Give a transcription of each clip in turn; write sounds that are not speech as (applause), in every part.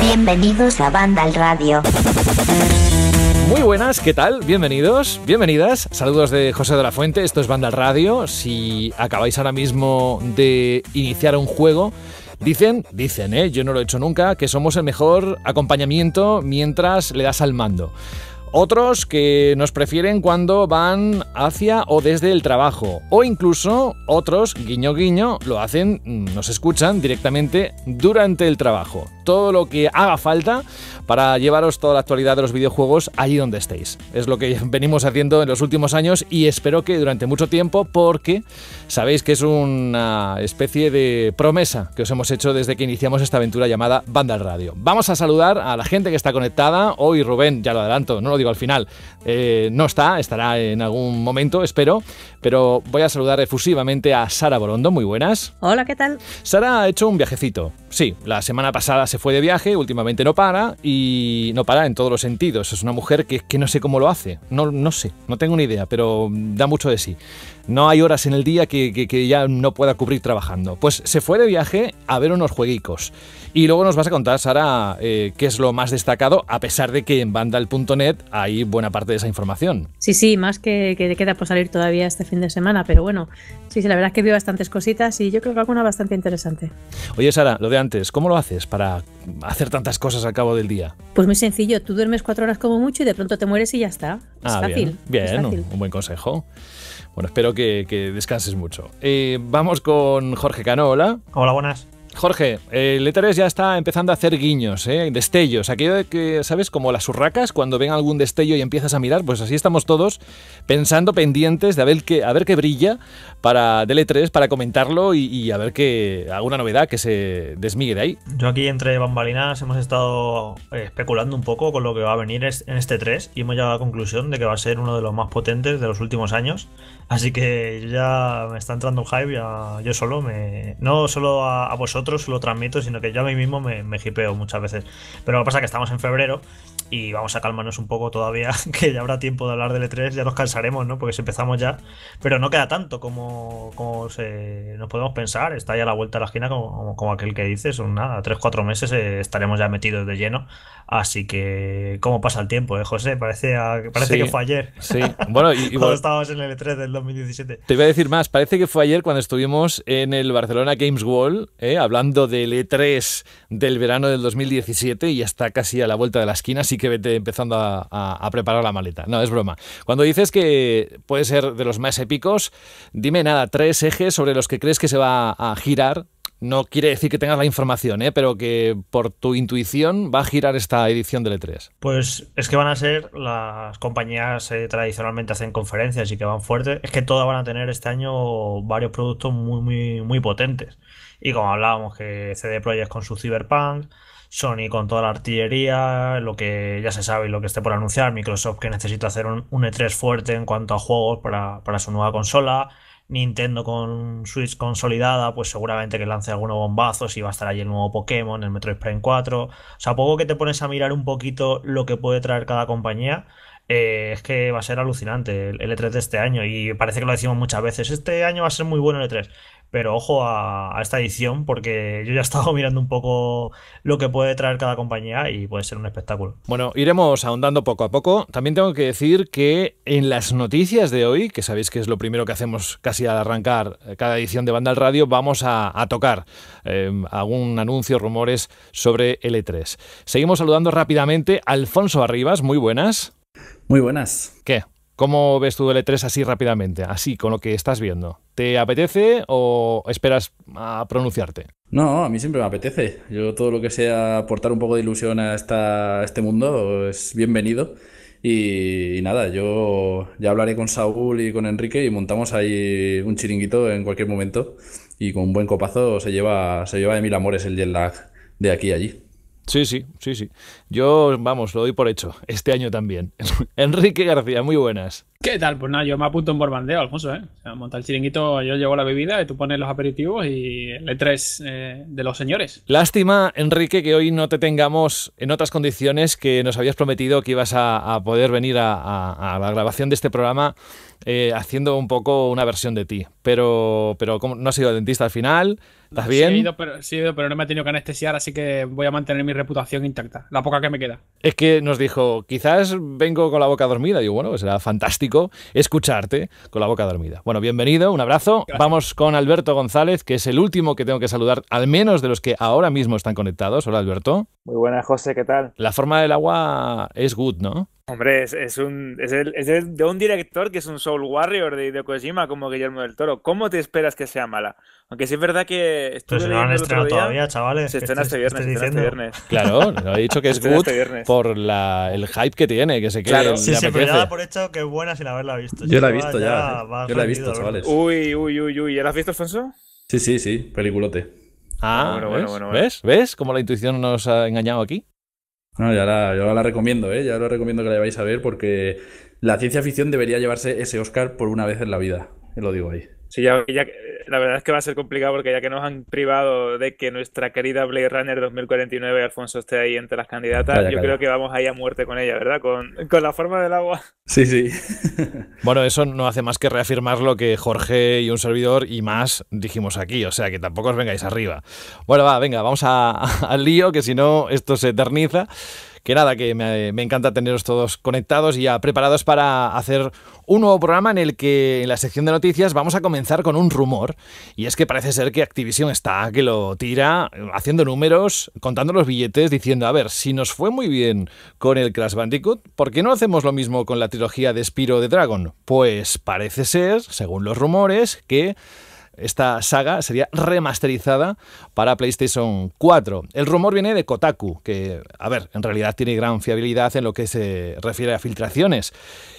Bienvenidos a Banda al Radio. Muy buenas, ¿qué tal? Bienvenidos, bienvenidas. Saludos de José de la Fuente, esto es Banda al Radio. Si acabáis ahora mismo de iniciar un juego, Dicen, dicen, ¿eh? yo no lo he hecho nunca, que somos el mejor acompañamiento mientras le das al mando otros que nos prefieren cuando van hacia o desde el trabajo, o incluso otros, guiño guiño, lo hacen, mm, nos escuchan directamente durante el trabajo. Todo lo que haga falta para llevaros toda la actualidad de los videojuegos allí donde estéis. Es lo que (laughs) venimos haciendo en los últimos años y espero que durante mucho tiempo porque sabéis que es una especie de promesa que os hemos hecho desde que iniciamos esta aventura llamada Banda Radio. Vamos a saludar a la gente que está conectada. Hoy Rubén, ya lo adelanto, no lo digo al final eh, no está, estará en algún momento, espero, pero voy a saludar efusivamente a Sara Borondo, muy buenas. Hola, ¿qué tal? Sara ha hecho un viajecito, sí, la semana pasada se fue de viaje, últimamente no para y no para en todos los sentidos, es una mujer que, que no sé cómo lo hace, no, no sé, no tengo ni idea, pero da mucho de sí. No hay horas en el día que, ya no pueda cubrir trabajando. Pues se fue de viaje a ver unos jueguicos. Y luego nos vas a contar, Sara, eh, qué es lo más destacado, a pesar de que en Vandal.net hay buena parte de esa información. Sí, sí, más que, que queda por salir todavía este fin de semana, pero bueno, sí, sí, la verdad es que vi bastantes cositas y yo creo que alguna bastante interesante. Oye, Sara, lo de antes, ¿cómo lo haces para hacer tantas cosas al cabo del día? Pues muy sencillo, tú duermes cuatro horas como mucho y de pronto te mueres y ya está. ah, fácil. Bien, bien un buen consejo. Bueno, espero que, descanses mucho. Eh, vamos con Jorge Cano, hola. Hola, buenas. Jorge, el E3 ya está empezando a hacer guiños, ¿eh? destellos. Aquello que, ¿sabes? Como las urracas, cuando ven algún destello y empiezas a mirar, pues así estamos todos pensando, pendientes de a ver qué, a ver qué brilla para del E3, para comentarlo y, a ver qué, alguna novedad que se desmigue de ahí. Yo aquí entre bambalinas hemos estado eh, especulando un poco con lo que va a venir en este 3 y hemos llegado a la conclusión de que va a ser uno de los más potentes de los últimos años Así que ya me está entrando un hype, ya, yo solo me. No solo a, vosotros lo transmito, sino que yo a mí mismo me, me hipeo muchas veces. Pero lo que pasa es que estamos en febrero y vamos a calmarnos un poco todavía, (laughs) que ya habrá tiempo de hablar del E3, ya nos cansaremos, ¿no? Porque empezamos ya, pero no queda tanto como, nos podemos pensar, está ya a la vuelta de la esquina como, aquel que dices, son nada, 3 cuatro meses eh, estaremos ya metidos de lleno, así que cómo pasa el tiempo, ¿eh, José? Parece, parece que fue ayer. Sí, (laughs) bueno, y, cuando estábamos en el E3 del 2017. Te iba a decir más, parece que fue ayer cuando estuvimos en el Barcelona Games Wall, eh, hablando del E3 del verano del 2017 y ya está casi a la vuelta de la esquina, que vete empezando a, preparar la maleta. No, es broma. Cuando dices que puede ser de los más épicos, dime nada, tres ejes sobre los que crees que se va a girar no quiere decir que tengas la información, ¿eh? pero que por tu intuición va a girar esta edición del E3. Pues es que van a ser las compañías eh, tradicionalmente hacen conferencias y que van fuertes, Es que todas van a tener este año varios productos muy, muy, muy potentes. Y como hablábamos, que CD Projekt con su Cyberpunk, Sony con toda la artillería, lo que ya se sabe y lo que esté por anunciar, Microsoft que necesita hacer un, E3 fuerte en cuanto a juegos para, para su nueva consola, Nintendo con Switch consolidada, pues seguramente que lance algunos bombazos y va a estar ahí el nuevo Pokémon, el Metroid Prime 4. O sea, poco que te pones a mirar un poquito lo que puede traer cada compañía. Eh, es que va a ser alucinante el E3 e de este año y parece que lo decimos muchas veces, este año va a ser muy bueno el E3 pero ojo a, esta edición porque yo ya he estado (laughs) mirando un poco lo que puede traer cada compañía y puede ser un espectáculo. Bueno, iremos ahondando poco a poco. También tengo que decir que en las noticias de hoy, que sabéis que es lo primero que hacemos casi al arrancar eh, cada edición de Banda al Radio, vamos a, tocar eh, algún anuncio, rumores sobre L3. E Seguimos saludando rápidamente a Alfonso Arribas, muy buenas. Muy buenas. ¿Qué? ¿Cómo ves tu L3 e así rápidamente, así con lo que estás viendo? ¿Te apetece o esperas a pronunciarte? No, a mí siempre me apetece. Yo todo lo que sea aportar un poco de ilusión a, esta, este mundo es bienvenido. Y, nada, yo ya hablaré con Saúl y con Enrique y montamos ahí un chiringuito en cualquier momento. Y con un buen copazo se lleva, se lleva de mil amores el jet lag de aquí a allí. Sí, sí, sí, sí. Yo, vamos, lo doy por hecho. Este año también. (laughs) Enrique García, muy buenas. ¿Qué tal? Pues nada, yo me apunto en borbandeo, Alfonso, ¿eh? O monta el chiringuito, yo llevo la bebida y tú pones los aperitivos y le tres eh, de los señores. Lástima, Enrique, que hoy no te tengamos en otras condiciones que nos habías prometido que ibas a, poder venir a, la grabación de este programa eh, haciendo un poco una versión de ti. Pero, pero como no has sido dentista al final ¿Estás bien? Sí pero, pero, no me ha tenido que anestesiar, así que voy a mantener mi reputación intacta, la poca que me queda. Es que nos dijo, quizás vengo con la boca dormida. Digo, bueno, pues será fantástico escucharte con la boca dormida. Bueno, bienvenido, un abrazo. Vamos con Alberto González, que es el último que tengo que saludar, al menos de los que ahora mismo están conectados. Hola, Alberto. Muy buenas, José, ¿qué tal? La forma del agua es good, ¿no? Hombre, es, un, es, el, de un director que es un soul warrior de Hideo Kojima como Guillermo del Toro. ¿Cómo te esperas que sea mala? Aunque sí es verdad que. Pero si no lo han estrenado todavía, chavales. Se este estrena este, viernes. este viernes. Claro, lo he dicho que es good por la, el hype que tiene, que se queda. Claro, sí, se me por hecho que es buena sin haberla visto. Yo, la he visto ya. Eh. Yo la he visto, chavales. Uy, uy, uy, uy. ¿Ya la has visto, Alfonso? Sí, sí, sí. Peliculote. Ah, bueno, bueno, ¿ves? Bueno, ¿Ves? ¿Ves cómo la intuición nos ha engañado aquí? No, ya la, la recomiendo, ¿eh? Ya la recomiendo que la vayáis a ver porque la ciencia ficción debería llevarse ese Oscar por una vez en la vida. Lo digo ahí. Sí, ya, la verdad es que va a ser complicado porque ya que nos han privado de que nuestra querida Blade Runner 2049 Alfonso esté ahí entre las candidatas, yo creo que vamos ahí a muerte con ella, ¿verdad? Con, la forma del agua. Sí, sí. (laughs) bueno, eso no hace más que reafirmar lo que Jorge y un servidor y más dijimos aquí, o sea que tampoco os vengáis arriba. Bueno, va, venga, vamos (laughs) al lío, que si no esto se eterniza que nada, que me, encanta teneros todos conectados y ya preparados para hacer un nuevo programa en el que en la sección de noticias vamos a comenzar con un rumor. Y es que parece ser que Activision está, que lo tira, haciendo números, contando los billetes, diciendo, a ver, si nos fue muy bien con el Crash Bandicoot, ¿por qué no hacemos lo mismo con la trilogía de Spiro de Dragon? Pues parece ser, según los rumores, que esta saga sería remasterizada para PlayStation 4. El rumor viene de Kotaku, que, a ver, en realidad tiene gran fiabilidad en lo que se refiere a filtraciones.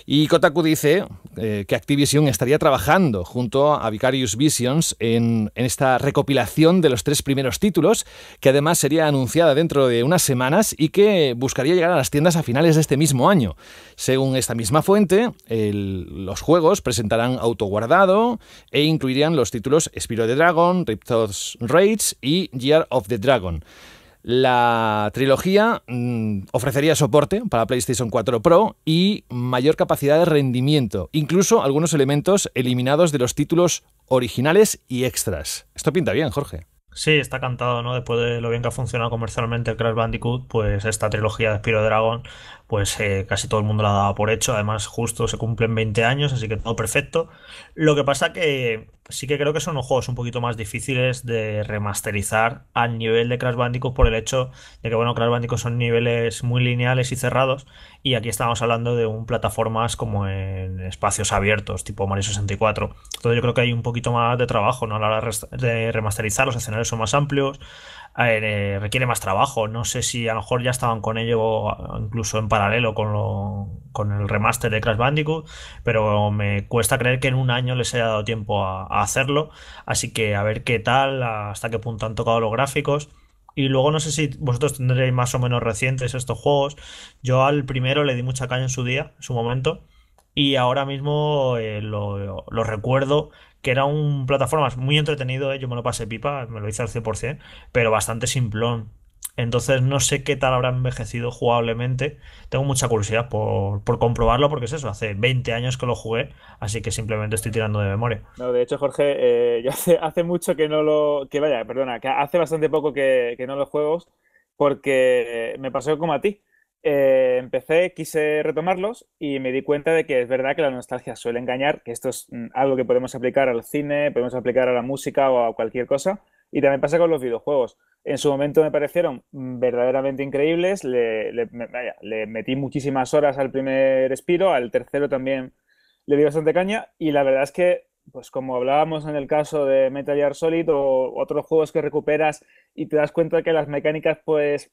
Y Kotaku dice eh, que Activision estaría trabajando junto a Vicarious Visions en, esta recopilación de los tres primeros títulos, que además sería anunciada dentro de unas semanas y que buscaría llegar a las tiendas a finales de este mismo año. Según esta misma fuente, los juegos presentarán autoguardado e incluirían los títulos títulos de the Dragon, Ripto's Rage y Year of the Dragon. La trilogía mm, ofrecería soporte para PlayStation 4 Pro y mayor capacidad de rendimiento, incluso algunos elementos eliminados de los títulos originales y extras. Esto pinta bien, Jorge. Sí, está cantado, ¿no? Después de lo bien que ha funcionado comercialmente Crash Bandicoot, pues esta trilogía de Spiro Dragon pues eh, casi todo el mundo la daba por hecho. Además, justo se cumplen 20 años, así que todo perfecto. Lo que pasa que sí que creo que son los juegos un poquito más difíciles de remasterizar al nivel de Crash Bandicoot por el hecho de que, bueno, Crash Bandicoot son niveles muy lineales y cerrados. Y aquí estamos hablando de un plataformas como en espacios abiertos, tipo Mario 64. Entonces yo creo que hay un poquito más de trabajo, ¿no? A la hora de remasterizar, los escenarios son más amplios eh, requiere más trabajo. No sé si a lo mejor ya estaban con ello incluso en paralelo con, el remaster de Crash Bandicoot, pero me cuesta creer que en un año les haya dado tiempo a, hacerlo. Así que a ver qué tal, hasta qué punto han tocado los gráficos. Y luego no sé si vosotros tendréis más o menos recientes estos juegos. Yo al primero le di mucha caña en su día, en su momento. Y ahora mismo eh, lo, recuerdo que era un plataforma muy entretenido, ¿eh? yo me lo pasé pipa, me lo hice al 100%, pero bastante simplón. Entonces no sé qué tal habrá envejecido jugablemente. Tengo mucha curiosidad por, comprobarlo porque es eso, hace 20 años que lo jugué, así que simplemente estoy tirando de memoria. No, de hecho, Jorge, eh, (laughs) yo hace, hace, mucho que no lo... que vaya, perdona, que hace bastante poco que, que no lo juego, porque me pasó como a ti. Eh, empecé, quise retomarlos y me di cuenta de que es verdad que la nostalgia suele engañar, que esto es mm, algo que podemos aplicar al cine, podemos aplicar a la música o a cualquier cosa. Y también pasa con los videojuegos. En su momento me parecieron mm, verdaderamente increíbles, le, metí muchísimas horas al primer respiro al tercero también le di bastante caña y la verdad es que, pues como hablábamos en el caso de Metal Gear Solid o otros juegos que recuperas y te das cuenta de que las mecánicas pues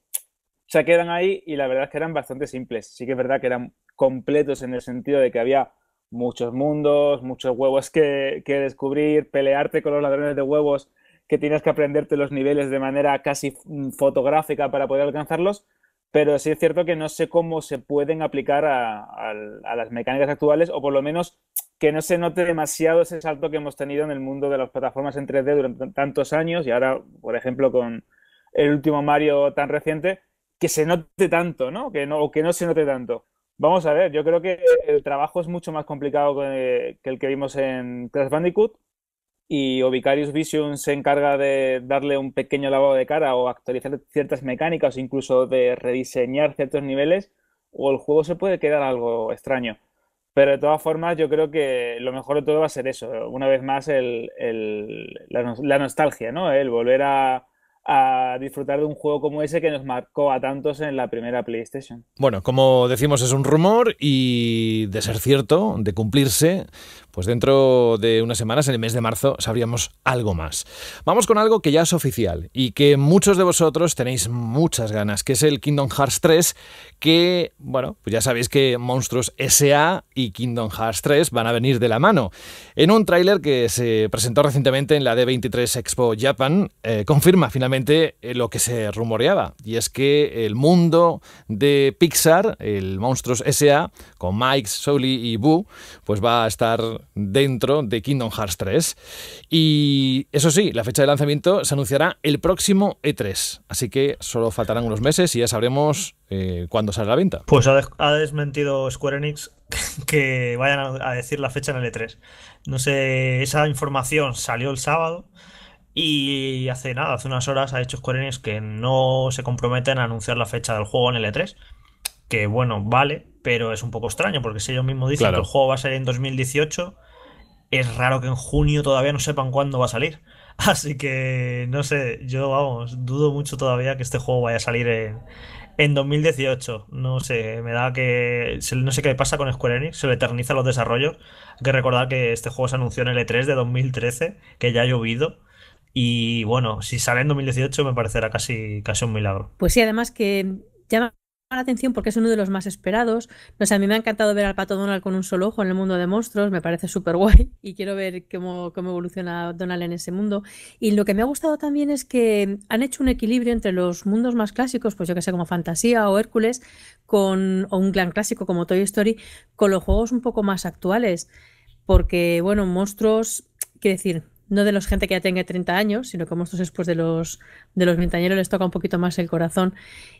se quedan ahí y la verdad es que eran bastante simples. Sí que es verdad que eran completos en el sentido de que había muchos mundos, muchos huevos que, que descubrir, pelearte con los ladrones de huevos, que tienes que aprenderte los niveles de manera casi mm, fotográfica para poder alcanzarlos, pero sí es cierto que no sé cómo se pueden aplicar a, a, las mecánicas actuales o por lo menos que no se note demasiado ese salto que hemos tenido en el mundo de las plataformas en 3D durante tantos años y ahora, por ejemplo, con el último Mario tan reciente, que se note tanto, ¿no? Que no, o que no se note tanto. Vamos a ver, yo creo que el trabajo es mucho más complicado que, el que vimos en Crash Bandicoot y ObiCarius Vision se encarga de darle un pequeño lavado de cara o actualizar ciertas mecánicas o incluso de rediseñar ciertos niveles o el juego se puede quedar algo extraño. Pero de todas formas, yo creo que lo mejor de todo va a ser eso. Una vez más, la, nostalgia, ¿no? El volver a, a disfrutar de un juego como ese que nos marcó a tantos en la primera PlayStation. Bueno, como decimos, es un rumor y de ser cierto, de cumplirse, pues dentro de unas semanas, en el mes de marzo, sabríamos algo más. Vamos con algo que ya es oficial y que muchos de vosotros tenéis muchas ganas, que es el Kingdom Hearts 3, que, bueno, pues ya sabéis que Monstruos SA y Kingdom Hearts 3 van a venir de la mano. En un tráiler que se presentó recientemente en la D23 Expo Japan, eh, confirma finalmente eh, lo que se rumoreaba, y es que el mundo de Pixar, el Monstruos SA, con Mike, Sully y Boo, pues va a estar dentro de Kingdom Hearts 3. Y eso sí, la fecha de lanzamiento se anunciará el próximo E3. Así que solo faltarán unos meses y ya sabremos eh, cuándo sale la venta. Pues ha, desmentido Square Enix (laughs) que vayan a, decir la fecha en el E3. No sé, esa información salió el sábado. Y hace nada, hace unas horas ha dicho Square Enix que no se comprometen a anunciar la fecha del juego en el E3 que bueno, vale, pero es un poco extraño, porque si ellos mismos dicen que el juego va a salir en 2018, es raro que en junio todavía no sepan cuándo va a salir. (laughs) Así que, no sé, yo vamos, dudo mucho todavía que este juego vaya a salir en, 2018. No sé, me da que. No sé qué pasa con Square Enix, se le eterniza los desarrollos. Hay que recordar que este juego se anunció en el E3 de 2013, que ya ha llovido. Y bueno, si sale en 2018 me parecerá casi, casi un milagro. Pues sí, además que ya la atención porque es uno de los más esperados. No sé, a mí me ha encantado ver al pato Donald con un solo ojo en el mundo de monstruos, me parece súper guay (laughs) y quiero ver cómo, evoluciona Donald en ese mundo. Y lo que me ha gustado también es que han hecho un equilibrio entre los mundos más clásicos, pues yo que sé, como Fantasía o Hércules, con, o un clan clásico como Toy Story, con los juegos un poco más actuales. Porque, bueno, monstruos, quiero decir, no de los gente que ya tenga 30 años, sino como estos después de los, de los ventañeros les toca un poquito más el corazón.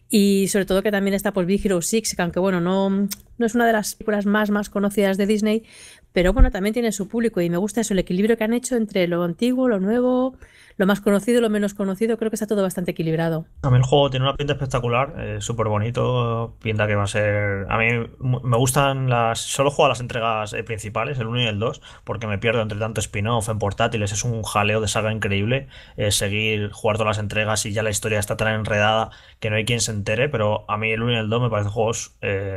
Y sobre todo que también está pues Big Hero 6, que aunque bueno, no, no es una de las películas más, más conocidas de Disney, pero bueno, también tiene su público y me gusta eso, el equilibrio que han hecho entre lo antiguo, lo nuevo, lo más conocido y lo menos conocido, creo que está todo bastante equilibrado. A mí el juego tiene una pinta espectacular, eh, súper bonito, pinta que va a ser... A mí me gustan las... Solo juego a las entregas eh, principales, el 1 y el 2, porque me pierdo entre tanto spin-off en portátiles, es un jaleo de saga increíble eh, seguir, jugando las entregas y ya la historia está tan enredada que no hay quien se entere, pero a mí el 1 y el 2 me parecen juegos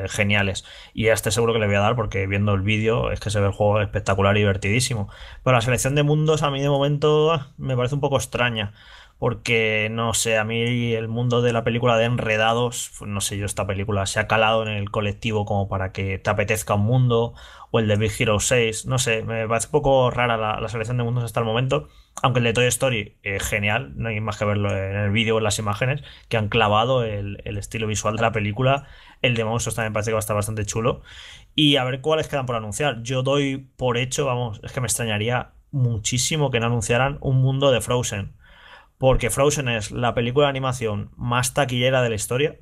geniales y a este seguro que le voy a dar porque viendo el vídeo es que se ve el juego espectacular y divertidísimo. Pero la selección de mundos a mí de momento ah, me parece un poco extraña. Porque, no sé, a mí el mundo de la película de Enredados, pues, no sé yo, esta película se ha calado en el colectivo como para que te apetezca un mundo, o el de Big Hero 6, no sé, me parece un poco rara la, selección de mundos hasta el momento, aunque el de Toy Story, eh, genial, no hay más que verlo en el vídeo, en las imágenes, que han clavado el, el estilo visual de la película, el de monstruos también parece que va a estar bastante chulo, y a ver cuáles quedan por anunciar, yo doy por hecho, vamos, es que me extrañaría muchísimo que no anunciaran un mundo de Frozen. Porque Frozen es la película de animación más taquillera de la historia.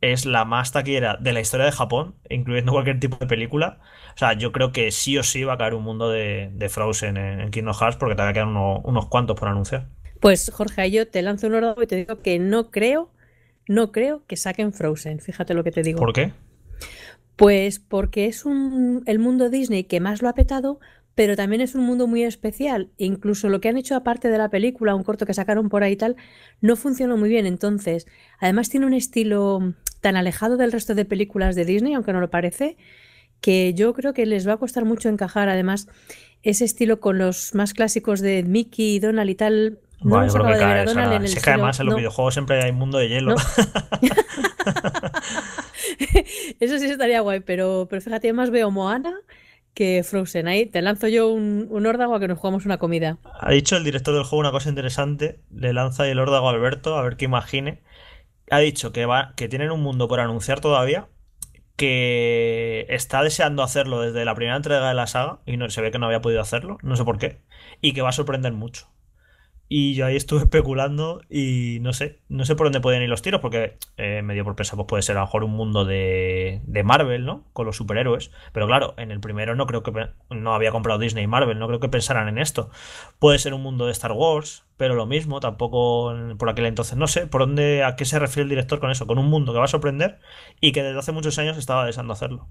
Es la más taquillera de la historia de Japón, incluyendo cualquier tipo de película. O sea, yo creo que sí o sí va a caer un mundo de, Frozen en, Kingdom Hearts porque van a quedar unos cuantos por anunciar. Pues Jorge, yo te lanzo un orden y te digo que no creo, no creo que saquen Frozen. Fíjate lo que te digo. ¿Por qué? Pues porque es un, el mundo Disney que más lo ha petado, pero también es un mundo muy especial. Incluso lo que han hecho aparte de la película, un corto que sacaron por ahí y tal, no funcionó muy bien. Entonces, además tiene un estilo tan alejado del resto de películas de Disney, aunque no lo parece, que yo creo que les va a costar mucho encajar. Además, ese estilo con los más clásicos de Mickey, Donald y tal. yo creo que cae, en además en los videojuegos siempre hay mundo de hielo. (laughs) (laughs) Eso sí estaría guay, pero, pero fíjate, más veo Moana que Frozen. Ahí te lanzo yo un, un órdago a que nos jugamos una comida. Ha dicho el director del juego una cosa interesante. Le lanza el órdago a Alberto, a ver qué imagine. Ha dicho que, va, que tienen un mundo por anunciar todavía, que está deseando hacerlo desde la primera entrega de la saga y no, se ve que no había podido hacerlo, no sé por qué, y que va a sorprender mucho. Y yo ahí estuve (laughs) especulando y no sé, no sé por dónde pueden ir los tiros, porque eh, medio por pensar, pues puede ser a lo mejor un mundo de, de, Marvel, ¿no? Con los superhéroes. Pero claro, en el primero no creo que no había comprado Disney y Marvel, no creo que pensaran en esto. Puede ser un mundo de Star Wars, pero lo mismo, tampoco por aquel entonces. No sé por dónde, a qué se refiere el director con eso, con un mundo que va a sorprender y que desde hace muchos años estaba deseando hacerlo.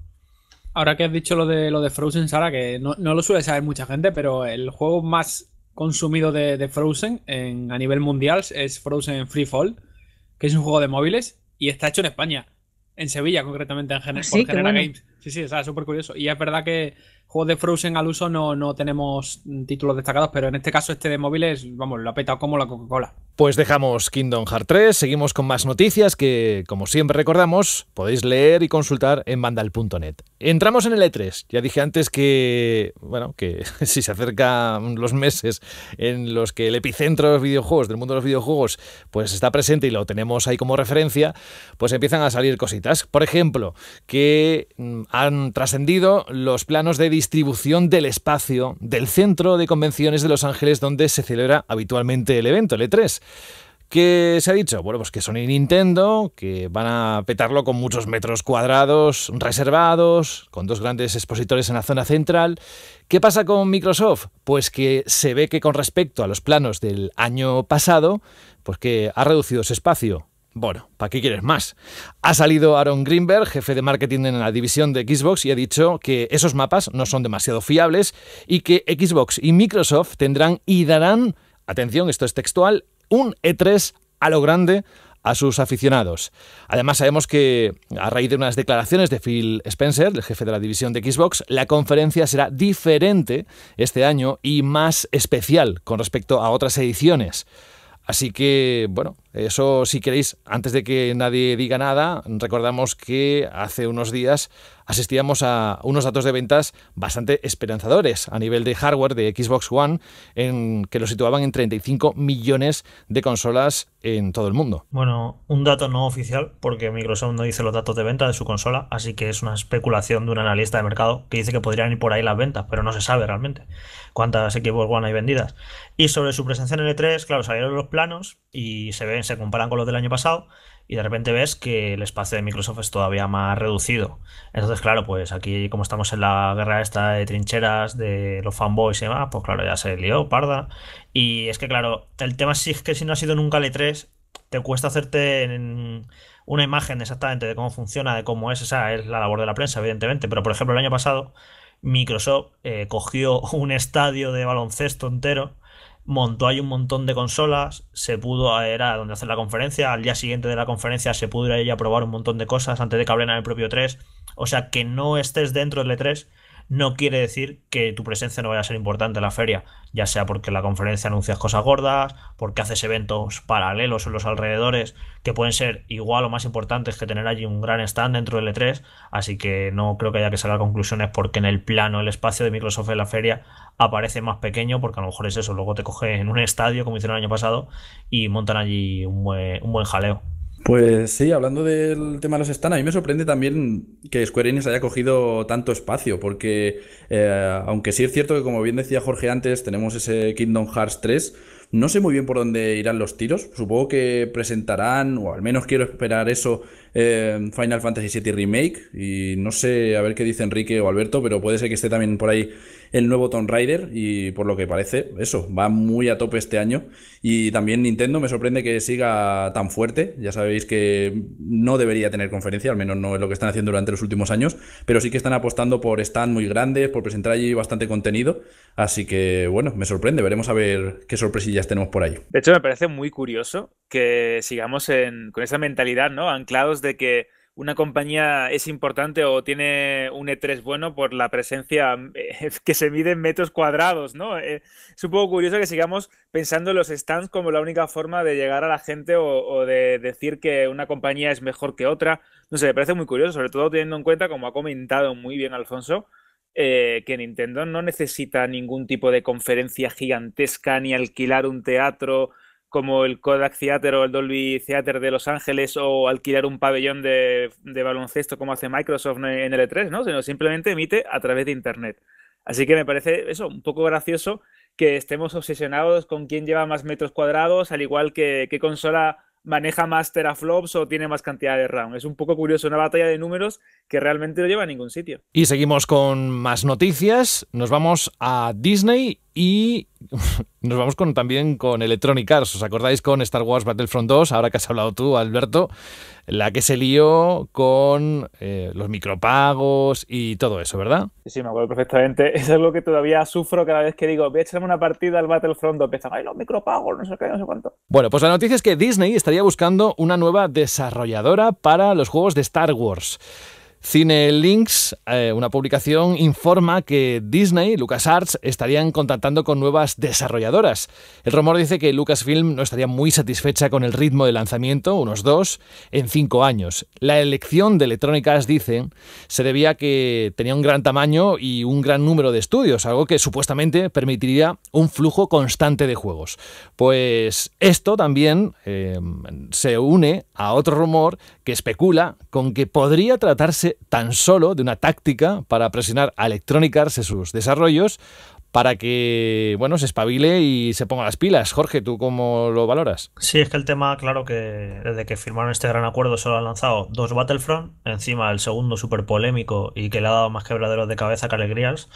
Ahora que has dicho lo de lo de Frozen, Sara, que no, no lo suele saber mucha gente, pero el juego más consumido de, Frozen en, a nivel mundial es Frozen Free Fall, que es un juego de móviles y está hecho en España, en Sevilla concretamente, en ah, Games. Sí, sí, o súper curioso. Y es verdad que de Frozen al uso no, no tenemos títulos destacados, pero en este caso este de móviles, vamos, lo ha petado como la Coca-Cola. Pues dejamos Kingdom Hearts 3, seguimos con más noticias que, como siempre recordamos, podéis leer y consultar en Vandal.net. Entramos en el E3. Ya dije antes que, bueno, que (laughs) si se acercan los meses en los que el epicentro de los videojuegos, del mundo de los videojuegos, pues está presente y lo tenemos ahí como referencia, pues empiezan a salir cositas. Por ejemplo, que mm, han trascendido los planos de diseño distribución del espacio del centro de convenciones de Los Ángeles donde se celebra habitualmente el evento, el E3. ¿Qué se ha dicho? Bueno, pues que son y Nintendo, que van a petarlo con muchos metros cuadrados reservados, con dos grandes expositores en la zona central. ¿Qué pasa con Microsoft? Pues que se ve que con respecto a los planos del año pasado, pues que ha reducido ese espacio bueno, ¿para qué quieres más? Ha salido Aaron Greenberg, jefe de marketing en la división de Xbox, y ha dicho que esos mapas no son demasiado fiables y que Xbox y Microsoft tendrán y darán, atención, esto es textual, un E3 a lo grande a sus aficionados. Además, sabemos que a raíz de unas declaraciones de Phil Spencer, el jefe de la división de Xbox, la conferencia será diferente este año y más especial con respecto a otras ediciones. Así que, bueno, eso, si queréis, antes de que nadie diga nada, recordamos que hace unos días asistíamos a unos datos de ventas bastante esperanzadores a nivel de hardware de Xbox One, en que lo situaban en 35 millones de consolas en todo el mundo. Bueno, un dato no oficial, porque Microsoft no dice los datos de venta de su consola, así que es una especulación de un analista de mercado que dice que podrían ir por ahí las ventas, pero no se sabe realmente cuántas Xbox One hay vendidas. Y sobre su presencia en e 3 claro, salieron los planos y se ven se comparan con los del año pasado y de repente ves que el espacio de Microsoft es todavía más reducido. Entonces, claro, pues aquí como estamos en la guerra esta de trincheras, de los fanboys y demás, pues claro, ya se lió, parda. Y es que, claro, el tema sí es que si no ha sido nunca el 3 e te cuesta hacerte una imagen exactamente de cómo funciona, de cómo es, esa es la labor de la prensa, evidentemente, pero por ejemplo el año pasado Microsoft eh, cogió un estadio de baloncesto entero, montó ahí un montón de consolas, se pudo, era donde hacer la conferencia, al día siguiente de la conferencia se pudo ir a probar un montón de cosas antes de que hablen el propio 3, o sea que no estés dentro del E3 no quiere decir que tu presencia no vaya a ser importante en la feria ya sea porque la conferencia anuncias cosas gordas, porque haces eventos paralelos en los alrededores que pueden ser igual o más importantes que tener allí un gran stand dentro del E3, así que no creo que haya que sacar conclusiones porque en el plano, el espacio de Microsoft en la feria aparece más pequeño, porque a lo mejor es eso, luego te coges en un estadio como hicieron el año pasado y montan allí un buen jaleo. Pues sí, hablando del tema de los stands, a mí me sorprende también que Square Enix haya cogido tanto espacio, porque eh, aunque sí es cierto que, como bien decía Jorge antes, tenemos ese Kingdom Hearts 3, no sé muy bien por dónde irán los tiros. Supongo que presentarán, o al menos quiero esperar eso, eh, Final Fantasy VII Remake. Y no sé, a ver qué dice Enrique o Alberto, pero puede ser que esté también por ahí el nuevo Tomb Raider y por lo que parece, eso, va muy a tope este año. Y también Nintendo me sorprende que siga tan fuerte. Ya sabéis que no debería tener conferencia, al menos no es lo que están haciendo durante los últimos años, pero sí que están apostando por stand muy grandes, por presentar allí bastante contenido. Así que, bueno, me sorprende. Veremos a ver qué sorpresillas tenemos por ahí. De hecho, me parece muy curioso que sigamos con esa mentalidad, ¿no? Anclados de que una compañía es importante o tiene un E3 bueno por la presencia eh, (laughs) que se mide en metros cuadrados, ¿no? Eh, es un poco curioso que sigamos pensando en los stands como la única forma de llegar a la gente o, de decir que una compañía es mejor que otra. No sé, me parece muy curioso, sobre todo teniendo en cuenta, como ha comentado muy bien Alfonso, eh, que Nintendo no necesita ningún tipo de conferencia gigantesca ni alquilar un teatro como el Kodak Theater o el Dolby Theater de Los Ángeles o alquilar un pabellón de, baloncesto como hace Microsoft en el 3 e ¿no? Sino simplemente emite a través de Internet. Así que me parece eso un poco gracioso que estemos obsesionados con quién lleva más metros cuadrados, al igual que qué consola maneja más teraflops o tiene más cantidad de RAM. Es un poco curioso, una batalla de números que realmente no lleva a ningún sitio. Y seguimos con más noticias. Nos vamos a Disney y (laughs) nos vamos con, también con Electronic Arts. ¿Os acordáis con Star Wars Battlefront 2? Ahora que has hablado tú, Alberto, la que se lió con eh, los micropagos y todo eso, ¿verdad? Sí, me acuerdo perfectamente. (laughs) Eso es lo que todavía sufro cada vez que digo, voy a echarme una partida al Battlefront 2. Empiezan ay, los micropagos, no sé qué, no sé cuánto. Bueno, pues la noticia es que Disney estaría buscando una nueva desarrolladora para los juegos de Star Wars. Cine Links, eh, una publicación, informa que Disney y LucasArts estarían contactando con nuevas desarrolladoras. El rumor dice que Lucasfilm no estaría muy satisfecha con el ritmo de lanzamiento, unos dos, en cinco años. La elección de Electronic dicen, se debía a que tenía un gran tamaño y un gran número de estudios, algo que supuestamente permitiría un flujo constante de juegos. Pues esto también eh, se une a otro rumor que especula con que podría tratarse tan solo de una táctica para presionar a Electronic Arts en sus desarrollos para que, bueno, se espabile y se ponga las pilas. Jorge, ¿tú cómo lo valoras? Sí, es que el tema, claro que desde que firmaron este gran acuerdo solo han lanzado dos Battlefront, encima el segundo súper polémico y que le ha dado más quebraderos de cabeza que alegrías,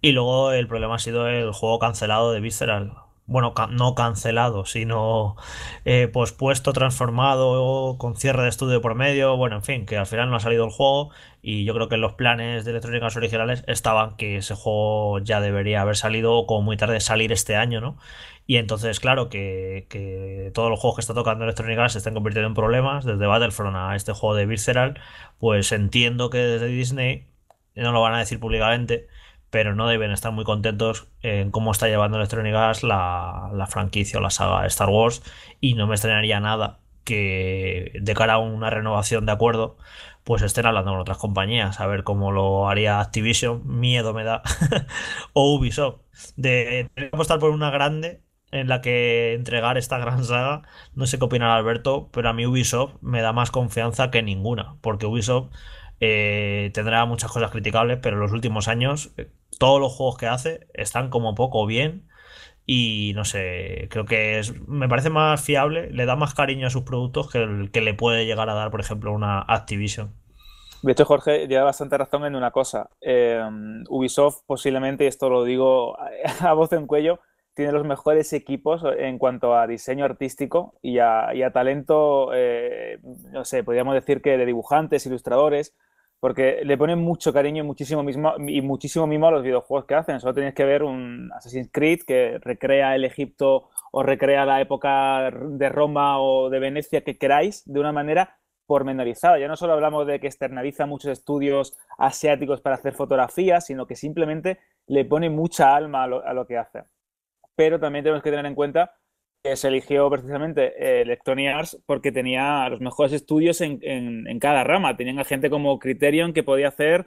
y luego el problema ha sido el juego cancelado de Visceral bueno, no cancelado, sino eh, pospuesto, transformado, con cierre de estudio por medio, bueno, en fin, que al final no ha salido el juego y yo creo que los planes de electrónicas originales estaban que ese juego ya debería haber salido o como muy tarde salir este año, ¿no? Y entonces, claro, que, que todos los juegos que está tocando Arts se estén convirtiendo en problemas, desde Battlefront a este juego de Visceral, pues entiendo que desde Disney, no lo van a decir públicamente, pero no deben estar muy contentos en cómo está llevando Electronic Arts la, franquicia o la saga de Star Wars y no me extrañaría nada que de cara a una renovación de acuerdo pues estén hablando con otras compañías a ver cómo lo haría Activision miedo me da (laughs) o Ubisoft de, de apostar por una grande en la que entregar esta gran saga. No sé qué opinará Alberto, pero a mí Ubisoft me da más confianza que ninguna, porque Ubisoft eh, tendrá muchas cosas criticables, pero en los últimos años eh, todos los juegos que hace están como poco bien y no sé, creo que es, me parece más fiable, le da más cariño a sus productos que el que le puede llegar a dar, por ejemplo, una Activision. De hecho, Jorge lleva bastante razón en una cosa. Eh, Ubisoft posiblemente, y esto lo digo (laughs) a voz en cuello, tiene los mejores equipos eh, en cuanto a diseño artístico y a, talento, eh, no sé, podríamos decir que de dibujantes, ilustradores, porque le ponen mucho cariño y muchísimo, mismo, y muchísimo mismo a los videojuegos que hacen. Solo tenéis que ver un Assassin's Creed que recrea el Egipto o recrea la época de Roma o de Venecia que queráis de una manera pormenorizada. Ya no solo hablamos de que externaliza muchos estudios asiáticos para hacer fotografías, sino que simplemente le pone mucha alma a lo que hace pero también tenemos que tener en cuenta que se eligió precisamente eh, Electronic Arts porque tenía los mejores estudios en, cada rama. Tenían a gente como Criterion que podía hacer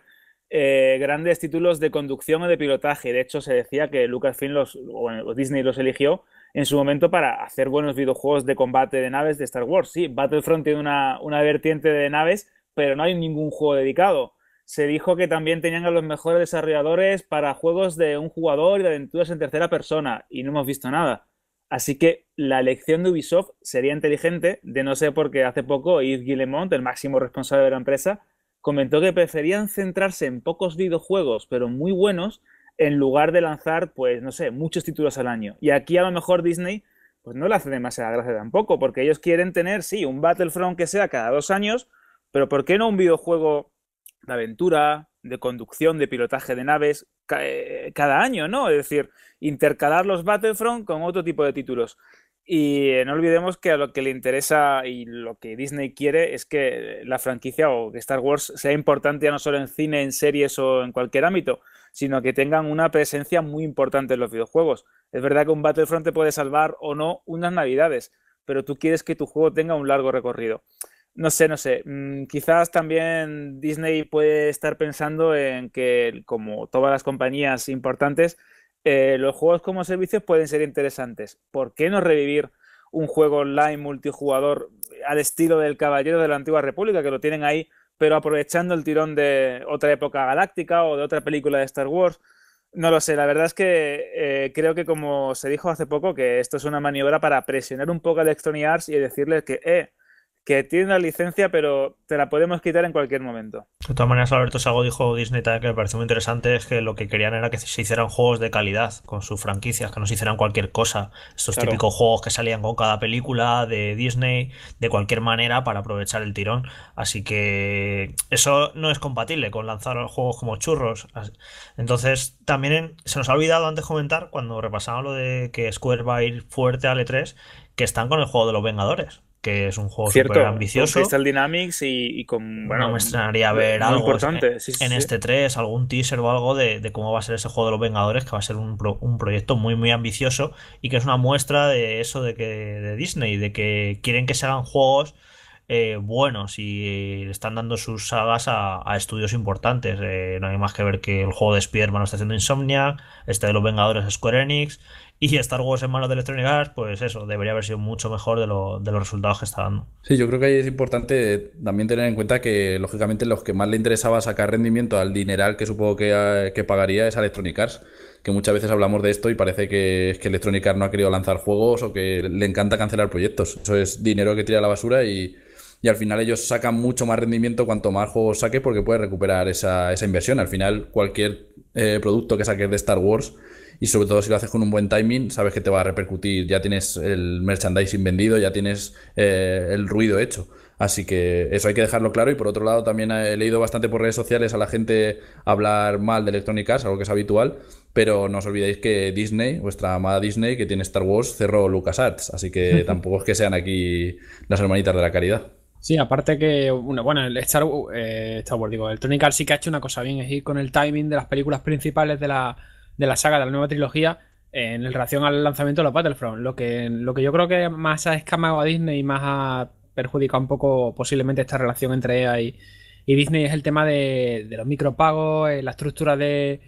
eh, grandes títulos de conducción o de pilotaje. De hecho, se decía que Lucasfilm los, o Disney los eligió en su momento para hacer buenos videojuegos de combate de naves de Star Wars. Sí, Battlefront tiene una, una vertiente de naves, pero no hay ningún juego dedicado se dijo que también tenían a los mejores desarrolladores para juegos de un jugador y de aventuras en tercera persona, y no hemos visto nada. Así que la elección de Ubisoft sería inteligente, de no sé por qué hace poco Yves Guillemont, el máximo responsable de la empresa, comentó que preferían centrarse en pocos videojuegos, pero muy buenos, en lugar de lanzar, pues, no sé, muchos títulos al año. Y aquí a lo mejor Disney, pues no le hace demasiada gracia tampoco, porque ellos quieren tener, sí, un Battlefront que sea cada dos años, pero ¿por qué no un videojuego de aventura, de conducción, de pilotaje de naves eh, cada año, ¿no? Es decir, intercalar los Battlefront con otro tipo de títulos. Y eh, no olvidemos que a lo que le interesa y lo que Disney quiere es que la franquicia o que Star Wars sea importante ya no solo en cine, en series o en cualquier ámbito, sino que tengan una presencia muy importante en los videojuegos. Es verdad que un Battlefront te puede salvar o no unas navidades, pero tú quieres que tu juego tenga un largo recorrido. No sé, no sé. Mm, quizás también Disney puede estar pensando en que, como todas las compañías importantes, eh, los juegos como servicios pueden ser interesantes. ¿Por qué no revivir un juego online multijugador eh, al estilo del Caballero de la Antigua República, que lo tienen ahí, pero aprovechando el tirón de otra época galáctica o de otra película de Star Wars? No lo sé, la verdad es que eh, creo que como se dijo hace poco, que esto es una maniobra para presionar un poco a Electronic Arts y decirles que, eh, que tiene la licencia, pero te la podemos quitar en cualquier momento. De todas maneras, Alberto Sago dijo Disney que me pareció muy interesante, es que lo que querían era que se hicieran juegos de calidad con sus franquicias, que no se hicieran cualquier cosa. Estos típicos juegos que salían con cada película de Disney, de cualquier manera, para aprovechar el tirón. Así que eso no es compatible con lanzar juegos como churros. Entonces, también se nos ha olvidado antes comentar, cuando repasábamos lo de que Square va a ir fuerte a l 3 que están con el juego de los Vengadores que es un juego súper ambicioso. Con Crystal Dynamics y, con. Bueno, ver algo importante. en, este 3, algún teaser o algo de, cómo va a ser ese juego de los Vengadores, que va a ser un, un, proyecto muy, muy ambicioso y que es una muestra de eso de, que, de Disney, de que quieren que se hagan juegos eh, si y están dando sus sagas a, estudios importantes. Eh, no hay más que ver que el juego de Spider-Man está haciendo Insomniac, este de los Vengadores es Square Enix y Star Wars en manos de Electronic Arts, pues eso, debería haber sido mucho mejor de, los resultados que está dando. Sí, yo creo que ahí es importante también tener en cuenta que, lógicamente, los que más le interesaba sacar rendimiento al dineral que supongo ah, que, pagaría es a Electronic Arts, que muchas veces hablamos de esto y parece que, es que Electronic Arts no ha querido lanzar juegos o que le encanta cancelar proyectos. Eso es dinero que tira a la basura y y al final ellos sacan mucho más rendimiento cuanto más juegos saques porque puedes recuperar esa, esa inversión. Al final cualquier eh, producto que saques de Star Wars y sobre todo si lo haces con un buen timing, sabes que te va a repercutir, ya tienes el merchandising vendido, ya tienes eh, el ruido hecho. Así que eso hay que dejarlo claro. Y por otro lado, también eh, he leído bastante por redes sociales a la gente hablar mal de electrónicas, algo que es habitual. Pero no os olvidéis que Disney, vuestra amada Disney, que tiene Star Wars, cerró LucasArts. Así que (laughs) tampoco es que sean aquí las hermanitas de la caridad. Sí, aparte que, bueno, el Star, eh, digo, el Arts sí que ha hecho una cosa bien, es ir con el timing de las películas principales de la, de la saga, de la nueva trilogía, en relación al lanzamiento de los Battlefront. Lo que, lo que yo creo que más ha escamado a Disney y más ha perjudicado un poco posiblemente esta relación entre ella y, Disney es el tema de, los micropagos, eh, la estructura de,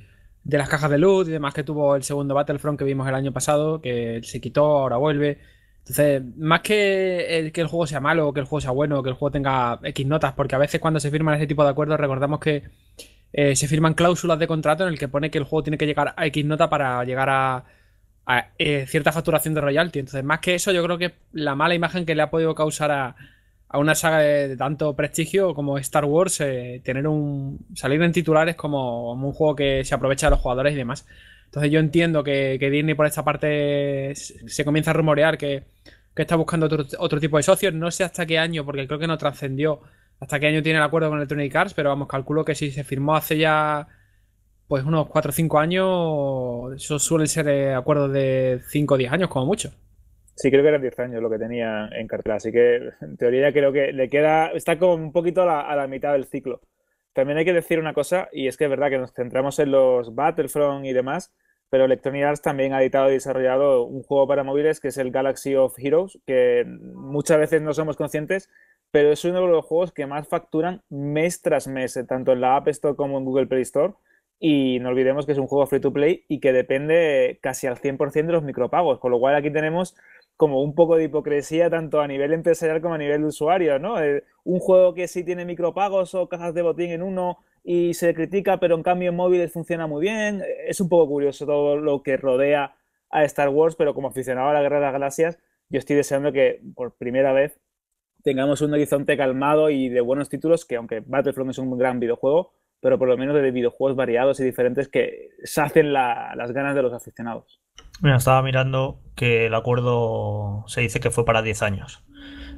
de las cajas de luz y demás que tuvo el segundo Battlefront que vimos el año pasado, que se quitó, ahora vuelve entonces, más que el, que el juego sea malo, o que el juego sea bueno, o que el juego tenga X notas, porque a veces cuando se firman ese tipo de acuerdos recordamos que eh, se firman cláusulas de contrato en el que pone que el juego tiene que llegar a X nota para llegar a, eh, cierta facturación de royalty. Entonces, más que eso, yo creo que la mala imagen que le ha podido causar a, una saga de, tanto prestigio como Star Wars, eh, tener un salir en titulares como un juego que se aprovecha de los jugadores y demás. Entonces yo entiendo que, Disney por esta parte se, comienza a rumorear que, está buscando otro, tipo de socios. No sé hasta qué año, porque creo que no trascendió hasta qué año tiene el acuerdo con el Electronic Cars, pero vamos, calculo que si se firmó hace ya pues unos 4 o 5 años, eso suelen ser eh, acuerdos de 5 o 10 años como mucho. Sí, creo que eran 10 años lo que tenía en cartel. así que en teoría creo que le queda, está como un poquito a la mitad del ciclo. También hay que decir una cosa, y es que es verdad que nos centramos en los Battlefront y demás, pero Electronic Arts también ha editado y desarrollado un juego para móviles que es el Galaxy of Heroes, que muchas veces no somos conscientes, pero es uno de los juegos que más facturan mes tras mes, eh, tanto en la App Store como en Google Play Store. Y no olvidemos que es un juego free to play y que depende casi al 100% de los micropagos, con lo cual aquí tenemos como un poco de hipocresía tanto a nivel empresarial como a nivel de usuario, ¿no? Eh, un juego que sí tiene micropagos o cajas de botín en uno y se critica, pero en cambio en móviles funciona muy bien. Es un poco curioso todo lo que rodea a Star Wars, pero como aficionado a la Guerra de las Galaxias, yo estoy deseando que por primera vez tengamos un horizonte calmado y de buenos títulos, que aunque Battlefront es un gran videojuego, pero por lo menos de videojuegos variados y diferentes que sacen las ganas de los aficionados. Mira, estaba mirando que el acuerdo se dice que fue para 10 años.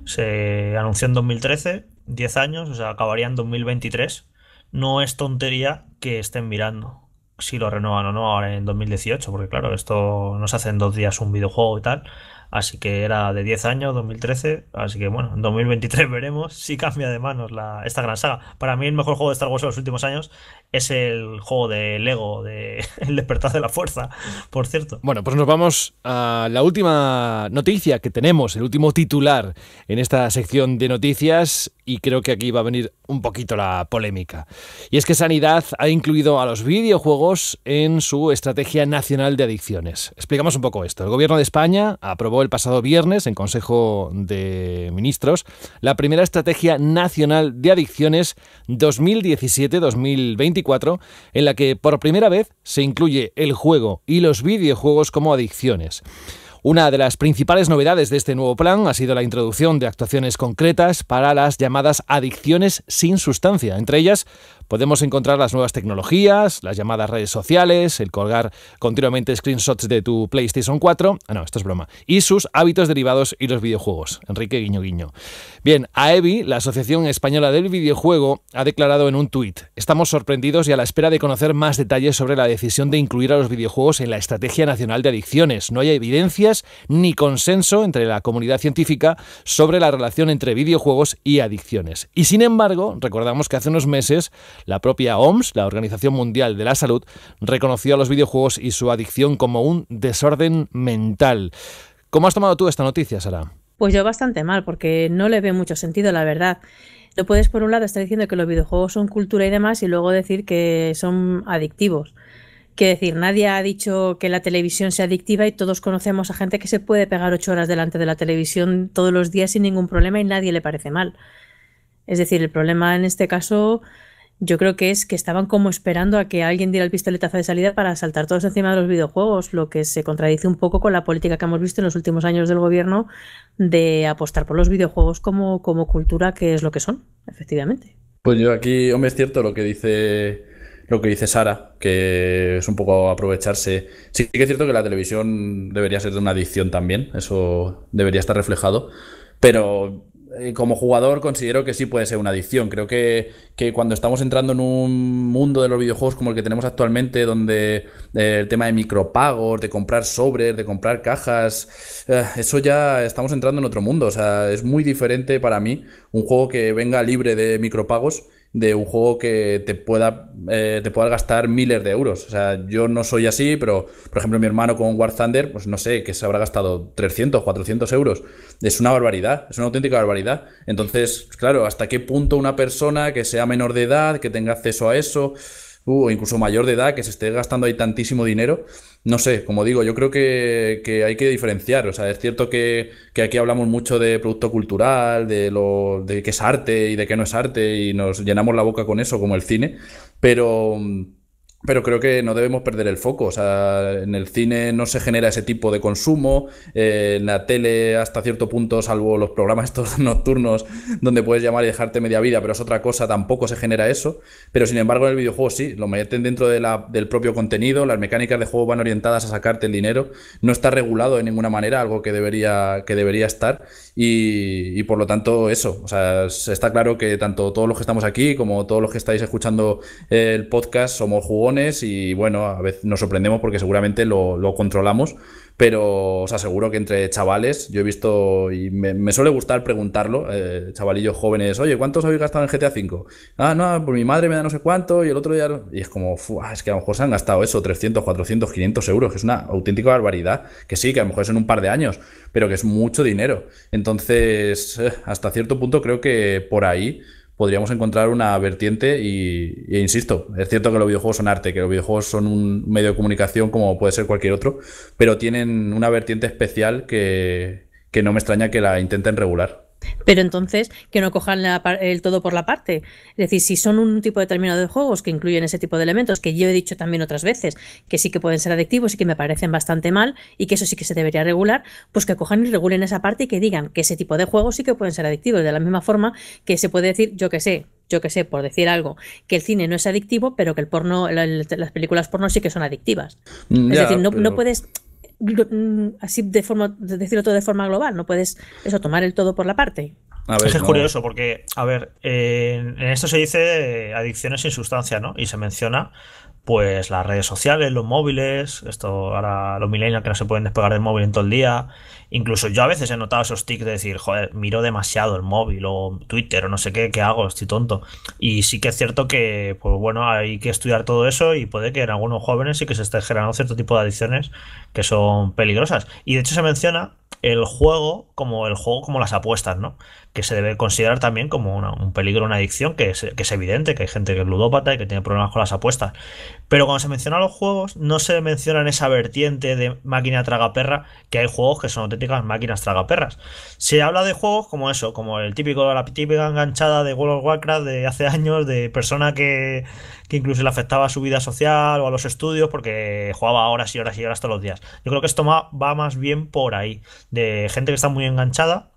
Se anunció en 2013, 10 años, o sea, acabaría en 2023. No es tontería que estén mirando si lo renovan o no ahora en 2018, porque claro, esto no se hace en dos días un videojuego y tal. Así que era de 10 años, 2013. Así que bueno, en 2023 (laughs) veremos si cambia de manos la, esta gran saga. Para mí, el mejor juego de Star Wars de los últimos años es el juego de Lego, de (laughs) El despertar de la fuerza, por cierto. Bueno, pues nos vamos a la última noticia que tenemos, el último titular en esta sección de noticias y creo que aquí va a venir un poquito la polémica. Y es que Sanidad ha incluido a los videojuegos en su estrategia nacional de adicciones. Explicamos un poco esto. El gobierno de España aprobó el pasado viernes en Consejo de Ministros la primera estrategia nacional de adicciones 2017-2024 en la que por primera vez se incluye el juego y los videojuegos como adicciones. Una de las principales novedades de este nuevo plan ha sido la introducción de actuaciones concretas para las llamadas adicciones sin sustancia, entre ellas Podemos encontrar las nuevas tecnologías, las llamadas redes sociales, el colgar continuamente screenshots de tu PlayStation 4, ah no, esto es broma, y sus hábitos derivados y los videojuegos. Enrique Guiño Guiño. Bien, AEBI, la Asociación Española del Videojuego, ha declarado en un tuit, estamos sorprendidos y a la espera de conocer más detalles sobre la decisión de incluir a los videojuegos en la Estrategia Nacional de Adicciones. No hay evidencias ni consenso entre la comunidad científica sobre la relación entre videojuegos y adicciones. Y sin embargo, recordamos que hace unos meses la propia OMS, la Organización Mundial de la Salud, reconoció a los videojuegos y su adicción como un desorden mental. ¿Cómo has tomado tú esta noticia, Sara? Pues yo bastante mal, porque no le veo mucho sentido, la verdad. No puedes, por un lado, estar diciendo que los videojuegos son cultura y demás, y luego decir que son adictivos. Quiero decir, nadie ha dicho que la televisión sea adictiva y todos conocemos a gente que se puede pegar ocho horas delante de la televisión todos los días sin ningún problema y nadie le parece mal. Es decir, el problema en este caso yo creo que es que estaban como esperando a que alguien diera el pistoletazo de salida para saltar todos encima de los videojuegos, lo que se contradice un poco con la política que hemos visto en los últimos años del gobierno de apostar por los videojuegos como, como cultura, que es lo que son, efectivamente. Pues yo aquí, hombre, es cierto lo que dice lo que dice Sara, que es un poco aprovecharse. Sí que es cierto que la televisión debería ser de una adicción también, eso debería estar reflejado, pero eh, como jugador considero que sí puede ser una adicción. Creo que, cuando estamos entrando en un mundo de los videojuegos como el que tenemos actualmente, donde eh, el tema de micropagos, de comprar sobres, de comprar cajas, eh, eso ya estamos entrando en otro mundo. O sea, es muy diferente para mí un juego que venga libre de micropagos de un juego que te pueda eh, te pueda gastar miles de euros. O sea, yo no soy así, pero por ejemplo mi hermano con War Thunder, pues no sé, que se habrá gastado 300, 400 euros. Es una barbaridad, es una auténtica barbaridad. Entonces, claro, ¿hasta qué punto una persona que sea menor de edad, que tenga acceso a eso... Uh, o incluso mayor de edad, que se esté gastando ahí tantísimo dinero. No sé, como digo, yo creo que, hay que diferenciar. O sea, es cierto que, aquí hablamos mucho de producto cultural, de, lo, de qué es arte y de qué no es arte, y nos llenamos la boca con eso, como el cine, pero mm, pero creo que no debemos perder el foco. O sea, en el cine no se genera ese tipo de consumo. Eh, en la tele, hasta cierto punto, salvo los programas (laughs) estos nocturnos, donde puedes llamar y dejarte media vida, pero es otra cosa, tampoco se genera eso. Pero sin embargo, en el videojuego sí, lo meten dentro de la, del propio contenido. Las mecánicas de juego van orientadas a sacarte el dinero. No está regulado de ninguna manera, algo que debería, que debería estar. Y, por lo tanto, eso. O sea, está claro que tanto todos los que estamos aquí como todos los que estáis escuchando eh, el podcast somos jugones y bueno, a veces nos sorprendemos porque seguramente lo, controlamos, pero os aseguro que entre chavales, yo he visto y me, suele gustar preguntarlo, eh, chavalillos jóvenes, oye, ¿cuántos habéis gastado en GTA V? Ah, no, pues mi madre me da no sé cuánto y el otro día... Y es como, es que a lo mejor se han gastado eso, 300, 400, 500 euros, que es una auténtica barbaridad, que sí, que a lo mejor es en un par de años, pero que es mucho dinero. Entonces, eh, hasta cierto punto creo que por ahí podríamos encontrar una vertiente y, e insisto, es cierto que los videojuegos son arte, que los videojuegos son un medio de comunicación como puede ser cualquier otro, pero tienen una vertiente especial que, que no me extraña que la intenten regular. Pero entonces que no cojan el todo por la parte. Es decir, si son un tipo determinado de juegos que incluyen ese tipo de elementos, que yo he dicho también otras veces, que sí que pueden ser adictivos y que me parecen bastante mal y que eso sí que se debería regular, pues que cojan y regulen esa parte y que digan que ese tipo de juegos sí que pueden ser adictivos. De la misma forma que se puede decir, yo que sé, yo que sé, por decir algo, que el cine no es adictivo, pero que el porno, las películas porno sí que son adictivas. Mm, es decir, no puedes Mm, así de forma, de decirlo todo de forma global, no puedes eso, tomar el todo por la parte. A es, curioso porque, a ver, en esto se dice adicciones sin sustancia, ¿no? Y se menciona pues las redes sociales, los móviles, esto ahora los millennials que no se pueden despegar del móvil en todo el día, Incluso yo a veces he notado esos tics de decir, joder, miro demasiado el móvil o Twitter o no sé qué, qué hago, estoy tonto. Y sí que es cierto que, pues bueno, hay que estudiar todo eso y puede que en algunos jóvenes sí que se esté generando cierto tipo de adicciones que son peligrosas. Y de hecho se menciona el juego como el juego como las apuestas, ¿no? que se debe considerar también como un peligro, una adicción, que es, evidente, que hay gente que es ludópata y que tiene problemas con las apuestas. Pero cuando se menciona los juegos, no se menciona en esa vertiente de máquina tragaperra, que hay juegos que son auténticas máquinas tragaperras. Se habla de juegos como eso, como el típico, la típica enganchada de World of Warcraft de hace años, de persona que, que incluso le afectaba a su vida social o a los estudios porque jugaba horas y horas y horas todos los días. Yo creo que esto va más bien por ahí, de gente que está muy enganchada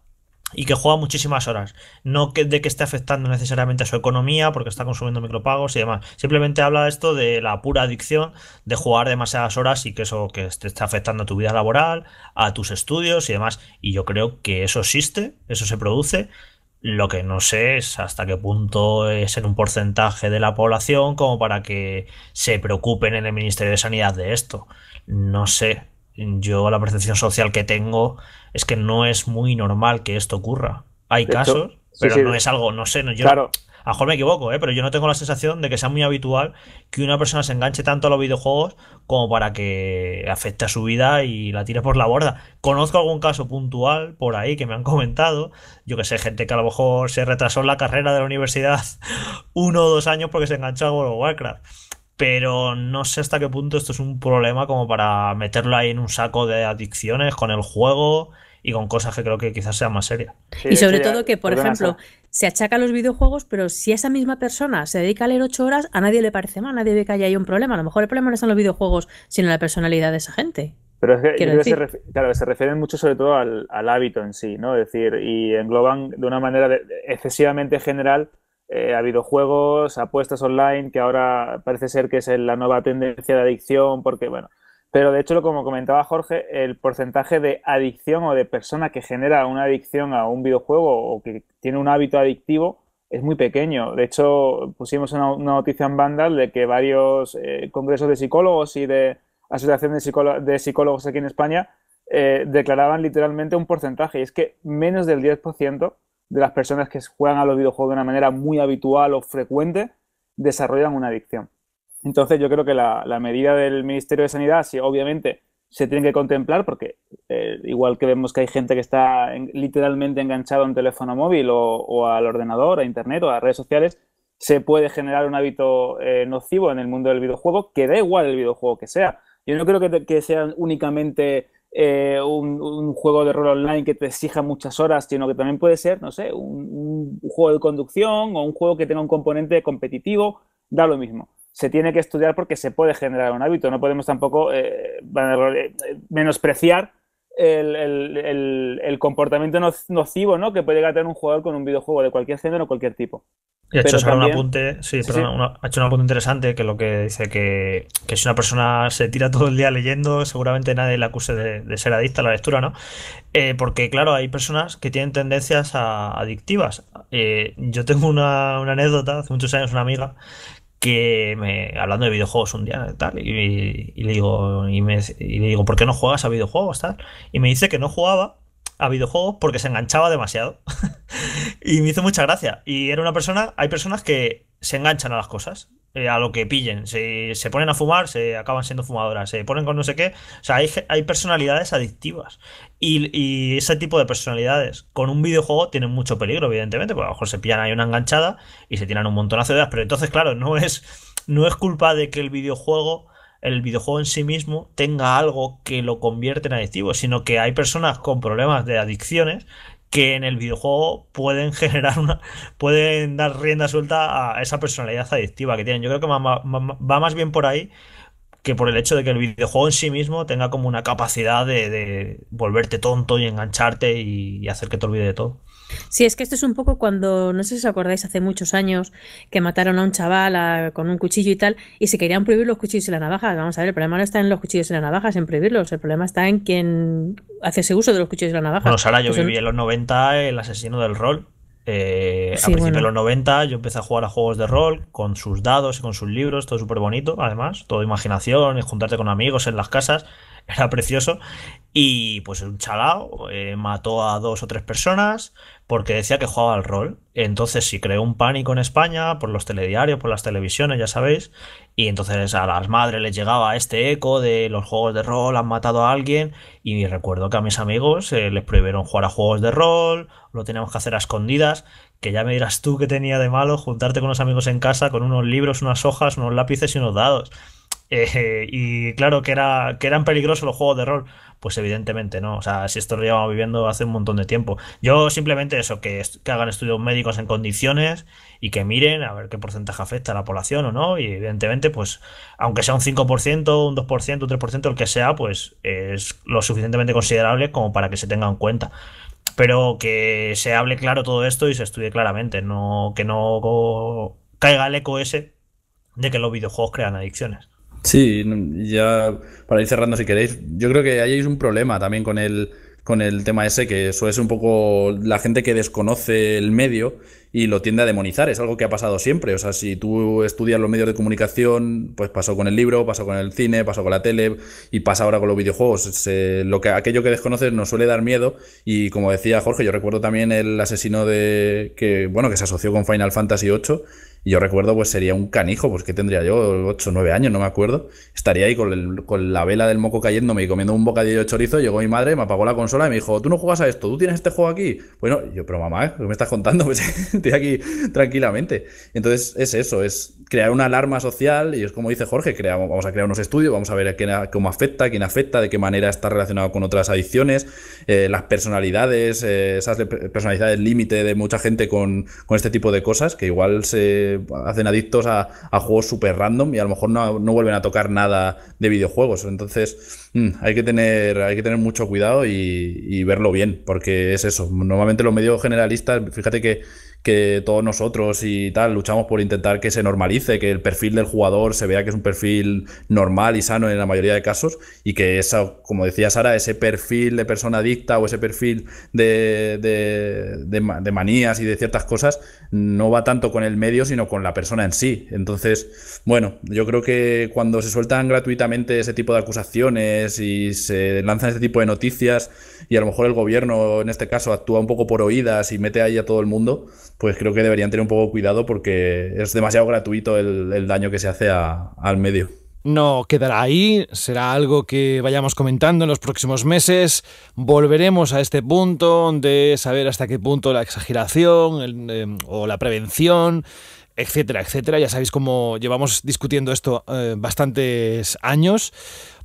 y que juega muchísimas horas. No que, de que esté afectando necesariamente a su economía porque está consumiendo micropagos y demás. Simplemente habla esto de la pura adicción de jugar demasiadas horas y que eso que te está afectando a tu vida laboral, a tus estudios y demás. Y yo creo que eso existe, eso se produce. Lo que no sé es hasta qué punto es en un porcentaje de la población como para que se preocupen en el Ministerio de Sanidad de esto. No sé. Yo la percepción social que tengo es que no es muy normal que esto ocurra. Hay casos, pero no es algo, no sé, no, yo claro. a lo mejor me equivoco, ¿eh? pero yo no tengo la sensación de que sea muy habitual que una persona se enganche tanto a los videojuegos como para que afecte a su vida y la tire por la borda. Conozco algún caso puntual por ahí que me han comentado, yo que sé, gente que a lo mejor se retrasó la carrera de la universidad (laughs) uno o dos años porque se enganchó a World of Warcraft pero no sé hasta qué punto esto es un problema como para meterlo ahí en un saco de adicciones con el juego y con cosas que creo que quizás sean más seria y sobre todo que, por ejemplo, se achaca a los videojuegos, pero si esa misma persona se dedica a leer ocho horas, a nadie le parece mal, a nadie ve que haya un problema. A lo mejor el problema no están los videojuegos, sino la personalidad de esa gente. Pero es que, se, refieren, claro, se refieren mucho sobre todo al, hábito en sí, ¿no? Es decir, y engloban de una manera excesivamente general eh, a videojuegos, apuestas online, que ahora parece ser que es la nueva tendencia de adicción, porque, bueno, pero de hecho, como comentaba Jorge, el porcentaje de adicción o de persona que genera una adicción a un videojuego o que tiene un hábito adictivo es muy pequeño. De hecho, pusimos una, noticia en Vandal de que varios eh, congresos de psicólogos y de asociaciones de, psicólogos aquí en España eh, declaraban literalmente un porcentaje. Y es que menos del 10% de las personas que juegan a los videojuegos de una manera muy habitual o frecuente desarrollan una adicción. Entonces yo creo que la, medida del Ministerio de Sanidad, sí, obviamente se tiene que contemplar porque eh, igual que vemos que hay gente que está literalmente enganchado a un teléfono móvil o, al ordenador, a internet o a redes sociales, se puede generar un hábito eh, nocivo en el mundo del videojuego que da igual el videojuego que sea. Yo no creo que, sea únicamente eh, un, juego de rol online que te exija muchas horas, sino que también puede ser, no sé, un juego de conducción o un juego que tenga un componente competitivo, da lo mismo se tiene que estudiar porque se puede generar un hábito. No podemos tampoco eh, eh, menospreciar el, comportamiento nocivo ¿no? que puede llegar a tener un jugador con un videojuego de cualquier género o cualquier tipo. ha hecho un apunte, sí, ha hecho un apunte interesante que lo que dice que, que, si una persona se tira todo el día leyendo, seguramente nadie la acuse de, ser adicta a la lectura, ¿no? Eh, porque, claro, hay personas que tienen tendencias adictivas. yo tengo una anécdota, hace muchos años una amiga que me, hablando de videojuegos un día tal, y, y le digo, y, me, le digo, ¿por qué no juegas a videojuegos? tal? Y me dice que no jugaba a videojuegos porque se enganchaba demasiado. (laughs) y me hizo mucha gracia. Y era una persona, hay personas que se enganchan a las cosas. Eh, a lo que pillen. Se, se, ponen a fumar, se acaban siendo fumadoras, se ponen con no sé qué. O sea, hay, personalidades adictivas. Y, ese tipo de personalidades con un videojuego tienen mucho peligro, evidentemente, porque a lo mejor se pillan ahí una enganchada y se tiran un montonazo de horas. Pero entonces, claro, no es, no es culpa de que el videojuego el videojuego en sí mismo tenga algo que lo convierte en adictivo, sino que hay personas con problemas de adicciones que en el videojuego pueden (laughs) generar una, pueden dar rienda suelta a esa personalidad adictiva que tienen. Yo creo que va más bien por ahí que por el hecho de que el videojuego en sí mismo tenga como una capacidad de, volverte tonto y engancharte y, y hacer que te olvide de todo. Sí, es que esto es un poco cuando, no sé si os acordáis, hace muchos años que mataron a un chaval con un cuchillo y tal, y se querían prohibir los cuchillos y la navaja, Vamos a ver, el problema no está en los cuchillos y las navajas, en prohibirlos, el problema está en quien hace ese uso de los cuchillos y la navaja. Bueno, Sara, yo pues viví en los 90 el asesino del rol. Eh, a principios de los 90 yo empecé a jugar a juegos de rol con sus dados y con sus libros, todo súper bonito, además, todo imaginación, y juntarte con amigos en las casas, era precioso. Y pues un chalao eh, mató a dos o tres personas porque decía que jugaba al rol. Entonces sí creó un pánico en España por los telediarios, por las televisiones, ya sabéis. Y entonces a las madres les llegaba este eco de los juegos de rol, han matado a alguien. Y recuerdo que a mis amigos eh, les prohibieron jugar a juegos de rol, lo teníamos que hacer a escondidas. Que ya me dirás tú qué tenía de malo juntarte con los amigos en casa con unos libros, unas hojas, unos lápices y unos dados. Eh, y claro, que, era, que eran peligrosos los juegos de rol. Pues evidentemente no. O sea, si esto lo llevamos viviendo hace un montón de tiempo. Yo simplemente eso, que, hagan estudios médicos en condiciones y que miren a ver qué porcentaje afecta a la población o no. Y evidentemente, pues, aunque sea un 5%, un 2%, un 3%, el que sea, pues es lo suficientemente considerable como para que se tenga en cuenta pero que se hable claro todo esto y se estudie claramente, no que no caiga el eco ese de que los videojuegos crean adicciones. Sí, ya para ir cerrando si queréis, yo creo que hay un problema también con el, con el tema ese, que eso es un poco la gente que desconoce el medio y lo tiende a demonizar, es algo que ha pasado siempre, o sea, si tú estudias los medios de comunicación, pues pasó con el libro, pasó con el cine, pasó con la tele y pasa ahora con los videojuegos, lo que, aquello que desconoces nos suele dar miedo y como decía Jorge, yo recuerdo también el asesino de que, bueno, que se asoció con Final Fantasy VIII yo recuerdo, pues sería un canijo, pues que tendría yo, 8 o 9 años, no me acuerdo. Estaría ahí con, el, con, la vela del moco cayéndome y comiendo un bocadillo de chorizo. Llegó mi madre, me apagó la consola y me dijo, tú no juegas a esto, tú tienes este juego aquí. Bueno, pues yo, pero mamá, ¿qué me estás contando? (laughs) Pues estoy aquí tranquilamente. Entonces es eso, es crear una alarma social y es como dice Jorge, vamos a crear unos estudios, vamos a ver a quién, cómo afecta, quién afecta, de qué manera está relacionado con otras adicciones, eh, las personalidades, eh, esas personalidades límite de mucha gente con, con este tipo de cosas, que igual se hacen adictos a, juegos súper random y a lo mejor no, vuelven a tocar nada de videojuegos. Entonces mm, hay, que tener, hay que tener mucho cuidado y, y verlo bien, porque es eso. Normalmente los medios generalistas, fíjate que que todos nosotros y tal luchamos por intentar que se normalice, que el perfil del jugador se vea que es un perfil normal y sano en la mayoría de casos y que eso, como decía Sara, ese perfil de persona adicta o ese perfil de, de manías y de ciertas cosas no va tanto con el medio sino con la persona en sí. Entonces, bueno, yo creo que cuando se sueltan gratuitamente ese tipo de acusaciones y se lanzan ese tipo de noticias y a lo mejor el gobierno en este caso actúa un poco por oídas y mete ahí a todo el mundo, pues creo que deberían tener un poco cuidado porque es demasiado gratuito el, daño que se hace al medio. No quedará ahí, será algo que vayamos comentando en los próximos meses. Volveremos a este punto de saber hasta qué punto la exageración em, o la prevención etcétera, etcétera. Ya sabéis cómo llevamos discutiendo esto eh, bastantes años.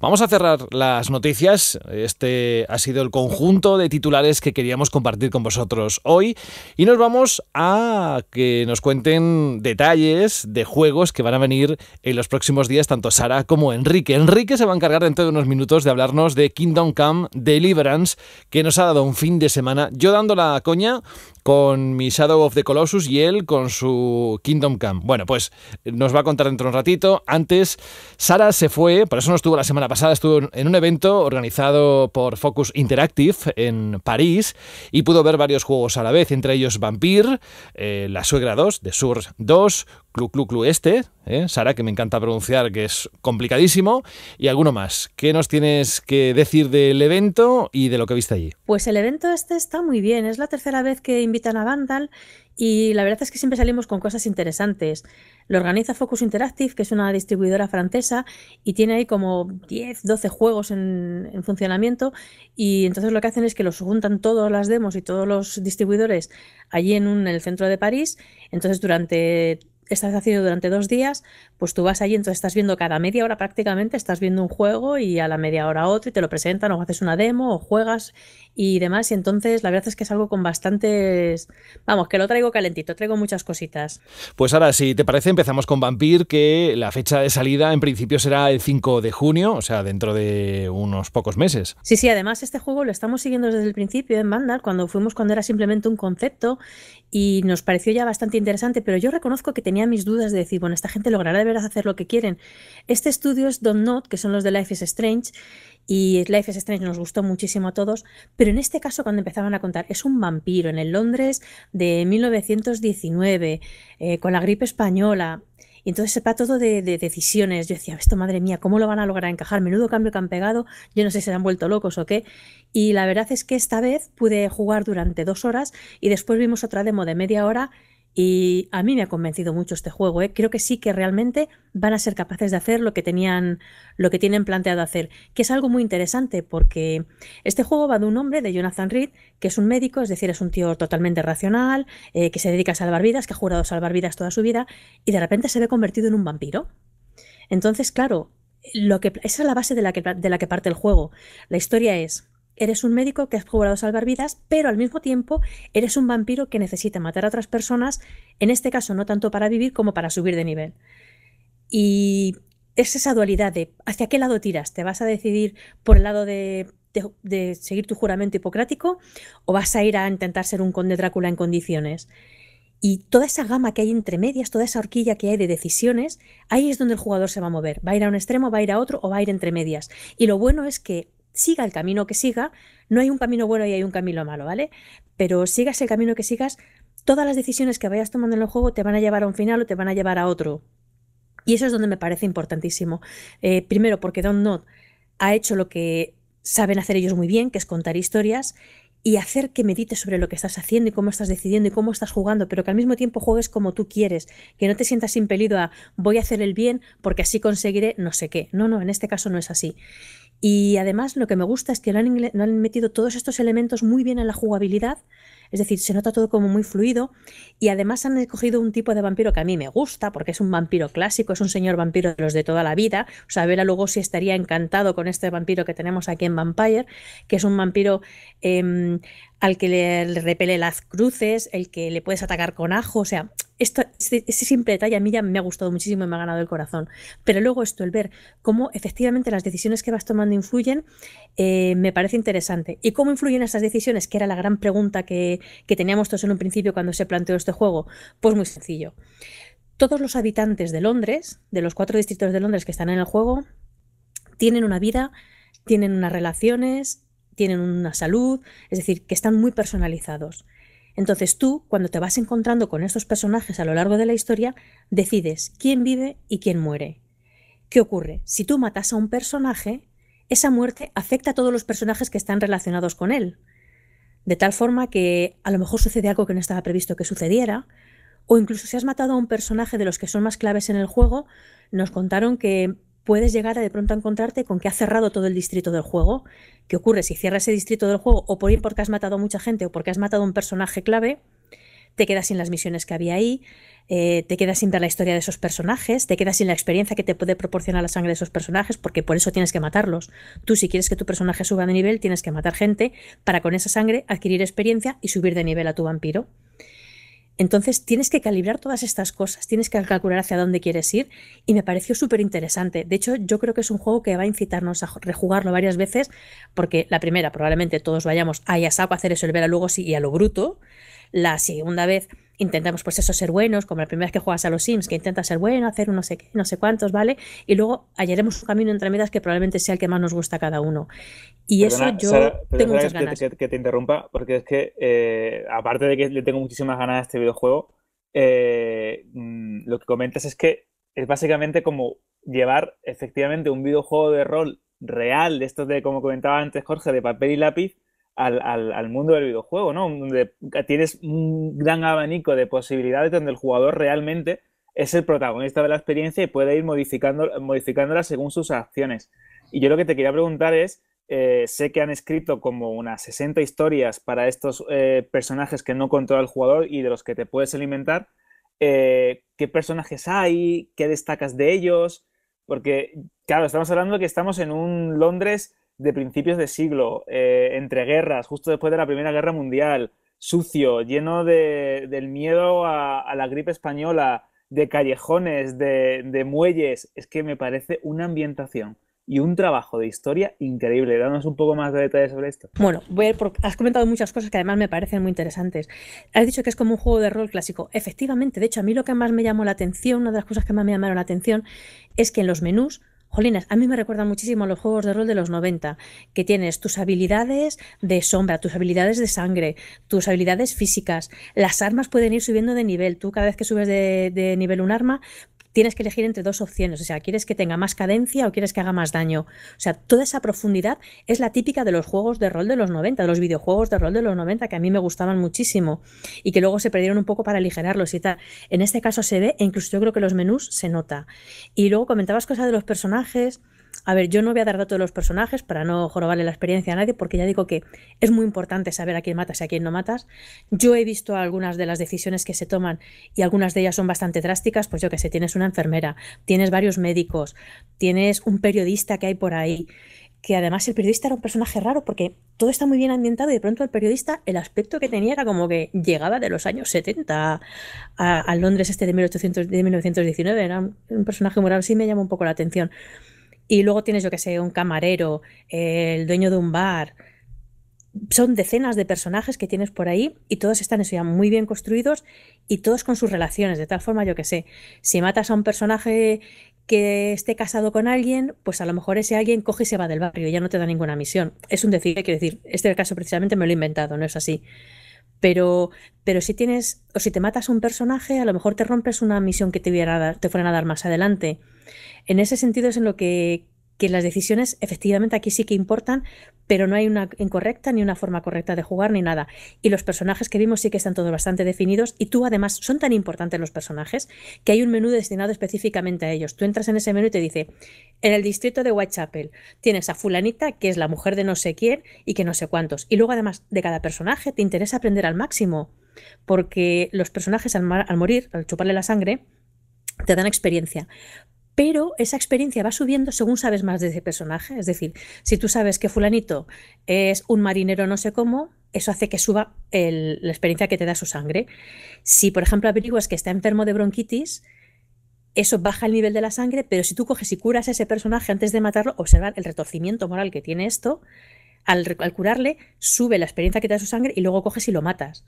Vamos a cerrar las noticias. Este ha sido el conjunto de titulares que queríamos compartir con vosotros hoy. Y nos vamos a que nos cuenten detalles de juegos que van a venir en los próximos días, tanto Sara como Enrique. Enrique se va a encargar dentro de unos minutos de hablarnos de Kingdom Come Deliverance, que nos ha dado un fin de semana. Yo dando la coña con mi Shadow of the Colossus y él con su Kingdom Come. Bueno, pues nos va a contar dentro de un ratito. Antes, Sara se fue, por eso no estuvo la semana pasada estuvo en un evento organizado por Focus Interactive en París y pudo ver varios juegos a la vez, entre ellos Vampir, eh, La Suegra 2, The Sur 2, Clu Clu Clu Este, eh, Sara, que me encanta pronunciar, que es complicadísimo, y alguno más. ¿Qué nos tienes que decir del evento y de lo que viste allí? Pues el evento este está muy bien, es la tercera vez que invitan a Vandal y la verdad es que siempre salimos con cosas interesantes. Lo organiza Focus Interactive, que es una distribuidora francesa, y tiene ahí como 10, 12 juegos en, funcionamiento. Y entonces lo que hacen es que los juntan todas las demos y todos los distribuidores allí en, el centro de París. Entonces durante estás haciendo durante dos días, pues tú vas allí, entonces estás viendo cada media hora prácticamente, estás viendo un juego y a la media hora otro y te lo presentan o haces una demo o juegas y demás. Y entonces, la verdad es que es algo con bastantes. Vamos, que lo traigo calentito, traigo muchas cositas. Pues ahora, si te parece, empezamos con Vampir, que la fecha de salida en principio será el 5 de junio, o sea, dentro de unos pocos meses. Sí, sí, además este juego lo estamos siguiendo desde el principio ¿eh? en Bandar, cuando fuimos cuando era simplemente un concepto y nos pareció ya bastante interesante, pero yo reconozco que tenía mis dudas de decir, bueno, esta gente logrará de veras hacer lo que quieren. Este estudio es Don't Not, que son los de Life is Strange, y Life is Strange nos gustó muchísimo a todos, pero en este caso cuando empezaban a contar, es un vampiro en el Londres de 1919, eh, con la gripe española, y entonces se todo de, de, decisiones. Yo decía, esto madre mía, ¿cómo lo van a lograr encajar? Menudo cambio que han pegado. Yo no sé si se han vuelto locos o qué. Y la verdad es que esta vez pude jugar durante dos horas y después vimos otra demo de media hora y a mí me ha convencido mucho este juego. ¿eh? Creo que sí que realmente van a ser capaces de hacer lo que tenían, lo que tienen planteado hacer, que es algo muy interesante porque este juego va de un hombre, de Jonathan Reed, que es un médico, es decir, es un tío totalmente racional, eh, que se dedica a salvar vidas, que ha jurado salvar vidas toda su vida, y de repente se ve convertido en un vampiro. Entonces, claro, lo que, esa es la base de la que, de la que parte el juego. La historia es eres un médico que has jurado salvar vidas, pero al mismo tiempo eres un vampiro que necesita matar a otras personas, en este caso no tanto para vivir como para subir de nivel. Y es esa dualidad de hacia qué lado tiras, ¿te vas a decidir por el lado de, de seguir tu juramento hipocrático o vas a ir a intentar ser un conde Drácula en condiciones? Y toda esa gama que hay entre medias, toda esa horquilla que hay de decisiones, ahí es donde el jugador se va a mover. Va a ir a un extremo, va a ir a otro o va a ir entre medias. Y lo bueno es que siga el camino que siga, no hay un camino bueno y hay un camino malo, ¿vale? Pero sigas el camino que sigas, todas las decisiones que vayas tomando en el juego te van a llevar a un final o te van a llevar a otro. Y eso es donde me parece importantísimo. Eh, primero, porque Don Not ha hecho lo que saben hacer ellos muy bien, que es contar historias y hacer que medites sobre lo que estás haciendo y cómo estás decidiendo y cómo estás jugando, pero que al mismo tiempo juegues como tú quieres, que no te sientas impelido a voy a hacer el bien porque así conseguiré no sé qué. No, no, en este caso no es así. Y además lo que me gusta es que lo han, han metido todos estos elementos muy bien en la jugabilidad es decir, se nota todo como muy fluido y además han escogido un tipo de vampiro que a mí me gusta porque es un vampiro clásico, es un señor vampiro de los de toda la vida. O sea, luego si estaría encantado con este vampiro que tenemos aquí en Vampire, que es un vampiro em, al que le repele las cruces, el que le puedes atacar con ajo, o sea, esto, ese, simple detalle a mí ya me ha gustado muchísimo y me ha ganado el corazón. Pero luego esto, el ver cómo efectivamente las decisiones que vas tomando influyen eh, me parece interesante. ¿Y cómo influyen esas decisiones? Que era la gran pregunta que, que teníamos todos en un principio cuando se planteó este juego. Pues muy sencillo. Todos los habitantes de Londres, de los cuatro distritos de Londres que están en el juego, tienen una vida, tienen unas relaciones, tienen una salud, es decir, que están muy personalizados. Entonces tú, cuando te vas encontrando con estos personajes a lo largo de la historia, decides quién vive y quién muere. ¿Qué ocurre? Si tú matas a un personaje, esa muerte afecta a todos los personajes que están relacionados con él. De tal forma que a lo mejor sucede algo que no estaba previsto que sucediera, o incluso si has matado a un personaje de los que son más claves en el juego, nos contaron que puedes llegar a de pronto a encontrarte con que ha cerrado todo el distrito del juego. ¿Qué ocurre si cierra ese distrito del juego o por ir porque has matado a mucha gente o porque has matado a un personaje clave? te quedas sin las misiones que había ahí, eh, te quedas sin ver la historia de esos personajes, te quedas sin la experiencia que te puede proporcionar la sangre de esos personajes, porque por eso tienes que matarlos. Tú si quieres que tu personaje suba de nivel, tienes que matar gente para con esa sangre adquirir experiencia y subir de nivel a tu vampiro. Entonces tienes que calibrar todas estas cosas, tienes que calcular hacia dónde quieres ir y me pareció súper interesante. De hecho, yo creo que es un juego que va a incitarnos a rejugarlo varias veces porque la primera probablemente todos vayamos a Yasaku a hacer eso el ver luego sí y a lo bruto la segunda vez intentamos, pues eso, ser buenos, como la primera vez que juegas a los Sims, que intentas ser bueno, hacer no sé qué, no sé cuántos, ¿vale? Y luego hallaremos un camino entre medias que probablemente sea el que más nos gusta a cada uno. Y eso yo tengo muchas ganas. Que que te, interrumpa, porque es que, eh, aparte de que le tengo muchísimas ganas a este videojuego, eh, mm, lo que comentas es que es básicamente como llevar efectivamente un videojuego de rol real, de estos de, como comentaba antes Jorge, de papel y lápiz, al, mundo del videojuego, ¿no? Donde tienes un gran abanico de posibilidades donde el jugador realmente es el protagonista de la experiencia y puede ir modificando, modificándola según sus acciones. Y yo lo que te quería preguntar es, eh, sé que han escrito como unas 60 historias para estos eh, personajes que no controla el jugador y de los que te puedes alimentar. Eh, ¿Qué personajes hay? ¿Qué destacas de ellos? Porque, claro, estamos hablando de que estamos en un Londres de principios de siglo, eh, entre guerras, justo después de la Primera Guerra Mundial, sucio, lleno del miedo a, la gripe española, de callejones, de, muelles. Es que me parece una ambientación y un trabajo de historia increíble. Danos un poco más de detalles sobre esto. Bueno, has comentado muchas cosas que además me parecen muy interesantes. Has dicho que es como un juego de rol clásico. Efectivamente, de hecho, a mí lo que más me llamó la atención, una de las cosas que más me llamaron la atención, es que en los menús Jolinas, a mí me recuerda muchísimo a los juegos de rol de los 90, que tienes tus habilidades de sombra, tus habilidades de sangre, tus habilidades físicas. Las armas pueden ir subiendo de nivel. Tú cada vez que subes de, de nivel un arma, tienes que elegir entre dos opciones. O sea, ¿quieres que tenga más cadencia o quieres que haga más daño? O sea, toda esa profundidad es la típica de los juegos de rol de los 90, de los videojuegos de rol de los 90 que a mí me gustaban muchísimo y que luego se perdieron un poco para aligerarlos y tal. En este caso se ve e incluso yo creo que los menús se nota. Y luego comentabas cosas de los personajes. A ver, yo no voy a dar datos de los personajes para no jorobarle la experiencia a nadie, porque ya digo que es muy importante saber a quién matas y a quién no matas. Yo he visto algunas de las decisiones que se toman y algunas de ellas son bastante drásticas, pues yo que sé, tienes una enfermera, tienes varios médicos, tienes un periodista que hay por ahí, que además el periodista era un personaje raro porque todo está muy bien ambientado y de pronto el periodista, el aspecto que tenía era como que llegaba de los años 70 a, Londres este de, 1800, 1919, era un, un personaje moral, sí me llama un poco la atención. Y luego tienes, yo que sé, un camarero, el dueño de un bar. Son decenas de personajes que tienes por ahí y todos están eso ya muy bien construidos y todos con sus relaciones. De tal forma, yo que sé, si matas a un personaje que esté casado con alguien, pues a lo mejor ese alguien coge y se va del barrio y ya no te da ninguna misión. Es un decir, quiero decir, este caso precisamente me lo he inventado, no es así. Pero, pero si tienes, o si te matas a un personaje, a lo mejor te rompes una misión que te, hubiera, te fueran a dar más adelante. En ese sentido es en lo que, las decisiones efectivamente aquí sí que importan, pero no hay una incorrecta ni una forma correcta de jugar ni nada. Y los personajes que vimos sí que están todos bastante definidos y tú además son tan importantes los personajes que hay un menú destinado específicamente a ellos. Tú entras en ese menú y te dice, en el distrito de Whitechapel tienes a fulanita que es la mujer de no sé quién y que no sé cuántos. Y luego además de cada personaje te interesa aprender al máximo porque los personajes al, al morir, al chuparle la sangre, te dan experiencia pero esa experiencia va subiendo según sabes más de ese personaje. Es decir, si tú sabes que fulanito es un marinero no sé cómo, eso hace que suba la experiencia que te da su sangre. Si, por ejemplo, averiguas que está enfermo de bronquitis, eso baja el nivel de la sangre, pero si tú coges y curas a ese personaje antes de matarlo, observar el retorcimiento moral que tiene esto, al curarle, sube la experiencia que te da su sangre y luego coges y lo matas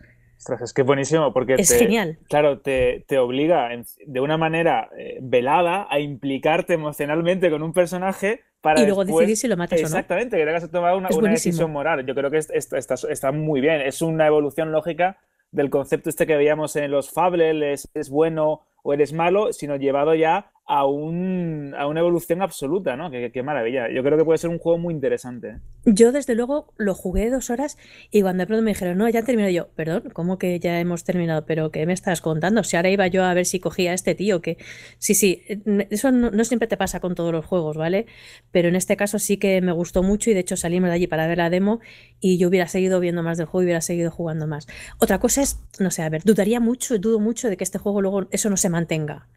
es que buenísimo porque genial. Claro, te, obliga de una manera eh, velada a implicarte emocionalmente con un personaje para. Y luego decidir si lo matas o no. Exactamente, que tengas que tomar una, decisión moral. Yo creo que está, está, muy bien. Es una evolución lógica del concepto este que veíamos en los Fables, es, bueno o eres malo, sino llevado ya a, una evolución absoluta, ¿no? Qué, maravilla. Yo creo que puede ser un juego muy interesante. Yo, desde luego, lo jugué dos horas y cuando de pronto me dijeron, no, ya han terminado yo, perdón, ¿cómo que ya hemos terminado? ¿Pero qué me estás contando? Si ahora iba yo a ver si cogía a este tío, que sí, sí, eh, eso no, no siempre te pasa con todos los juegos, ¿vale? Pero en este caso sí que me gustó mucho y de hecho salimos de allí para ver la demo y yo hubiera seguido viendo más del juego y hubiera seguido jugando más. Otra cosa es, no sé, a ver, dudaría mucho, dudo mucho de que este juego luego eso no se mantenga.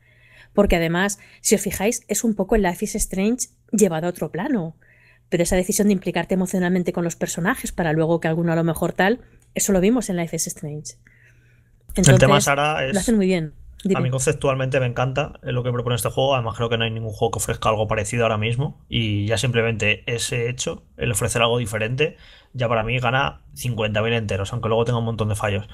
Porque además, si os fijáis, es un poco el Life is Strange llevado a otro plano. Pero esa decisión de implicarte emocionalmente con los personajes para luego que alguno a lo mejor tal, eso lo vimos en Life is Strange. Entonces, Lo hacen muy bien. A mí conceptualmente me encanta lo que propone este juego. Además, creo que no hay ningún juego que ofrezca algo parecido ahora mismo. Y ya simplemente ese hecho, el ofrecer algo diferente, ya para mí gana 50.000 enteros, aunque luego tenga un montón de fallos.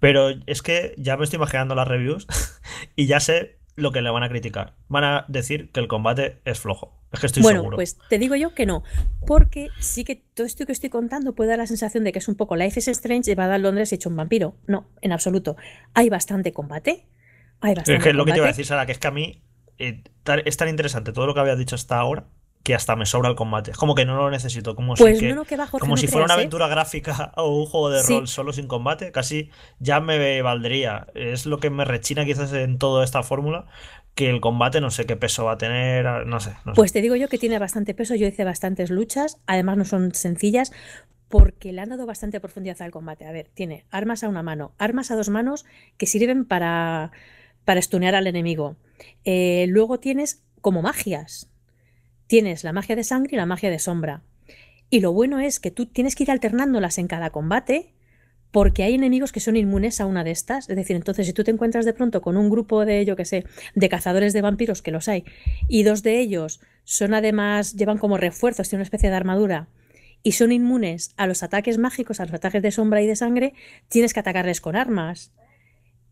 Pero es que ya me estoy imaginando las reviews (laughs) y ya sé lo que le van a criticar. Van a decir que el combate es flojo. Es que estoy bueno, pues te digo yo que no. Porque sí que todo esto que estoy contando puede dar la sensación de que es un poco Life is Strange llevada a Londres hecho un vampiro. No, en absoluto. Hay bastante combate. Hay bastante es que lo que te iba a decir, Sara, que es que a mí eh, es tan interesante todo lo que había dicho hasta ahora que hasta me sobra el combate. Es como que no lo necesito, como si, pues como si fuera una ¿eh? aventura gráfica (laughs) o un juego de rol solo sin combate, casi ya me valdría. Es lo que me rechina quizás en toda esta fórmula, que el combate no sé qué peso va a tener, ah, no sé. pues te digo yo que tiene bastante peso, yo hice bastantes luchas, además no son sencillas, porque le han dado bastante profundidad al combate. A ver, tiene armas a una mano, armas a dos manos que sirven para, para estunear al enemigo. Eh, luego tienes como magias. Tienes la magia de sangre y la magia de sombra. Y lo bueno es que tú tienes que ir alternándolas en cada combate porque hay enemigos que son inmunes a una de estas. Es decir, entonces si tú te encuentras de pronto con un grupo de, yo qué sé, de cazadores de vampiros, que los hay, y dos de ellos son además, llevan como refuerzos, tienen una especie de armadura, y son inmunes a los ataques mágicos, a los ataques de sombra y de sangre, tienes que atacarles con armas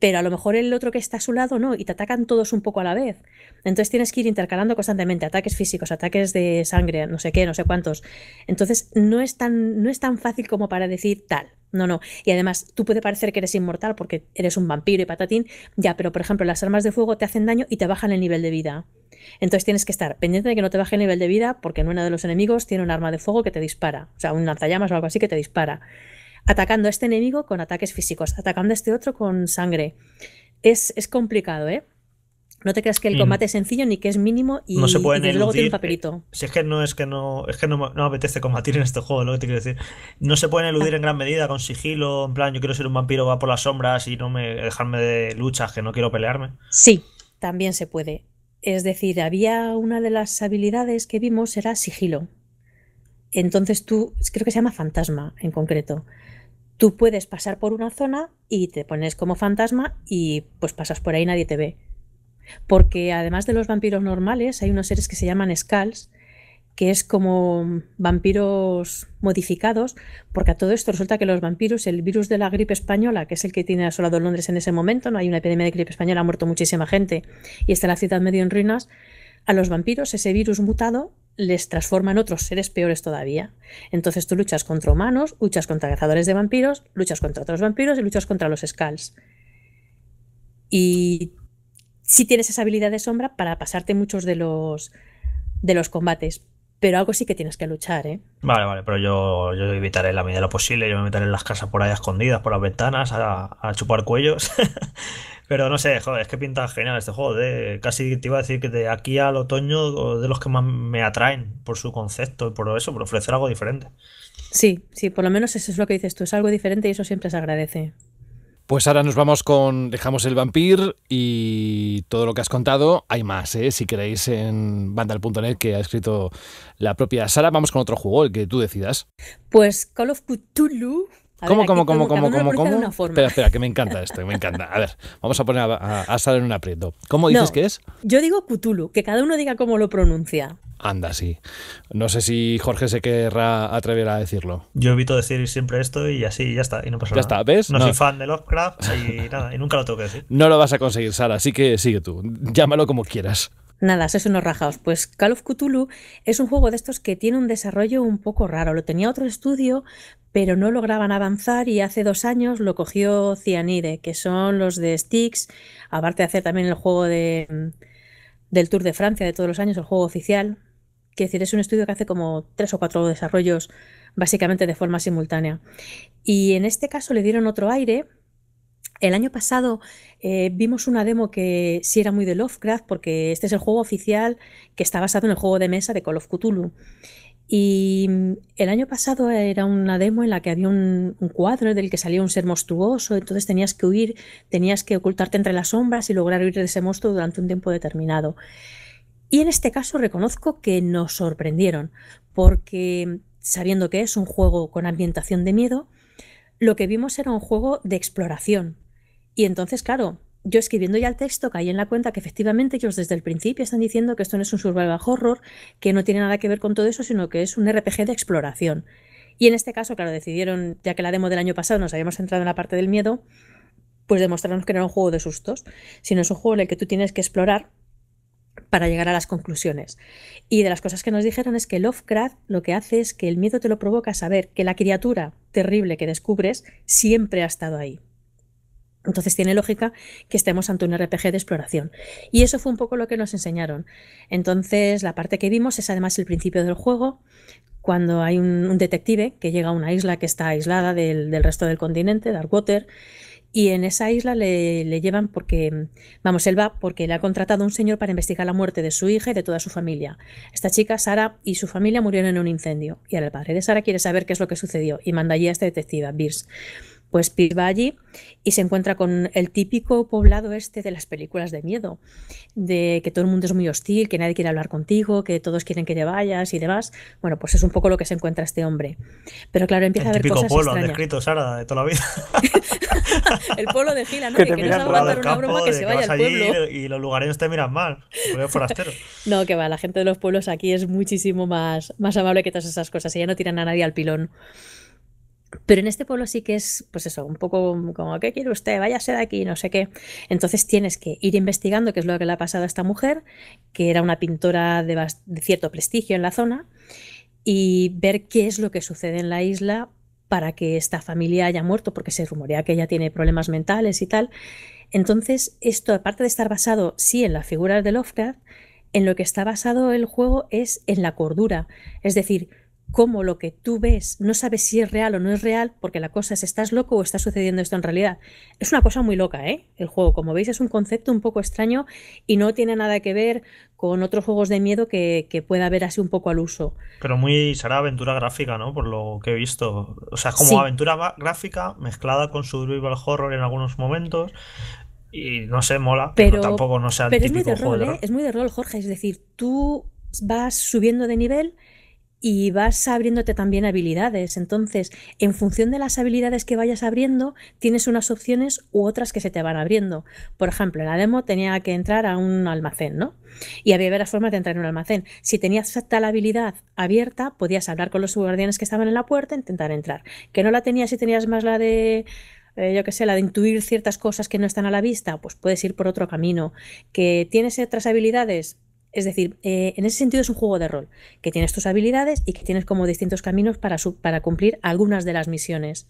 pero a lo mejor el otro que está a su lado no, y te atacan todos un poco a la vez. Entonces tienes que ir intercalando constantemente ataques físicos, ataques de sangre, no sé qué, no sé cuántos. Entonces no es tan, no es tan fácil como para decir tal. No, no. Y además, tú puede parecer que eres inmortal porque eres un vampiro y patatín, ya, pero por ejemplo, las armas de fuego te hacen daño y te bajan el nivel de vida. Entonces tienes que estar pendiente de que no te baje el nivel de vida porque en uno de los enemigos tiene un arma de fuego que te dispara, o sea, un lanzallamas o algo así que te dispara atacando a este enemigo con ataques físicos, atacando a este otro con sangre. Es, complicado, ¿eh? No te creas que el mm. combate es sencillo ni que es mínimo y, luego tiene un eh, papelito. es que no es que no es que no, apetece combatir en este juego, lo decir. No se pueden eludir en gran medida con sigilo, en plan yo quiero ser un vampiro va por las sombras y no me dejarme de luchas que no quiero pelearme. Sí, también se puede. Es decir, había una de las habilidades que vimos era sigilo. Entonces tú creo que se llama fantasma en concreto tú puedes pasar por una zona y te pones como fantasma y pues pasas por ahí y nadie te ve. Porque además de los vampiros normales, hay unos seres que se llaman Skulls, que es como vampiros modificados, porque a todo esto resulta que los vampiros, el virus de la gripe española, que es el que tiene asolado Londres en ese momento, no hay una epidemia de gripe española, ha muerto muchísima gente y está la ciudad medio en ruinas, a los vampiros ese virus mutado les transforma en otros seres peores todavía. Entonces tú luchas contra humanos, luchas contra cazadores de vampiros, luchas contra otros vampiros y luchas contra los Skulls. Y sí tienes esa habilidad de sombra para pasarte muchos de los, de los combates. Pero algo sí que tienes que luchar, ¿eh? Vale, vale, pero yo, yo evitaré la medida de lo posible. Yo me meteré en las casas por ahí escondidas, por las ventanas, a chupar cuellos. (laughs) Pero no sé, joder, es que pinta genial este juego. De, casi te iba a decir que de aquí al otoño de los que más me atraen por su concepto y por eso, por ofrecer algo diferente. Sí, sí, por lo menos eso es lo que dices tú, es algo diferente y eso siempre se agradece. Pues ahora nos vamos con Dejamos el Vampir y todo lo que has contado. Hay más, ¿eh? si queréis, en bandal.net que ha escrito la propia Sara. Vamos con otro juego, el que tú decidas. Pues Call of Cthulhu ¿Cómo, cómo, cómo, cómo, cómo, Espera, espera, que me encanta esto, me encanta. A ver, vamos a poner a, Sara en un aprieto. ¿Cómo dices que es? Yo digo Cthulhu, que cada uno diga cómo lo pronuncia. Anda, sí. No sé si Jorge se querrá atrever a decirlo. Yo evito decir siempre esto y así ya está, y no pasa nada. Ya está, ¿ves? No, soy fan de Lovecraft y nada, y nunca lo tengo que decir. No lo vas a conseguir, Sara, así que sigue tú. Llámalo como quieras. Nada, eso unos rajaos. Pues Call of Cthulhu es un juego de estos que tiene un desarrollo un poco raro. Lo tenía otro estudio, pero no lograban avanzar y hace dos años lo cogió Cianide, que son los de Styx, aparte de hacer también el juego de, mm, del Tour de Francia de todos los años, el juego oficial. Que decir, es un estudio que hace como tres o cuatro desarrollos básicamente de forma simultánea. Y en este caso le dieron otro aire el año pasado eh, vimos una demo que sí era muy de Lovecraft, porque este es el juego oficial que está basado en el juego de mesa de Call of Cthulhu. Y mm, el año pasado era una demo en la que había un, un, cuadro del que salía un ser monstruoso, entonces tenías que huir, tenías que ocultarte entre las sombras y lograr huir de ese monstruo durante un tiempo determinado. Y en este caso reconozco que nos sorprendieron, porque mm, sabiendo que es un juego con ambientación de miedo, lo que vimos era un juego de exploración, y entonces, claro, yo escribiendo ya el texto caí en la cuenta que efectivamente ellos desde el principio están diciendo que esto no es un survival horror, que no tiene nada que ver con todo eso, sino que es un RPG de exploración. Y en este caso, claro, decidieron, ya que la demo del año pasado nos habíamos entrado en la parte del miedo, pues demostraron que no era un juego de sustos, sino es un juego en el que tú tienes que explorar para llegar a las conclusiones. Y de las cosas que nos dijeron es que Lovecraft lo que hace es que el miedo te lo provoca saber que la criatura terrible que descubres siempre ha estado ahí, entonces tiene lógica que estemos ante un RPG de exploración. Y eso fue un poco lo que nos enseñaron. Entonces la parte que vimos es además el principio del juego, cuando hay un, detective que llega a una isla que está aislada del, resto del continente, Darkwater, y en esa isla le, llevan porque, vamos, él va porque le ha contratado un señor para investigar la muerte de su hija y de toda su familia. Esta chica, Sara, y su familia murieron en un incendio. Y ahora el padre de Sara quiere saber qué es lo que sucedió y manda allí a esta detective, Birs. Pues Pete va y se encuentra con el típico poblado este de las películas de miedo, de que todo el mundo es muy hostil, que nadie quiere hablar contigo, que todos quieren que te vayas y demás. Bueno, pues es un poco lo que se encuentra este hombre. Pero claro, empieza a ver cosas pueblo, descrito, Sara, de toda la vida. (laughs) el pueblo de Gila, ¿no? Que, te no una broma que se vaya al pueblo. Y los lugareños te miran mal, forastero. (laughs) no, que va, la gente de los pueblos aquí es muchísimo más, más amable que todas esas cosas. Y ya no tiran a nadie al pilón. Pero en este pueblo sí que es, pues eso, un poco como, ¿qué quiere usted? Váyase de aquí, no sé qué. Entonces tienes que ir investigando qué es lo que le ha pasado a esta mujer, que era una pintora de, de cierto prestigio en la zona, y ver qué es lo que sucede en la isla para que esta familia haya muerto, porque se rumorea que ella tiene problemas mentales y tal. Entonces, esto, aparte de estar basado, sí, en las figuras de Lovecraft, en lo que está basado el juego es en la cordura. Es decir, cómo lo que tú ves no sabes si es real o no es real, porque la cosa es estás loco o está sucediendo esto en realidad. Es una cosa muy loca, ¿eh? El juego, como veis, es un concepto un poco extraño y no tiene nada que ver con otros juegos de miedo que, pueda haber así un poco al uso. Pero muy será aventura gráfica, ¿no? Por lo que he visto. O sea, es como aventura gráfica mezclada con survival horror en algunos momentos. Y no sé, mola, pero, tampoco no sea el pero es muy de rol, ¿eh? Es muy de rol, Jorge. Es decir, tú vas subiendo de nivel y vas abriéndote también habilidades. Entonces, en función de las habilidades que vayas abriendo, tienes unas opciones u otras que se te van abriendo. Por ejemplo, en la demo tenía que entrar a un almacén, ¿no? Y había varias formas de entrar en un almacén. Si tenías tal habilidad abierta, podías hablar con los guardianes que estaban en la puerta e intentar entrar. Que no la tenías y tenías más la de eh, yo qué sé, la de intuir ciertas cosas que no están a la vista, pues puedes ir por otro camino. Que tienes otras habilidades, es decir, eh, en ese sentido es un juego de rol, que tienes tus habilidades y que tienes como distintos caminos para, para cumplir algunas de las misiones.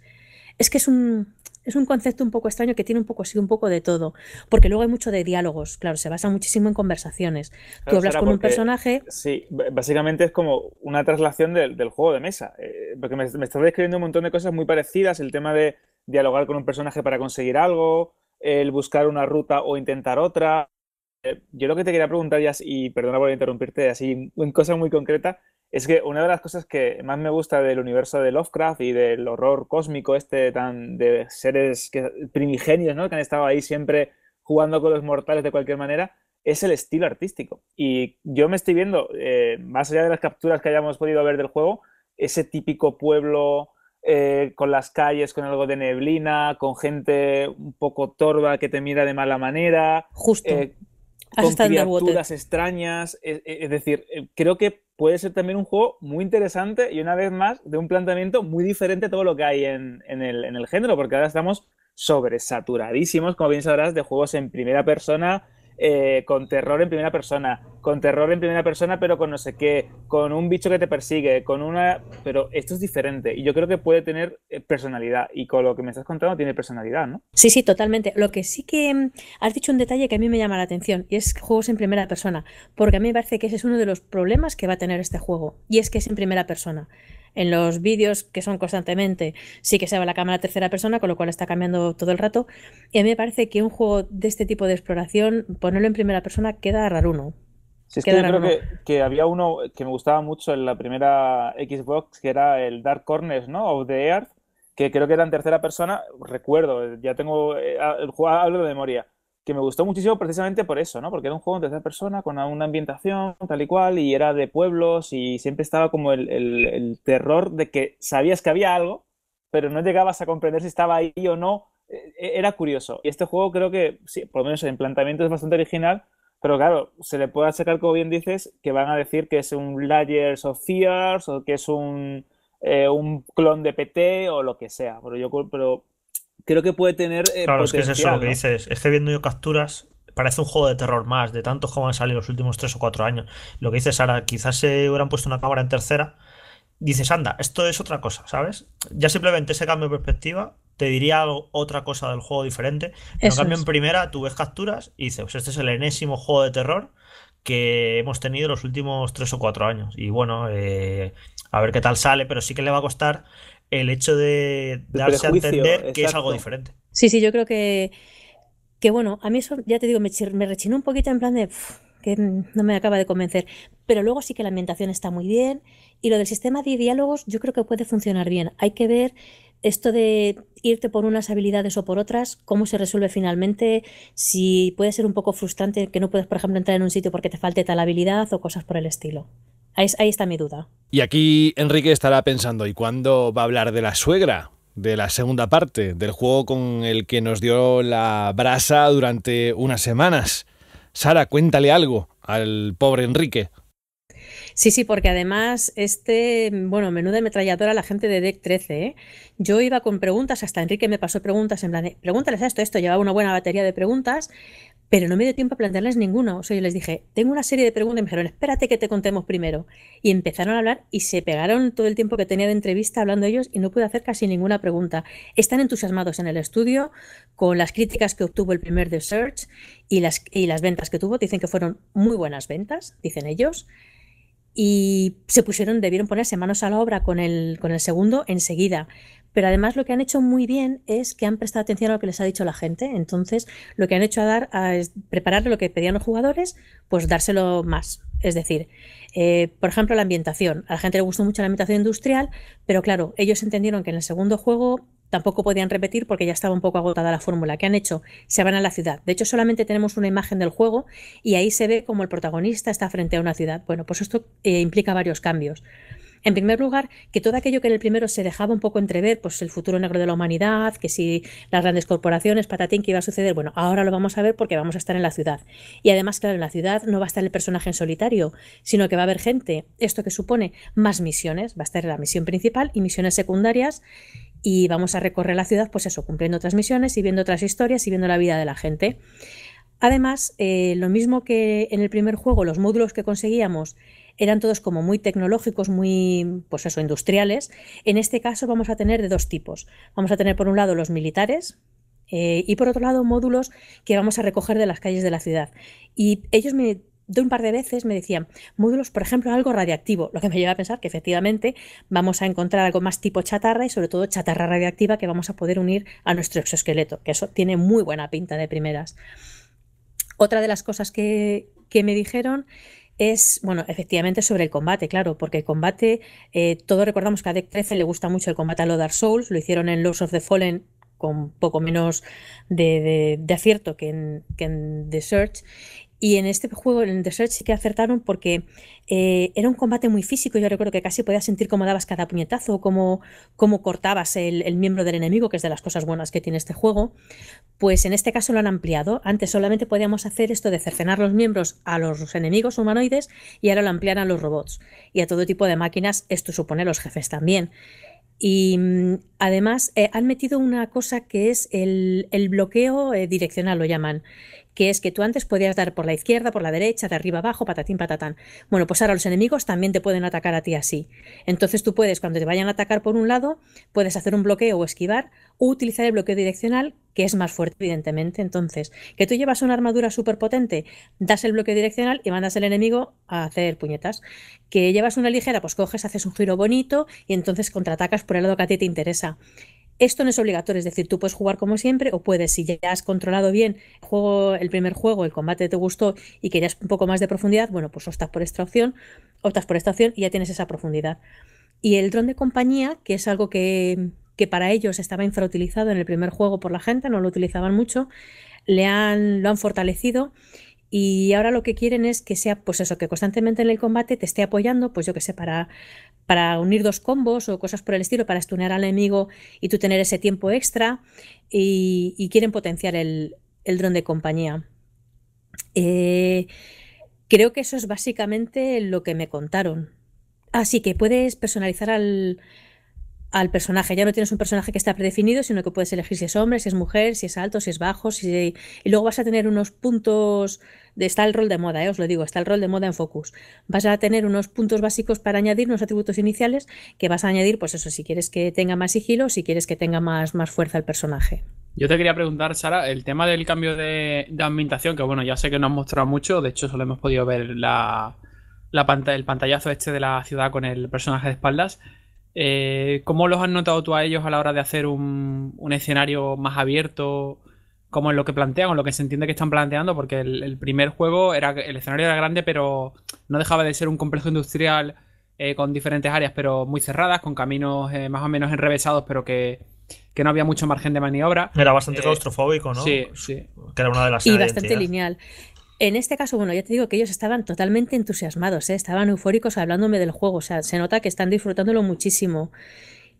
Es que es un, es un concepto un poco extraño que tiene un poco así, un poco de todo, porque luego hay mucho de diálogos, claro, se basa muchísimo en conversaciones. Tú hablas con un personaje. Sí, básicamente es como una traslación del, juego de mesa, eh, porque me, me, estás describiendo un montón de cosas muy parecidas, el tema de dialogar con un personaje para conseguir algo, el buscar una ruta o intentar otra, eh, yo lo que te quería preguntar, ya, y perdona por interrumpirte, así, en cosa muy concreta, es que una de las cosas que más me gusta del universo de Lovecraft y del horror cósmico este tan de seres primigenios, ¿no? Que han estado ahí siempre jugando con los mortales de cualquier manera, es el estilo artístico. Y yo me estoy viendo, eh, más allá de las capturas que hayamos podido ver del juego, ese típico pueblo eh, con las calles, con algo de neblina, con gente un poco torva que te mira de mala manera. Justo con criaturas extrañas. E, e, es, decir, eh, creo que puede ser también un juego muy interesante y una vez más de un planteamiento muy diferente a todo lo que hay en, el, en el género, porque ahora estamos sobresaturadísimos, como bien sabrás, de juegos en primera persona eh, con terror en primera persona, con terror en primera persona, pero con no sé qué, con un bicho que te persigue, con una. Pero esto es diferente y yo creo que puede tener eh, personalidad. Y con lo que me estás contando, tiene personalidad, ¿no? Sí, sí, totalmente. Lo que sí que mm, has dicho un detalle que a mí me llama la atención y es juegos en primera persona, porque a mí me parece que ese es uno de los problemas que va a tener este juego y es que es en primera persona. En los vídeos que son constantemente, sí que se va la cámara tercera persona, con lo cual está cambiando todo el rato. Y a mí me parece que un juego de este tipo de exploración, ponerlo en primera persona queda raro uno. es que yo creo que, había uno que me gustaba mucho en la primera Xbox, que era el Dark Corners, ¿no? Of the Earth, que creo que era en tercera persona, recuerdo, ya tengo, eh, ah, el juego hablo de memoria, que me gustó muchísimo precisamente por eso, ¿no? Porque era un juego en tercera persona con una ambientación tal y cual y era de pueblos y siempre estaba como el, terror de que sabías que había algo, pero no llegabas a comprender si estaba ahí o no. E, e, era curioso. Y este juego creo que, sí, por lo menos el planteamiento es bastante original, pero claro, se le puede sacar, como bien dices, que van a decir que es un Layers of Fears o que es un, eh, clon de PT o lo que sea. Pero yo, pero creo que puede tener. Eh, claro, es que es eso lo que dices. Estoy viendo yo capturas. Parece un juego de terror más, de tantos como han salido los últimos 3 o 4 años. Lo que dices, Sara, quizás se hubieran puesto una cámara en tercera. Dices, anda, esto es otra cosa, ¿sabes? Ya simplemente ese cambio de perspectiva te diría otra cosa del juego diferente. En cambio, en primera, tú ves capturas y dices, pues este es el enésimo juego de terror que hemos tenido los últimos 3 o 4 años. Y bueno, eh, a ver qué tal sale, pero sí que le va a costar el hecho de darse a entender que es algo diferente. Sí, sí, yo creo que, que bueno, a mí eso, ya te digo, me, rechinó un poquito en plan de que no me acaba de convencer, pero luego sí que la ambientación está muy bien y lo del sistema de diálogos yo creo que puede funcionar bien. Hay que ver esto de irte por unas habilidades o por otras, cómo se resuelve finalmente, si puede ser un poco frustrante que no puedes, por ejemplo, entrar en un sitio porque te falte tal habilidad o cosas por el estilo. Ahí, está mi duda. Y aquí Enrique estará pensando, ¿y cuándo va a hablar de la suegra? de la segunda parte del juego con el que nos dio la brasa durante unas semanas. Sara, cuéntale algo al pobre Enrique. Sí, sí, porque además este, bueno, de ametralladora la gente de deck 13, ¿eh? Yo iba con preguntas, hasta Enrique me pasó preguntas en plan, pregúntale eh, pregúntales esto, esto, llevaba una buena batería de preguntas, pero no me dio tiempo a plantearles ninguna. O sea, yo les dije, tengo una serie de preguntas y me dijeron, espérate que te contemos primero. Y empezaron a hablar y se pegaron todo el tiempo que tenía de entrevista hablando ellos y no pude hacer casi ninguna pregunta. Están entusiasmados en el estudio con las críticas que obtuvo el primer de Search y las, y las ventas que tuvo. Dicen que fueron muy buenas ventas, dicen ellos. Y se pusieron, debieron ponerse manos a la obra con el, con el segundo enseguida pero además lo que han hecho muy bien es que han prestado atención a lo que les ha dicho la gente. Entonces, lo que han hecho a dar es preparar lo que pedían los jugadores, pues dárselo más. Es decir, eh, por ejemplo, la ambientación. A la gente le gustó mucho la ambientación industrial, pero claro, ellos entendieron que en el segundo juego tampoco podían repetir porque ya estaba un poco agotada la fórmula. que han hecho? Se van a la ciudad. De hecho, solamente tenemos una imagen del juego y ahí se ve como el protagonista está frente a una ciudad. Bueno, pues esto eh, implica varios cambios. En primer lugar, que todo aquello que en el primero se dejaba un poco entrever, pues el futuro negro de la humanidad, que si las grandes corporaciones, patatín, que iba a suceder, bueno, ahora lo vamos a ver porque vamos a estar en la ciudad. Y además, claro, en la ciudad no va a estar el personaje en solitario, sino que va a haber gente. Esto que supone más misiones, va a estar la misión principal y misiones secundarias y vamos a recorrer la ciudad, pues eso, cumpliendo otras misiones y viendo otras historias y viendo la vida de la gente. Además, eh, lo mismo que en el primer juego, los módulos que conseguíamos eran todos como muy tecnológicos, muy, pues eso, industriales. En este caso vamos a tener de dos tipos. Vamos a tener por un lado los militares, eh, y por otro lado módulos que vamos a recoger de las calles de la ciudad. Y ellos me de un par de veces me decían módulos, por ejemplo, algo radiactivo, lo que me lleva a pensar que efectivamente vamos a encontrar algo más tipo chatarra y sobre todo chatarra radiactiva que vamos a poder unir a nuestro exoesqueleto, que eso tiene muy buena pinta de primeras. Otra de las cosas que, que me dijeron es, bueno, efectivamente sobre el combate, claro, porque el combate, todo eh, todos recordamos que a Deck 13 le gusta mucho el combate a los Dark Souls, lo hicieron en Lords of the Fallen con poco menos de, acierto que en, que en, The Search. Y en este juego, en The Search, sí que acertaron porque eh, era un combate muy físico. Yo recuerdo que casi podías sentir cómo dabas cada puñetazo, cómo, cómo cortabas el, el, miembro del enemigo, que es de las cosas buenas que tiene este juego. Pues en este caso lo han ampliado. Antes solamente podíamos hacer esto de cercenar los miembros a los enemigos humanoides y ahora lo amplian a los robots y a todo tipo de máquinas. Esto supone los jefes también. Y mm, además eh, han metido una cosa que es el, bloqueo eh, direccional, lo llaman que es que tú antes podías dar por la izquierda, por la derecha, de arriba abajo, patatín, patatán. Bueno, pues ahora los enemigos también te pueden atacar a ti así. Entonces tú puedes, cuando te vayan a atacar por un lado, puedes hacer un bloqueo o esquivar, o utilizar el bloqueo direccional, que es más fuerte, evidentemente. Entonces, que tú llevas una armadura súper potente, das el bloqueo direccional y mandas al enemigo a hacer puñetas. Que llevas una ligera, pues coges, haces un giro bonito y entonces contraatacas por el lado que a ti te interesa. Esto no es obligatorio, es decir, tú puedes jugar como siempre o puedes, si ya has controlado bien el, juego, el primer juego, el combate te gustó y querías un poco más de profundidad, bueno, pues optas por esta opción, optas por esta opción y ya tienes esa profundidad. Y el dron de compañía, que es algo que, para ellos estaba infrautilizado en el primer juego por la gente, no lo utilizaban mucho, le lo han fortalecido y ahora lo que quieren es que sea, pues eso, que constantemente en el combate te esté apoyando, pues yo que sé, para, para unir dos combos o cosas por el estilo, para estunear al enemigo y tú tener ese tiempo extra. Y, quieren potenciar el, dron de compañía. Eh, creo que eso es básicamente lo que me contaron. Así que puedes personalizar al, al personaje. Ya no tienes un personaje que está predefinido, sino que puedes elegir si es hombre, si es mujer, si es alto, si es bajo, si... y luego vas a tener unos puntos está el rol de moda, ¿eh? os lo digo, está el rol de moda en Focus. Vas a tener unos puntos básicos para añadir, unos atributos iniciales que vas a añadir, pues eso, si quieres que tenga más sigilo, si quieres que tenga más, más fuerza el personaje. Yo te quería preguntar, Sara, el tema del cambio de, ambientación, que bueno, ya sé que no han mostrado mucho, de hecho solo hemos podido ver el pantallazo este de la ciudad con el personaje de espaldas. Eh, ¿Cómo los has notado tú a ellos a la hora de hacer un, un escenario más abierto? como en lo que plantean o lo que se entiende que están planteando, porque el, primer juego era el escenario era grande, pero no dejaba de ser un complejo industrial eh, con diferentes áreas, pero muy cerradas, con caminos eh, más o menos enrevesados, pero que, que no había mucho margen de maniobra. Era bastante eh, claustrofóbico, ¿no? Sí, pues, sí. Que era una de las y bastante lineal. En este caso, bueno, ya te digo que ellos estaban totalmente entusiasmados, estaban eufóricos hablándome del juego, o sea, se nota que están disfrutándolo muchísimo.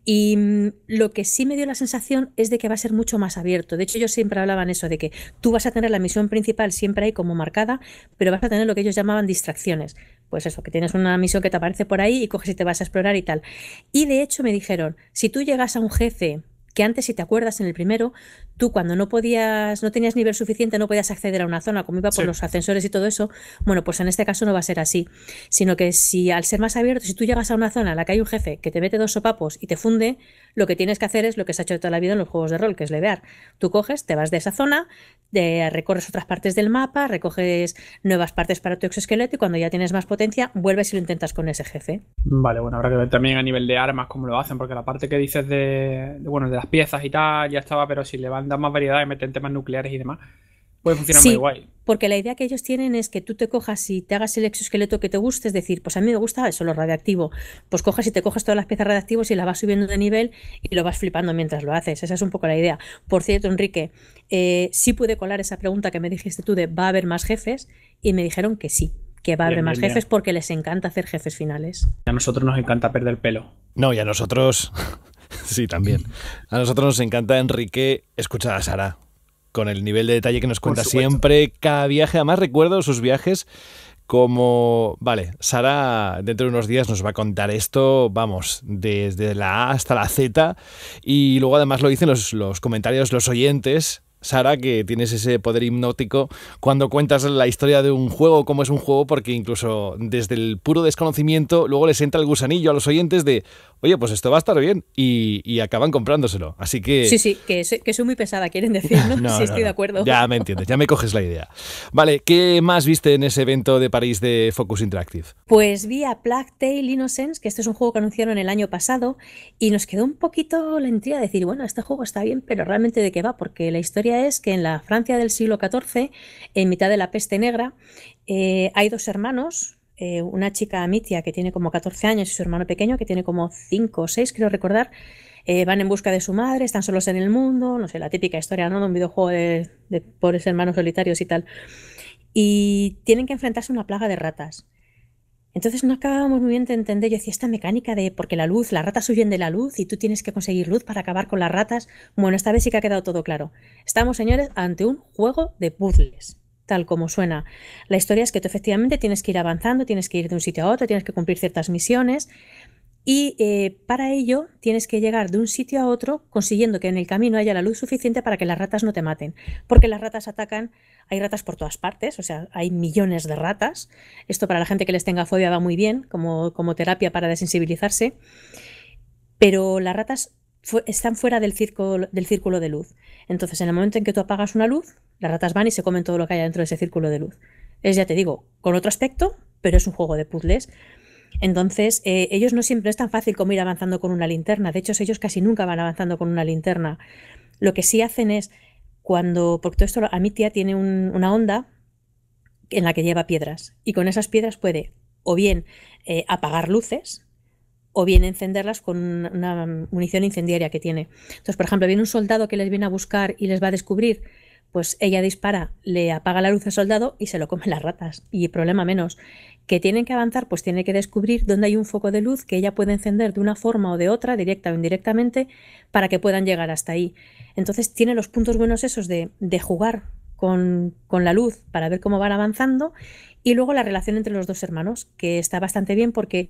Y mm, lo que sí me dio la sensación es de que va a ser mucho más abierto. De hecho, ellos siempre hablaban eso, de que tú vas a tener la misión principal siempre ahí como marcada, pero vas a tener lo que ellos llamaban distracciones. Pues eso, que tienes una misión que te aparece por ahí y coges y te vas a explorar y tal. Y de hecho me dijeron, si tú llegas a un jefe que antes, si te acuerdas, en el primero, tú cuando no podías, no tenías nivel suficiente, no podías acceder a una zona, como iba por los ascensores y todo eso, bueno, pues en este caso no va a ser así, sino que si al ser más abierto, si tú llegas a una zona en la que hay un jefe que te mete dos sopapos y te funde, lo que tienes que hacer es lo que se ha hecho toda la vida en los juegos de rol, que es levear. Tú coges, te vas de esa zona, de eh, recorres otras partes del mapa, recoges nuevas partes para tu exoesqueleto y cuando ya tienes más potencia, vuelves y lo intentas con ese jefe. Vale, bueno, habrá que ver también a nivel de armas cómo lo hacen, porque la parte que dices de, bueno, de las piezas y tal, ya estaba, pero si le dado más variedad y meter temas nucleares y demás, puede funcionar muy guay. Porque la idea que ellos tienen es que tú te cojas y te hagas el exoesqueleto que te guste, es decir, pues a mí me gusta eso, lo radioactivo. Pues cojas y te cojas todas las piezas radioactivas y las vas subiendo de nivel y lo vas flipando mientras lo haces. Esa es un poco la idea. Por cierto, Enrique, eh, sí pude colar esa pregunta que me dijiste tú de ¿va a haber más jefes? Y me dijeron que sí que va a haber más jefes porque les encanta hacer jefes finales. A nosotros nos encanta perder el pelo. No, y a nosotros (laughs) Sí, también. A nosotros nos encanta, Enrique, escuchar a Sara con el nivel de detalle que nos cuenta siempre cada viaje. Además, recuerdo sus viajes como, vale, Sara dentro de unos días nos va a contar esto, vamos, desde la A hasta la Z, y luego además lo dicen los, comentarios, los oyentes. Sara, que tienes ese poder hipnótico cuando cuentas la historia de un juego, cómo es un juego, porque incluso desde el puro desconocimiento, luego les entra el gusanillo a los oyentes de, oye, pues esto va a estar bien y, acaban comprándoselo. Así que... Sí, sí, que, soy muy pesada, quieren decir, ¿no? (laughs) estoy de acuerdo. Ya me entiendes, ya me coges la idea. Vale, ¿qué más viste en ese evento de París de Focus Interactive? Pues vi a Plague Tale Innocence, que este es un juego que anunciaron el año pasado y nos quedó un poquito la intriga de decir, bueno, este juego está bien, pero realmente de qué va, porque la historia es que en la Francia del siglo XIV, en mitad de la peste negra, eh, hay dos hermanos, eh, una chica, Mitia que tiene como 14 años, y su hermano pequeño, que tiene como 5 o 6, quiero recordar, eh, van en busca de su madre, están solos en el mundo, no sé, la típica historia, ¿no? De un videojuego de, de pobres hermanos solitarios y tal. Y tienen que enfrentarse a una plaga de ratas. Entonces no acabamos muy bien de entender, yo decía, esta mecánica de porque la luz, las ratas huyen de la luz y tú tienes que conseguir luz para acabar con las ratas. Bueno, esta vez sí que ha quedado todo claro. Estamos, señores, ante un juego de puzzles tal como suena. La historia es que tú efectivamente tienes que ir avanzando, tienes que ir de un sitio a otro, tienes que cumplir ciertas misiones y eh, para ello tienes que llegar de un sitio a otro consiguiendo que en el camino haya la luz suficiente para que las ratas no te maten. Porque las ratas atacan, hay ratas por todas partes, o sea, hay millones de ratas. Esto para la gente que les tenga fobia va muy bien como, terapia para desensibilizarse. Pero las ratas están fuera del, del círculo de luz. Entonces, en el momento en que tú apagas una luz, las ratas van y se comen todo lo que haya dentro de ese círculo de luz. Es, ya te digo, con otro aspecto, pero es un juego de puzzles. Entonces, eh, ellos no siempre es tan fácil como ir avanzando con una linterna. De hecho, ellos casi nunca van avanzando con una linterna. Lo que sí hacen es cuando, porque todo esto, a mi tía tiene una onda en la que lleva piedras y con esas piedras puede o bien eh, apagar luces, o bien encenderlas con una munición incendiaria que tiene. Entonces, por ejemplo, viene un soldado que les viene a buscar y les va a descubrir, pues ella dispara, le apaga la luz al soldado y se lo comen las ratas. Y problema menos. Que tienen que avanzar, pues tiene que descubrir dónde hay un foco de luz que ella puede encender de una forma o de otra, directa o indirectamente, para que puedan llegar hasta ahí. Entonces tiene los puntos buenos esos de, de jugar con, la luz para ver cómo van avanzando. Y luego la relación entre los dos hermanos, que está bastante bien porque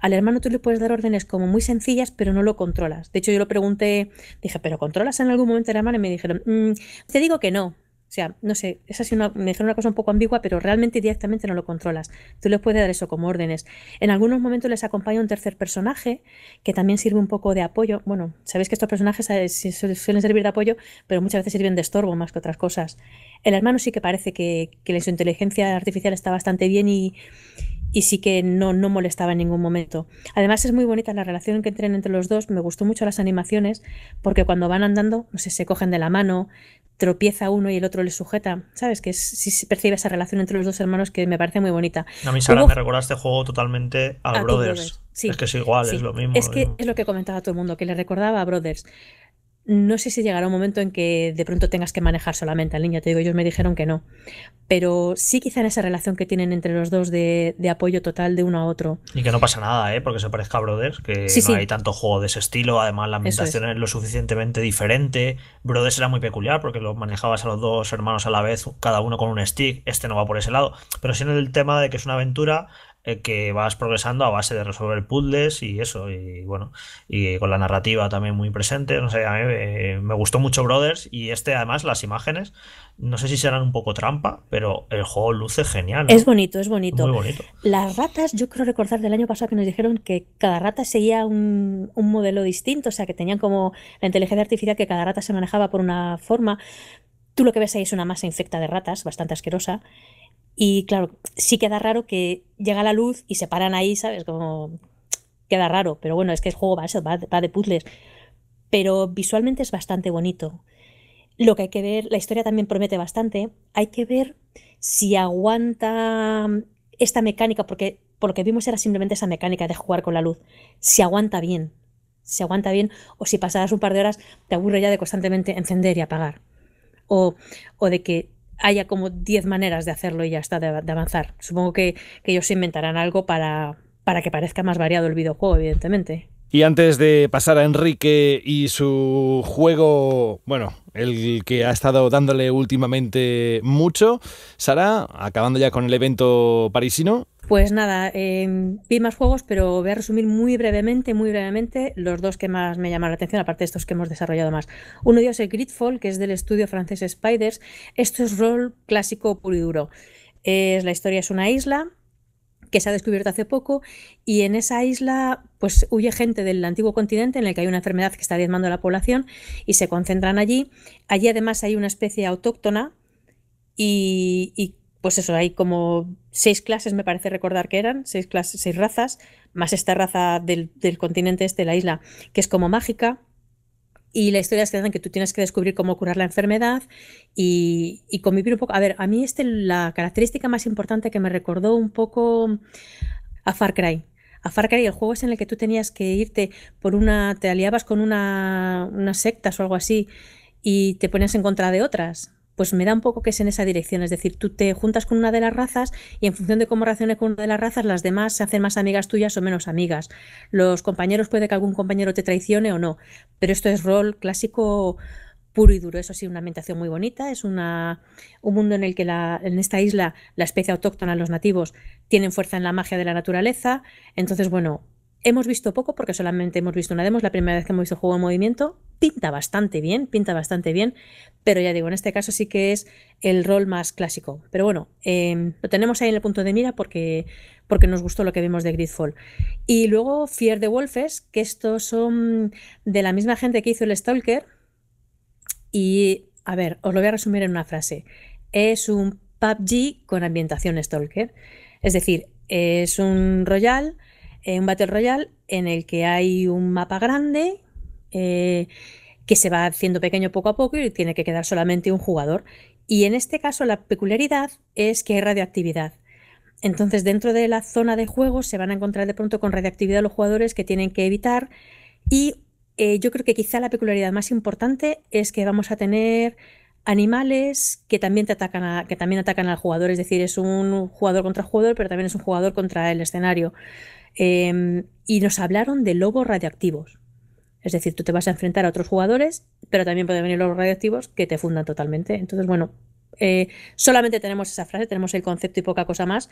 al hermano tú le puedes dar órdenes como muy sencillas, pero no lo controlas. De hecho, yo lo pregunté, dije, ¿pero controlas en algún momento el hermano Y me dijeron, mm, te digo que no. O sea, no sé, es sí una, una cosa un poco ambigua, pero realmente directamente no lo controlas. Tú les puedes dar eso como órdenes. En algunos momentos les acompaña un tercer personaje que también sirve un poco de apoyo. Bueno, sabéis que estos personajes eh, suelen servir de apoyo, pero muchas veces sirven de estorbo más que otras cosas. El hermano sí que parece que, que su inteligencia artificial está bastante bien y, sí que no, no molestaba en ningún momento. Además es muy bonita la relación que tienen entre los dos, me gustó mucho las animaciones, porque cuando van andando, no sé, se cogen de la mano, tropieza uno y el otro le sujeta, ¿sabes? Que si se percibe esa relación entre los dos hermanos que me parece muy bonita. A mí, Sara, me recuerda este juego totalmente a Brothers. Es que es igual, es lo mismo. Es que es lo que comentaba todo el mundo, que le recordaba a Brothers no sé si llegará un momento en que de pronto tengas que manejar solamente al niño, te digo, ellos me dijeron que no, pero sí quizá en esa relación que tienen entre los dos de, apoyo total de uno a otro. Y que no pasa nada, ¿eh? porque se parezca a Brothers, que no hay tanto juego de ese estilo, además la ambientación es. lo suficientemente diferente, Brothers era muy peculiar porque lo manejabas a los dos hermanos a la vez, cada uno con un stick, este no va por ese lado, pero si en el tema de que es una aventura eh, que vas progresando a base de resolver puzzles y eso, y bueno, y con la narrativa también muy presente, no sé, eh, me, gustó mucho Brothers y este además las imágenes, no sé si serán un poco trampa, pero el juego luce genial. Es bonito, es bonito. Muy bonito. Las ratas, yo creo recordar del año pasado que nos dijeron que cada rata seguía un, un modelo distinto, o sea, que tenían como la inteligencia artificial que cada rata se manejaba por una forma. Tú lo que ves ahí es una masa infecta de ratas, bastante asquerosa. Y claro, sí queda raro que llega la luz y se paran ahí, ¿sabes? Como queda raro, pero bueno, es que el juego va, va de puzzles. Pero visualmente es bastante bonito. Lo que hay que ver, la historia también promete bastante. Hay que ver si aguanta esta mecánica, porque por lo que vimos era simplemente esa mecánica de jugar con la luz, si aguanta bien, si aguanta bien, o si pasadas un par de horas te aburre ya de constantemente encender y apagar, o, o de que haya como 10 maneras de hacerlo y ya está, de, avanzar. Supongo que, que, ellos inventarán algo para, para que parezca más variado el videojuego, evidentemente. Y antes de pasar a Enrique y su juego, bueno, el que ha estado dándole últimamente mucho, Sara, acabando ya con el evento parisino, pues nada, em, vi más juegos, pero voy a resumir muy brevemente, muy brevemente, los dos que más me llamaron la atención, aparte de estos que hemos desarrollado más. Uno de ellos es Gridfall, que es del estudio francés Spiders. Esto es rol clásico puro y duro. la historia es una isla que se ha descubierto hace poco y en esa isla pues huye gente del antiguo continente en el que hay una enfermedad que está diezmando la población y se concentran allí. Allí además hay una especie autóctona y, y pues eso, hay como seis clases, me parece recordar que eran, seis clases, seis razas, más esta raza del, del continente este, la isla, que es como mágica. Y la historia es que, que tú tienes que descubrir cómo curar la enfermedad y, y, convivir un poco. A ver, a mí este, la característica más importante que me recordó un poco a Far Cry. A Far Cry, el juego es en el que tú tenías que irte por una. te aliabas con una, unas sectas o algo así y te ponías en contra de otras pues me da un poco que es en esa dirección. Es decir, tú te juntas con una de las razas y en función de cómo reacciones con una de las razas, las demás se hacen más amigas tuyas o menos amigas. Los compañeros puede que algún compañero te traicione o no, pero esto es rol clásico puro y duro. Eso sí, una ambientación muy bonita. Es una, un mundo en el que en esta isla la especie autóctona, los nativos, tienen fuerza en la magia de la naturaleza. Entonces, bueno, Hemos visto poco porque solamente hemos visto una demo, la primera vez que hemos visto juego en movimiento. Pinta bastante bien, pinta bastante bien, pero ya digo, en este caso sí que es el rol más clásico. Pero bueno, em, lo tenemos ahí en el punto de mira porque, porque nos gustó lo que vimos de Gridfall. Y luego Fier de Wolfes, que estos son de la misma gente que hizo el Stalker. Y a ver, os lo voy a resumir en una frase. Es un PUBG con ambientación Stalker. Es decir, es un Royal un Battle Royale en el que hay un mapa grande eh, que se va haciendo pequeño poco a poco y tiene que quedar solamente un jugador. Y en este caso la peculiaridad es que hay radioactividad. Entonces dentro de la zona de juego se van a encontrar de pronto con radioactividad los jugadores que tienen que evitar y eh, yo creo que quizá la peculiaridad más importante es que vamos a tener animales que también te atacan que también atacan al jugador, es decir, es un jugador contra jugador, pero también es un jugador contra el escenario. Em, y nos hablaron de lobos radioactivos. Es decir, tú te vas a enfrentar a otros jugadores, pero también pueden venir lobos radioactivos que te fundan totalmente. Entonces, bueno, eh, solamente tenemos esa frase, tenemos el concepto y poca cosa más,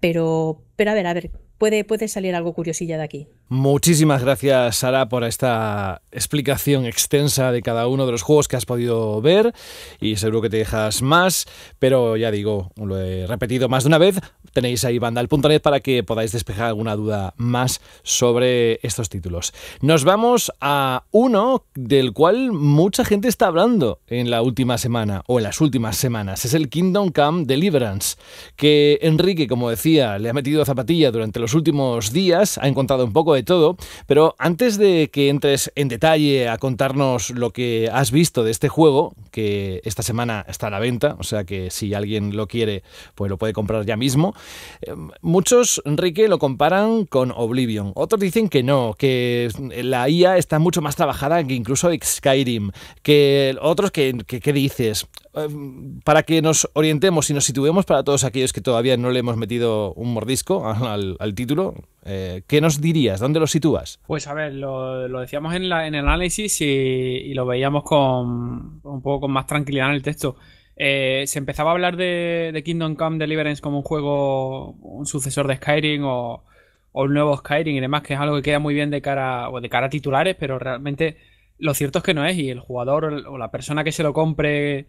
pero, pero a ver, a ver, puede, puede salir algo curiosilla de aquí. Muchísimas gracias, Sara, por esta explicación extensa de cada uno de los juegos que has podido ver y seguro que te dejas más, pero ya digo, lo he repetido más de una vez, tenéis ahí bandal.net para que podáis despejar alguna duda más sobre estos títulos. Nos vamos a uno del cual mucha gente está hablando en la última semana o en las últimas semanas, es el Kingdom Come Deliverance, que Enrique, como decía, le ha metido Zapatilla durante los últimos días, ha encontrado un poco de todo, pero antes de que entres en detalle a contarnos lo que has visto de este juego, que esta semana está a la venta, o sea que si alguien lo quiere, pues lo puede comprar ya mismo, eh, muchos, Enrique, lo comparan con Oblivion, otros dicen que no, que la IA está mucho más trabajada que incluso Skyrim, que otros que, que, que dices, em, para que nos orientemos y nos situemos para todos aquellos que todavía no le hemos metido un mordisco, al, título, eh, ¿qué nos dirías? ¿Dónde lo sitúas? Pues a ver, lo, decíamos en, la, en, el análisis y, lo veíamos con un poco con más tranquilidad en el texto. Eh, se empezaba a hablar de, de, Kingdom Come Deliverance como un juego, un sucesor de Skyrim o, un nuevo Skyrim y demás, que es algo que queda muy bien de cara, o de cara a titulares, pero realmente lo cierto es que no es y el jugador o la persona que se lo compre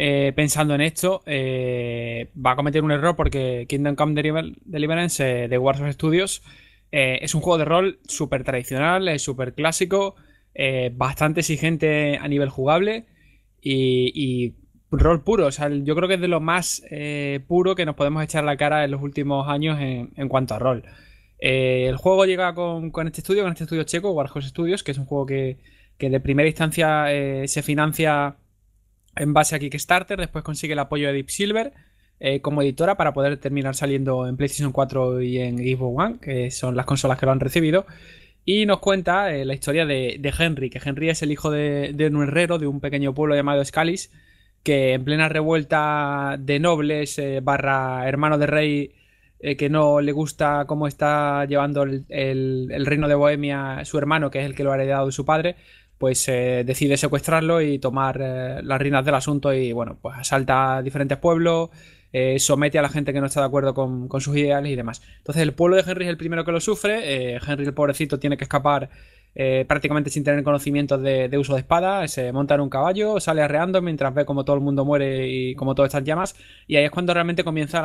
eh, pensando en esto, eh, va a cometer un error porque Kingdom Come Deliverance eh, de Warzone Studios es un juego de rol súper tradicional, súper clásico, bastante exigente a nivel jugable y, rol puro. O sea, yo creo que es de lo más puro que nos podemos echar la cara en los últimos años en, cuanto a rol. el juego llega con, este estudio, con este estudio checo, Warhorse Studios, que es un juego que, que de primera instancia se financia en base a Kickstarter, después consigue el apoyo de Deep Silver eh, como editora para poder terminar saliendo en PlayStation 4 y en Xbox One, que son las consolas que lo han recibido. Y nos cuenta eh, la historia de, Henry, que Henry es el hijo de, un herrero de un pequeño pueblo llamado Scalis, que en plena revuelta de nobles eh, barra hermano de rey que no le gusta cómo está llevando el, el reino de Bohemia su hermano, que es el que lo ha heredado de su padre, pues eh, decide secuestrarlo y tomar eh, las riendas del asunto y bueno, pues asalta a diferentes pueblos, eh, somete a la gente que no está de acuerdo con, sus ideales y demás. Entonces el pueblo de Henry es el primero que lo sufre, Henry el pobrecito tiene que escapar prácticamente sin tener conocimiento de, uso de espada, se monta en un caballo, sale arreando mientras ve como todo el mundo muere y como todas estas llamas y ahí es cuando realmente comienza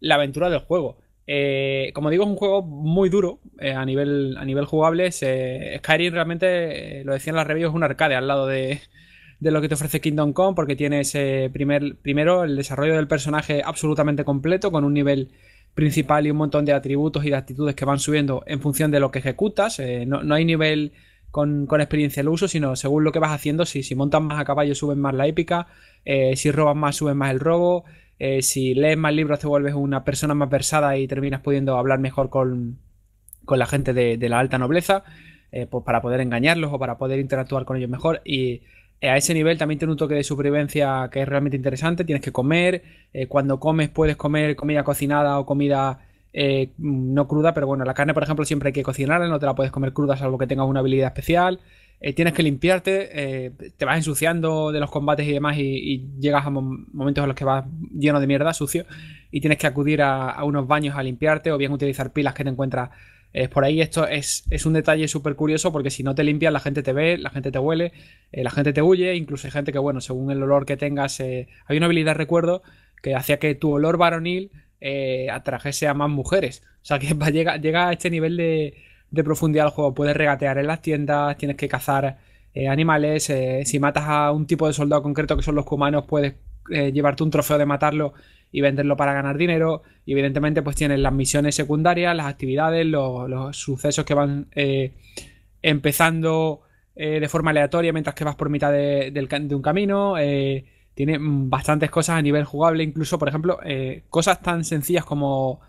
la aventura del juego. Eh, como digo, es un juego muy duro eh, a, nivel, a nivel jugable. Skyrim realmente, eh, lo decían las reviews, es un arcade al lado de, lo que te ofrece Kingdom Come, porque tienes primer, primero el desarrollo del personaje absolutamente completo, con un nivel principal y un montón de atributos y de actitudes que van subiendo en función de lo que ejecutas. no, hay nivel con, experiencia el uso, sino según lo que vas haciendo, si, si montas más a caballo, suben más la épica, si robas más, suben más el robo. Eh, si lees más libros te vuelves una persona más versada y terminas pudiendo hablar mejor con, la gente de, la alta nobleza, eh, pues para poder engañarlos o para poder interactuar con ellos mejor y eh, a ese nivel también tiene un toque de supervivencia que es realmente interesante. Tienes que comer. cuando comes, puedes comer comida cocinada o comida no cruda, pero bueno, la carne, por ejemplo, siempre hay que cocinarla, no te la puedes comer cruda salvo que tengas una habilidad especial. Eh, tienes que limpiarte, eh, te vas ensuciando de los combates y demás y, llegas a momentos en los que vas lleno de mierda, sucio, y tienes que acudir a, unos baños a limpiarte o bien utilizar pilas que te encuentras Es eh, por ahí. Esto es, un detalle súper curioso porque si no te limpias la gente te ve, la gente te huele, la gente te huye, incluso hay gente que, bueno, según el olor que tengas, hay una habilidad, recuerdo, que hacía que tu olor varonil atrajese a más mujeres. O sea que (laughs) va, llega, llega a este nivel de de profundidad el juego. Puedes regatear en las tiendas, tienes que cazar eh, animales. Eh, si matas a un tipo de soldado concreto que son los humanos, puedes eh, llevarte un trofeo de matarlo y venderlo para ganar dinero. Y evidentemente, pues tienes las misiones secundarias, las actividades, los, sucesos que van empezando de forma aleatoria mientras que vas por mitad de, de un camino. tiene mm, bastantes cosas a nivel jugable, incluso, por ejemplo, cosas tan sencillas como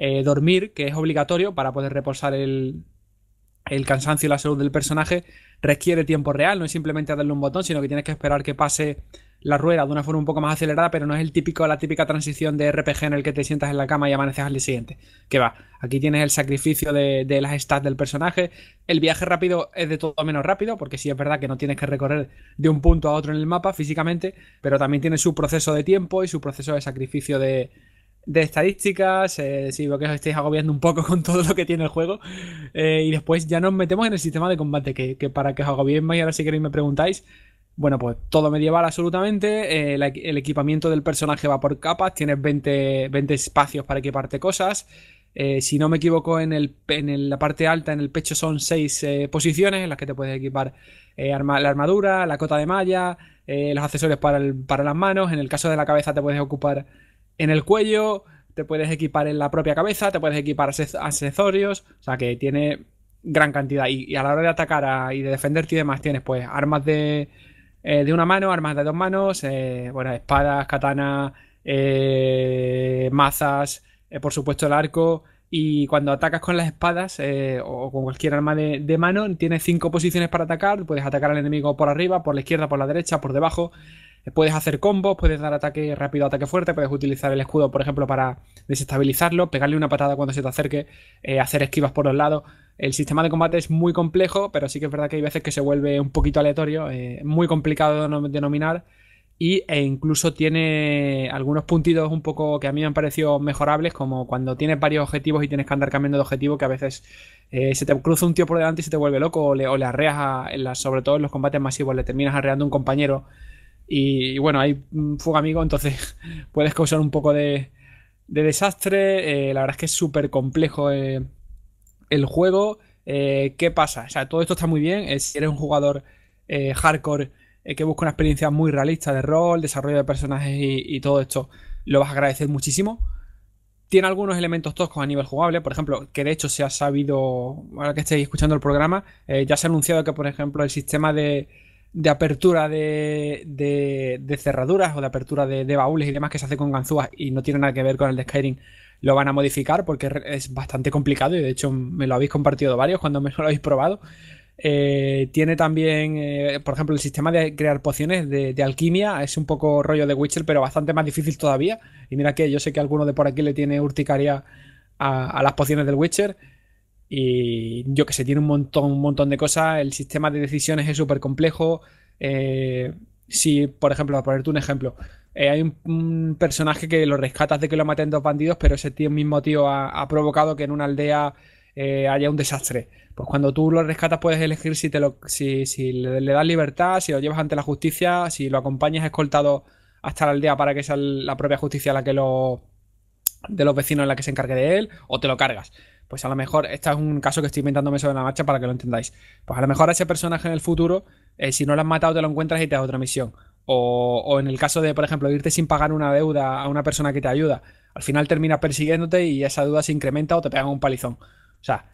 eh, dormir, que es obligatorio para poder reposar el, cansancio y la salud del personaje, requiere tiempo real, no es simplemente darle un botón, sino que tienes que esperar que pase la rueda de una forma un poco más acelerada, pero no es el típico, la típica transición de RPG en el que te sientas en la cama y amaneces al día siguiente. Que va, aquí tienes el sacrificio de, de, las stats del personaje. El viaje rápido es de todo menos rápido, porque sí es verdad que no tienes que recorrer de un punto a otro en el mapa físicamente, pero también tiene su proceso de tiempo y su proceso de sacrificio de, de estadísticas, eh, si veo que os estáis agobiando un poco (laughs) con todo lo que tiene el juego. Eh, y después ya nos metemos en el sistema de combate, que, para que os hagáis más y ahora si queréis me preguntáis, bueno, pues todo medieval absolutamente, eh, el equipamiento del personaje va por capas, tienes 20, espacios para equiparte cosas. si no me equivoco, en, el, en la parte alta, en el pecho, son 6 posiciones en las que te puedes equipar la armadura, la cota de malla, los accesorios para, para las manos. En el caso de la cabeza, te puedes ocupar en el cuello, te puedes equipar en la propia cabeza, te puedes equipar accesorios, o sea que tiene gran cantidad. Y, a la hora de atacar y de defenderte y demás, tienes pues armas de, eh, una mano, armas de dos manos, eh, bueno, espadas, katanas, eh, mazas, por supuesto el arco. Y cuando atacas con las espadas o con cualquier arma de, de mano, tienes cinco posiciones para atacar. Puedes atacar al enemigo por arriba, por la izquierda, por la derecha, por debajo. Puedes hacer combos, puedes dar ataque rápido, ataque fuerte, puedes utilizar el escudo, por ejemplo, para desestabilizarlo, pegarle una patada cuando se te acerque, eh, hacer esquivas por los lados. El sistema de combate es muy complejo, pero sí que es verdad que hay veces que se vuelve un poquito aleatorio, eh, muy complicado de denominar. e incluso tiene algunos puntitos un poco que a mí me han parecido mejorables, como cuando tienes varios objetivos y tienes que andar cambiando de objetivo, que a veces eh, se te cruza un tío por delante y se te vuelve loco, o le, arreas, a, sobre todo en los combates masivos, le terminas arreando un compañero y, bueno, hay fuego amigo, entonces (laughs) puedes causar un poco de, desastre. Eh, la verdad es que es súper complejo eh, el juego. Eh, ¿Qué pasa? O sea, todo esto está muy bien. si eres un jugador hardcore que busca una experiencia muy realista de rol, desarrollo de personajes y, todo esto, lo vas a agradecer muchísimo. Tiene algunos elementos toscos a nivel jugable, por ejemplo, que de hecho se ha sabido, ahora que estéis escuchando el programa, ya se ha anunciado que, por ejemplo, el sistema de, de apertura de, de, cerraduras o de apertura de, baúles y demás que se hace con ganzúas y no tiene nada que ver con el de Skyrim, lo van a modificar porque es bastante complicado y de hecho me lo habéis compartido varios cuando me lo habéis probado. Eh, tiene también, eh, por ejemplo, el sistema de crear pociones de, alquimia. Es un poco rollo de Witcher, pero bastante más difícil todavía. Y mira que yo sé que alguno de por aquí le tiene urticaria a, a las pociones del Witcher. Y yo que sé, tiene un montón, un montón de cosas. El sistema de decisiones es súper complejo. Eh, si, por ejemplo, para ponerte un ejemplo, eh, hay un, personaje que lo rescatas de que lo maten dos bandidos, pero ese tío, mismo tío ha, provocado que en una aldea eh, haya un desastre. Pues cuando tú lo rescatas puedes elegir si, te lo, si, si le, das libertad, si lo llevas ante la justicia, si lo acompañas escoltado hasta la aldea para que sea la propia justicia la que lo... de los vecinos la que se encargue de él, o te lo cargas pues a lo mejor, este es un caso que estoy inventándome sobre la marcha para que lo entendáis, pues a lo mejor a ese personaje en el futuro, eh, si no lo has matado, te lo encuentras y te das otra misión. O, o, en el caso de, por ejemplo, irte sin pagar una deuda a una persona que te ayuda, al final terminas persiguiéndote y esa deuda se incrementa o te pegan un palizón. O sea,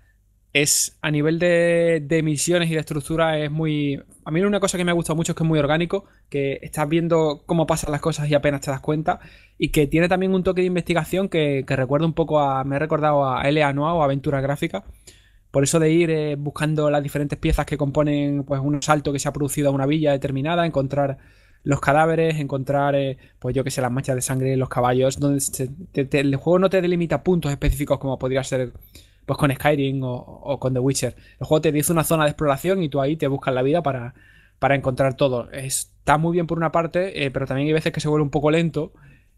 es a nivel de, misiones y de estructura es muy... A mí una cosa que me ha gustado mucho es que es muy orgánico, que estás viendo cómo pasan las cosas y apenas te das cuenta, y que tiene también un toque de investigación que, recuerda un poco a... Me he recordado a L.A. Noa o Aventura Gráfica, por eso de ir eh, buscando las diferentes piezas que componen pues un salto que se ha producido a una villa determinada, encontrar los cadáveres, encontrar, eh, pues yo que sé, las manchas de sangre, los caballos, donde el juego no te delimita puntos específicos como podría ser pues con Skyrim o, con The Witcher. El juego te dice una zona de exploración y tú ahí te buscas la vida para, encontrar todo. Está muy bien por una parte, eh, pero también hay veces que se vuelve un poco lento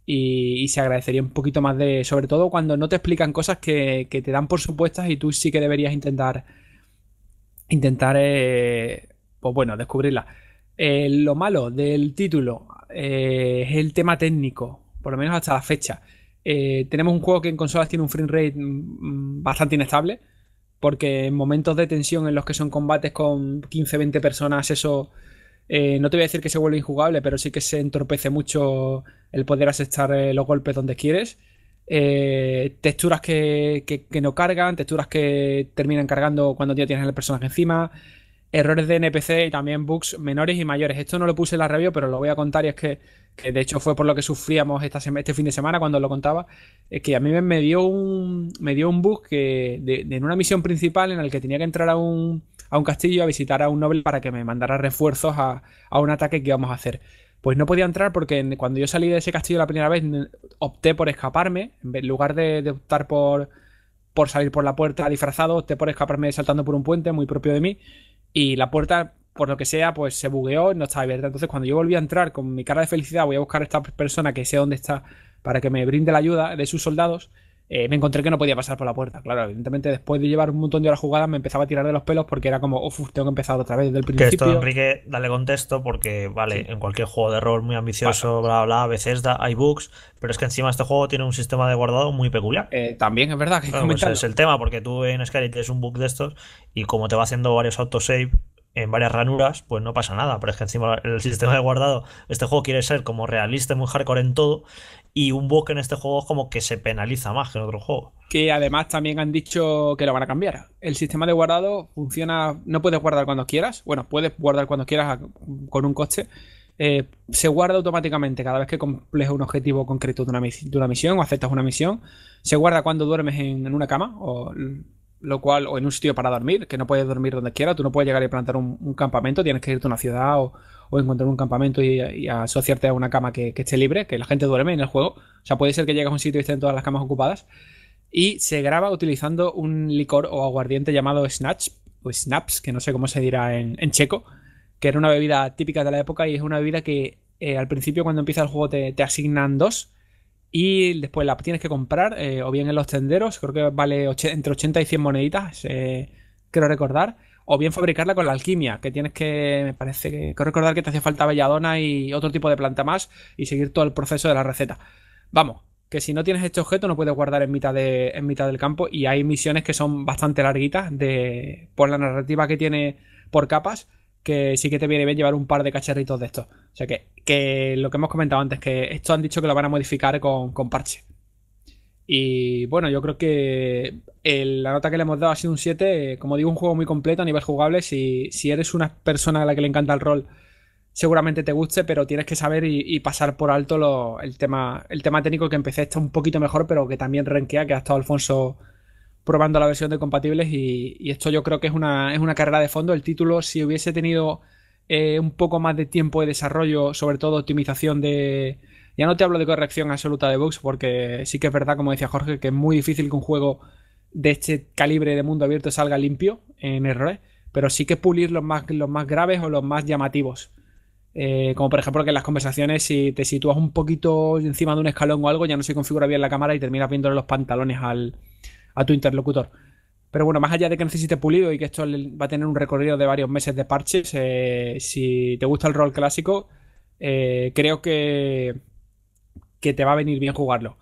y, se agradecería un poquito más de, sobre todo cuando no te explican cosas que, te dan por supuestas y tú sí que deberías intentar, intentar, eh, pues bueno, descubrirlas. Eh, lo malo del título es el tema técnico, por lo menos hasta la fecha. Eh, tenemos un juego que en consolas tiene un frame rate mm, mm, bastante inestable, porque en momentos de tensión en los que son combates con 15, 20 personas, eso eh, no te voy a decir que se vuelve injugable, pero sí que se entorpece mucho el poder asestar eh, los golpes donde quieres. texturas que, que, no cargan, texturas que terminan cargando cuando ya tienes el personaje encima, errores de NPC y también bugs menores y mayores. Esto no lo puse en la review, pero lo voy a contar y es que, que de hecho fue por lo que sufríamos esta este fin de semana cuando lo contaba, es que a mí me, dio, un, me dio un bug que en una misión principal en la que tenía que entrar a un, a un castillo a visitar a un noble para que me mandara refuerzos a, a un ataque que íbamos a hacer pues no podía entrar porque cuando yo salí de ese castillo la primera vez opté por escaparme, en lugar de, de optar por, por, salir por la puerta disfrazado, opté por escaparme saltando por un puente muy propio de mí y la puerta, por lo que sea, pues se bugueó y no estaba abierta. Entonces, cuando yo volví a entrar con mi cara de felicidad, voy a buscar a esta persona que sé dónde está para que me brinde la ayuda de sus soldados, eh, me encontré que no podía pasar por la puerta. Claro, evidentemente después de llevar un montón de horas jugadas me empezaba a tirar de los pelos porque era como, uff, tengo que empezar otra vez desde el principio. esto, Enrique, dale contexto porque, vale, en cualquier juego de rol muy ambicioso, bla, bla, a veces da, hay bugs, pero es que encima este juego tiene un sistema de guardado muy peculiar. Eh, también es verdad que pues es el tema porque tú en Skyrim tienes un bug de estos y como te va haciendo varios autosave en varias ranuras, pues no pasa nada. Pero es que encima el sistema de guardado, este juego quiere ser como realista, muy hardcore en todo, y un bug en este juego es como que se penaliza más que en otro juego. Que además también han dicho que lo van a cambiar. El sistema de guardado funciona, no puedes guardar cuando quieras, bueno, puedes guardar cuando quieras con un coste. Eh, se guarda automáticamente cada vez que cumples un objetivo concreto de una, misión o aceptas una misión. Se guarda cuando duermes en, en una cama o lo cual, o en un sitio para dormir, que no puedes dormir donde quieras, tú no puedes llegar y plantar un, campamento, tienes que irte a una ciudad o, encontrar un campamento y, asociarte a una cama que, esté libre, que la gente duerme en el juego. O sea, puede ser que llegues a un sitio y estén todas las camas ocupadas. Y se graba utilizando un licor o aguardiente llamado Snatch, o Snaps, que no sé cómo se dirá en, checo, que era una bebida típica de la época y es una bebida que eh, al principio cuando empieza el juego te, te asignan dos y después la tienes que comprar, eh, o bien en los tenderos, creo que vale entre 80 y 100 moneditas, eh, creo recordar. O bien fabricarla con la alquimia, que tienes que, me parece que recordar que te hacía falta belladona y otro tipo de planta más, y seguir todo el proceso de la receta. Vamos, que si no tienes este objeto no puedes guardar en mitad, de, en mitad del campo y hay misiones que son bastante larguitas de, por la narrativa que tiene por capas que sí que te viene bien llevar un par de cacharritos de estos. O sea que, lo que hemos comentado antes, que esto han dicho que lo van a modificar con, parche. Y bueno, yo creo que la nota que le hemos dado ha sido un 7. Como digo, un juego muy completo a nivel jugable. Si, eres una persona a la que le encanta el rol, seguramente te guste, pero tienes que saber y, pasar por alto el, tema, el tema técnico que empecé está un poquito mejor, pero que también renquea, que ha estado Alfonso probando la versión de compatibles y, esto yo creo que es una, carrera de fondo. El título, si hubiese tenido eh, un poco más de tiempo de desarrollo, sobre todo optimización de... Ya no te hablo de corrección absoluta de bugs, porque sí que es verdad, como decía Jorge, que es muy difícil que un juego de este calibre de mundo abierto salga limpio en errores, pero sí que pulir los más, los más graves o los más llamativos. Eh, como por ejemplo que en las conversaciones, si te sitúas un poquito encima de un escalón o algo, ya no se configura bien la cámara y terminas viéndole los pantalones al, a tu interlocutor. Pero bueno, más allá de que necesite pulido y que esto va a tener un recorrido de varios meses de parches, eh, si te gusta el rol clásico, eh, creo que, que te va a venir bien jugarlo.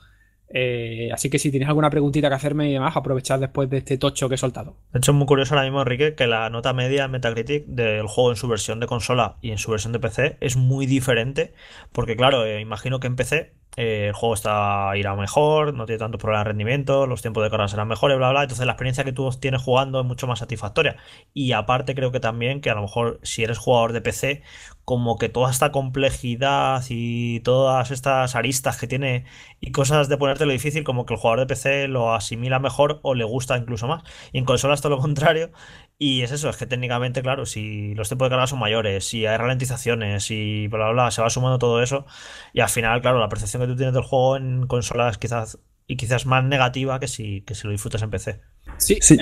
Eh, así que si tienes alguna preguntita que hacerme y demás, aprovechad después de este tocho que he soltado. De hecho, es muy curioso ahora mismo, Enrique, que la nota media Metacritic del juego en su versión de consola y en su versión de PC es muy diferente. Porque, claro, imagino que en PC eh, el juego está, irá mejor, no tiene tantos problemas de rendimiento, los tiempos de carga serán mejores, bla, bla. Entonces la experiencia que tú tienes jugando es mucho más satisfactoria. Y aparte creo que también que a lo mejor si eres jugador de PC, como que toda esta complejidad y todas estas aristas que tiene y cosas de ponerte lo difícil, como que el jugador de PC lo asimila mejor o le gusta incluso más. Y en consolas todo lo (laughs) contrario, y es eso, es que técnicamente, claro, si los tiempos de carga son mayores, si hay ralentizaciones y bla, bla, bla, se va sumando todo eso. Y al final, claro, la percepción que tú tienes del juego en consolas quizás y quizás más negativa que si, que si lo disfrutas en PC. Sí, sí.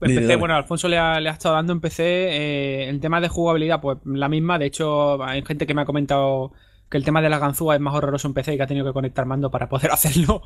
PC, bueno, Alfonso le ha, le ha, estado dando en PC. Eh, el tema de jugabilidad, pues la misma. De hecho, hay gente que me ha comentado que el tema de la ganzúa es más horroroso en PC y que ha tenido que conectar mando para poder (laughs) hacerlo.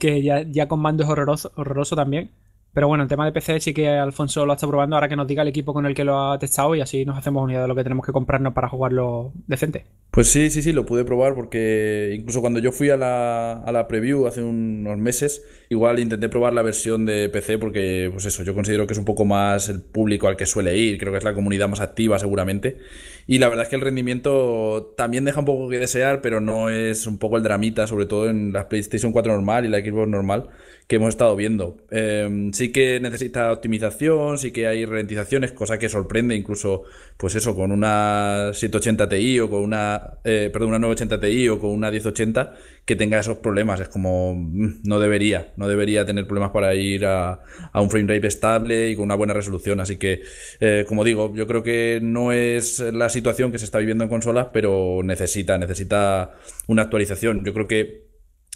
que ya, ya con mando es horroroso, horroroso también. Pero bueno, el tema de PC sí que Alfonso lo está probando. Ahora que nos diga el equipo con el que lo ha testado y así nos hacemos unidad de lo que tenemos que comprarnos para jugarlo decente. Pues sí, sí, sí, lo pude probar porque incluso cuando yo fui a la, a la preview hace unos meses, igual intenté probar la versión de PC porque, pues eso, yo considero que es un poco más el público al que suele ir. Creo que es la comunidad más activa seguramente. Y la verdad es que el rendimiento también deja un poco que desear, pero no es un poco el dramita, sobre todo en la PlayStation 4 normal y la Xbox normal que hemos estado viendo. Em, sí que necesita optimización, sí que hay ralentizaciones, cosa que sorprende incluso, pues eso, con una 780 Ti o con una, eh, perdón, una 980 Ti o con una 1080 que tenga esos problemas. Es como, mm, no debería, no debería tener problemas para ir a, un frame rate estable y con una buena resolución. Así que, eh, como digo, yo creo que no es la situación que se está viviendo en consolas, pero necesita, necesita una actualización. Yo creo que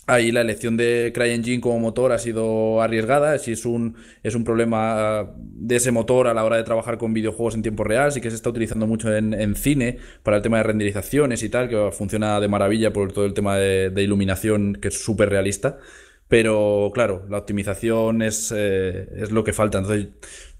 Ahí la elección de CryEngine como motor ha sido arriesgada, si es un, es un problema de ese motor a la hora de trabajar con videojuegos en tiempo real, sí que se está utilizando mucho en, cine para el tema de renderizaciones y tal, que funciona de maravilla por todo el tema de, iluminación que es súper realista, pero claro, la optimización eh, es, lo que falta, entonces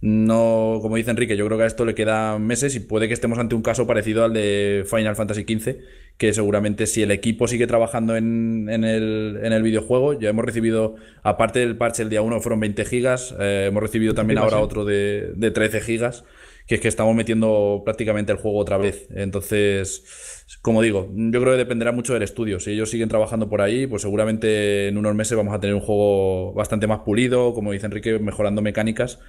no, como dice Enrique, yo creo que a esto le quedan meses y puede que estemos ante un caso parecido al de Final Fantasy XV que seguramente si el equipo sigue trabajando en, el, videojuego, ya hemos recibido, aparte del parche el día 1 fueron 20 gigas, eh, hemos recibido también ahora ¿eh? otro de, de 13 gigas que es que estamos metiendo prácticamente el juego otra vez. Entonces, como digo, yo creo que dependerá mucho del estudio. Si ellos siguen trabajando por ahí, pues seguramente en unos meses vamos a tener un juego bastante más pulido, como dice Enrique, mejorando mecánicas.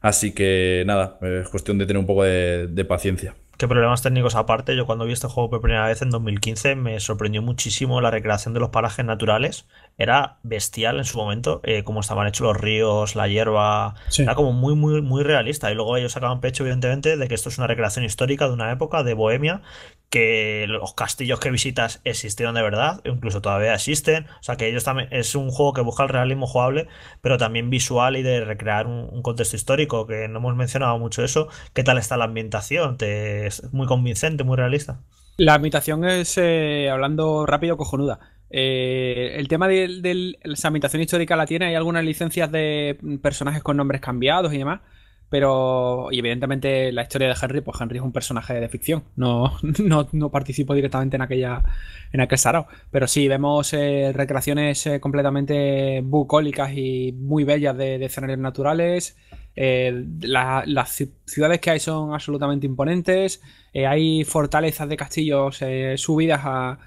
Así que nada, es cuestión de tener un poco de paciencia que problemas técnicos aparte, yo cuando vi este juego por primera vez en 2015 me sorprendió muchísimo la recreación de los parajes naturales era bestial en su momento, eh, como estaban hechos los ríos, la hierba, era como muy, muy, muy realista. Y luego ellos sacaban pecho, evidentemente, de que esto es una recreación histórica de una época de Bohemia, que los castillos que visitas existieron de verdad, incluso todavía existen. O sea que ellos también es un juego que busca el realismo jugable, pero también visual y de recrear un, contexto histórico, que no hemos mencionado mucho eso. ¿Qué tal está la ambientación? Te, es muy convincente, muy realista. La ambientación es, eh, hablando rápido, cojonuda. Eh, el tema de, la ambientación histórica la tiene, hay algunas licencias de personajes con nombres cambiados y demás, pero y evidentemente la historia de Henry, pues Henry es un personaje de ficción, no, (laughs) no, directamente en aquella en aquel sarao, pero sí vemos eh, recreaciones eh, completamente bucólicas y muy bellas de, escenarios naturales. Eh, las ciudades que hay son absolutamente imponentes, hay fortalezas de castillos subidas a,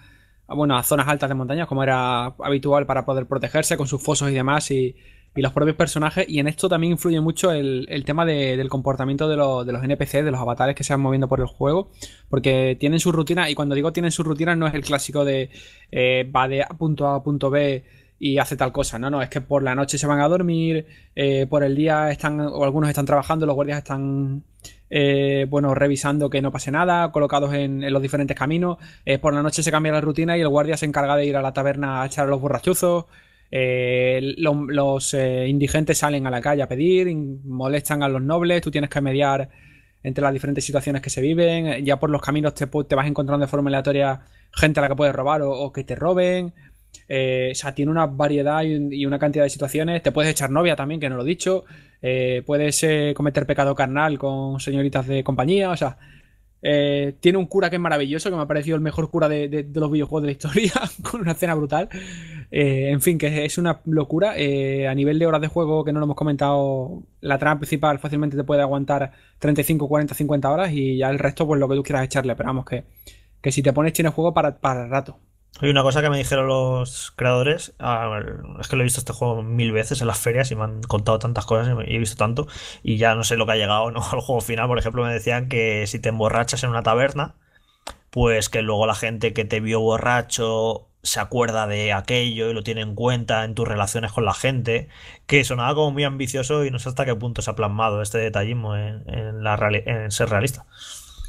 bueno, a zonas altas de montañas, como era habitual para poder protegerse con sus fosos y demás, y, los propios personajes. Y en esto también influye mucho el, tema del comportamiento de, de los NPC, de los avatares que se van moviendo por el juego, porque tienen su rutina, y cuando digo tienen su rutina no es el clásico de eh, va de punto A a punto B y hace tal cosa. No, no, es que por la noche se van a dormir, eh, por el día están, o algunos están trabajando, los guardias están eh, bueno, revisando que no pase nada, colocados en, los diferentes caminos. Eh, por la noche se cambia la rutina y el guardia se encarga de ir a la taberna a echar a los borrachuzos. Eh, los indigentes salen a la calle a pedir, molestan a los nobles, tú tienes que mediar entre las diferentes situaciones que se viven, ya por los caminos te, te vas encontrando de forma aleatoria gente a la que puedes robar o, que te roben, o sea, tiene una variedad y, una cantidad de situaciones. Te puedes echar novia también, que no lo he dicho. Eh, puedes cometer pecado carnal con señoritas de compañía, o sea, eh, tiene un cura que es maravilloso, que me ha parecido el mejor cura de, los videojuegos de la historia, (laughs) con una escena brutal. Eh, en fin, que es una locura. a nivel de horas de juego, que no lo hemos comentado, la trama principal fácilmente te puede aguantar 35, 40, 50 horas y ya el resto, pues lo que tú quieras echarle. Pero vamos, que, si te pones, tiene juego para, para rato. Hay una cosa que me dijeron los creadores, ah, es que lo he visto este juego mil veces en las ferias y me han contado tantas cosas y he visto tanto y ya no sé lo que ha llegado ¿no? (laughs) al juego final. Por ejemplo, me decían que si te emborrachas en una taberna, pues que luego la gente que te vio borracho se acuerda de aquello y lo tiene en cuenta en tus relaciones con la gente, que sonaba como muy ambicioso y no sé hasta qué punto se ha plasmado este detallismo en la en ser realista.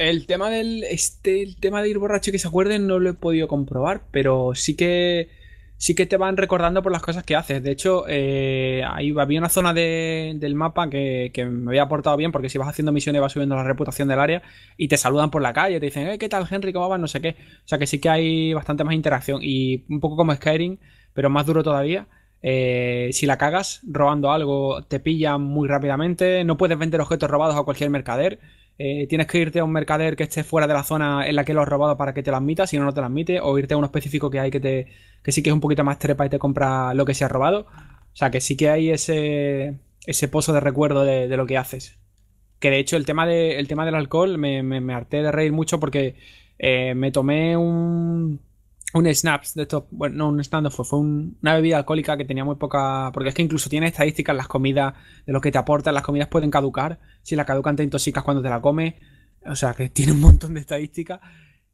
El tema del este, el tema de ir borracho que se acuerden no lo he podido comprobar, pero sí que sí que te van recordando por las cosas que haces. De hecho, eh, ahí había una zona del mapa que, me había portado bien porque si vas haciendo misiones vas subiendo la reputación del área y te saludan por la calle, te dicen, eh, ¿qué tal Henry? ¿Cómo vas? No sé qué. O sea que sí que hay bastante más interacción y un poco como Skyrim, pero más duro todavía. Eh, si la cagas robando algo, te pillan muy rápidamente, no puedes vender objetos robados a cualquier mercader. Eh, tienes que irte a un mercader que esté fuera de la zona en la que lo has robado para que te lo admita, si no, no te lo admite, o irte a uno específico que hay que te que sí que es un poquito más trepa y te compra lo que se ha robado. O sea, que sí que hay ese, ese pozo de recuerdo de, lo que haces. Que de hecho el tema, el tema del alcohol me, me, harté de reír mucho porque eh, me tomé un un snaps de estos, bueno, no un stand fue, una bebida alcohólica que tenía muy poca, porque es que incluso tiene estadísticas las comidas, de lo que te aportan, las comidas pueden caducar, si la caducan te intoxicas cuando te la comes, o sea que (laughs) tiene un montón de estadísticas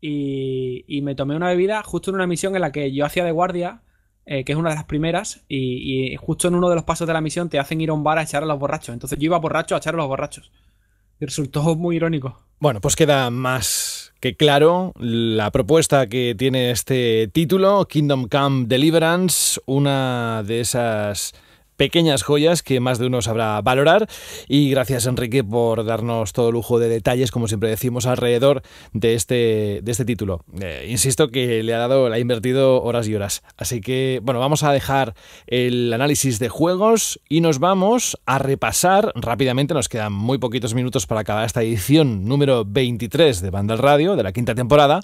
y, me tomé una bebida justo en una misión en la que yo hacía de guardia, eh, que es una de las primeras, y, y, justo en uno de los pasos de la misión te hacen ir a un bar a echar a los borrachos, entonces yo iba borracho a echar a los borrachos y resultó muy irónico. Bueno, pues queda más claro, la propuesta que tiene este título, Kingdom Camp Deliverance, una de esas pequeñas joyas que más de uno sabrá valorar. Y gracias Enrique por darnos todo lujo de detalles, como siempre decimos, alrededor de este, de este título. Eh, insisto que le ha dado, le ha invertido horas y horas. Así que, bueno, vamos a dejar el análisis de juegos y nos vamos a repasar rápidamente, nos quedan muy poquitos minutos para acabar esta edición número 23 de Banda Radio, de la quinta temporada.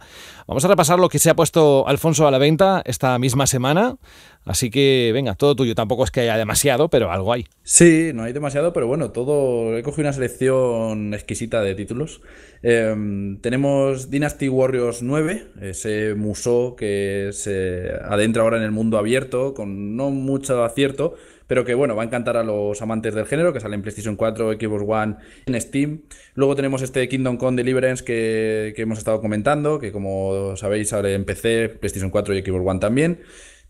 Vamos a repasar lo que se ha puesto Alfonso a la venta esta misma semana. Así que venga, todo tuyo. Tampoco es que haya demasiado, pero algo hay. Sí, no hay demasiado, pero bueno, todo. He cogido una selección exquisita de títulos. Em, tenemos Dynasty Warriors 9, ese museo que se adentra ahora en el mundo abierto, con no mucho acierto, pero que bueno, va a encantar a los amantes del género, que sale en PlayStation 4, Xbox One, en Steam. Luego tenemos este Kingdom Come Deliverance que, que hemos estado comentando, que como sabéis sale en PC, PlayStation 4 y Xbox One también.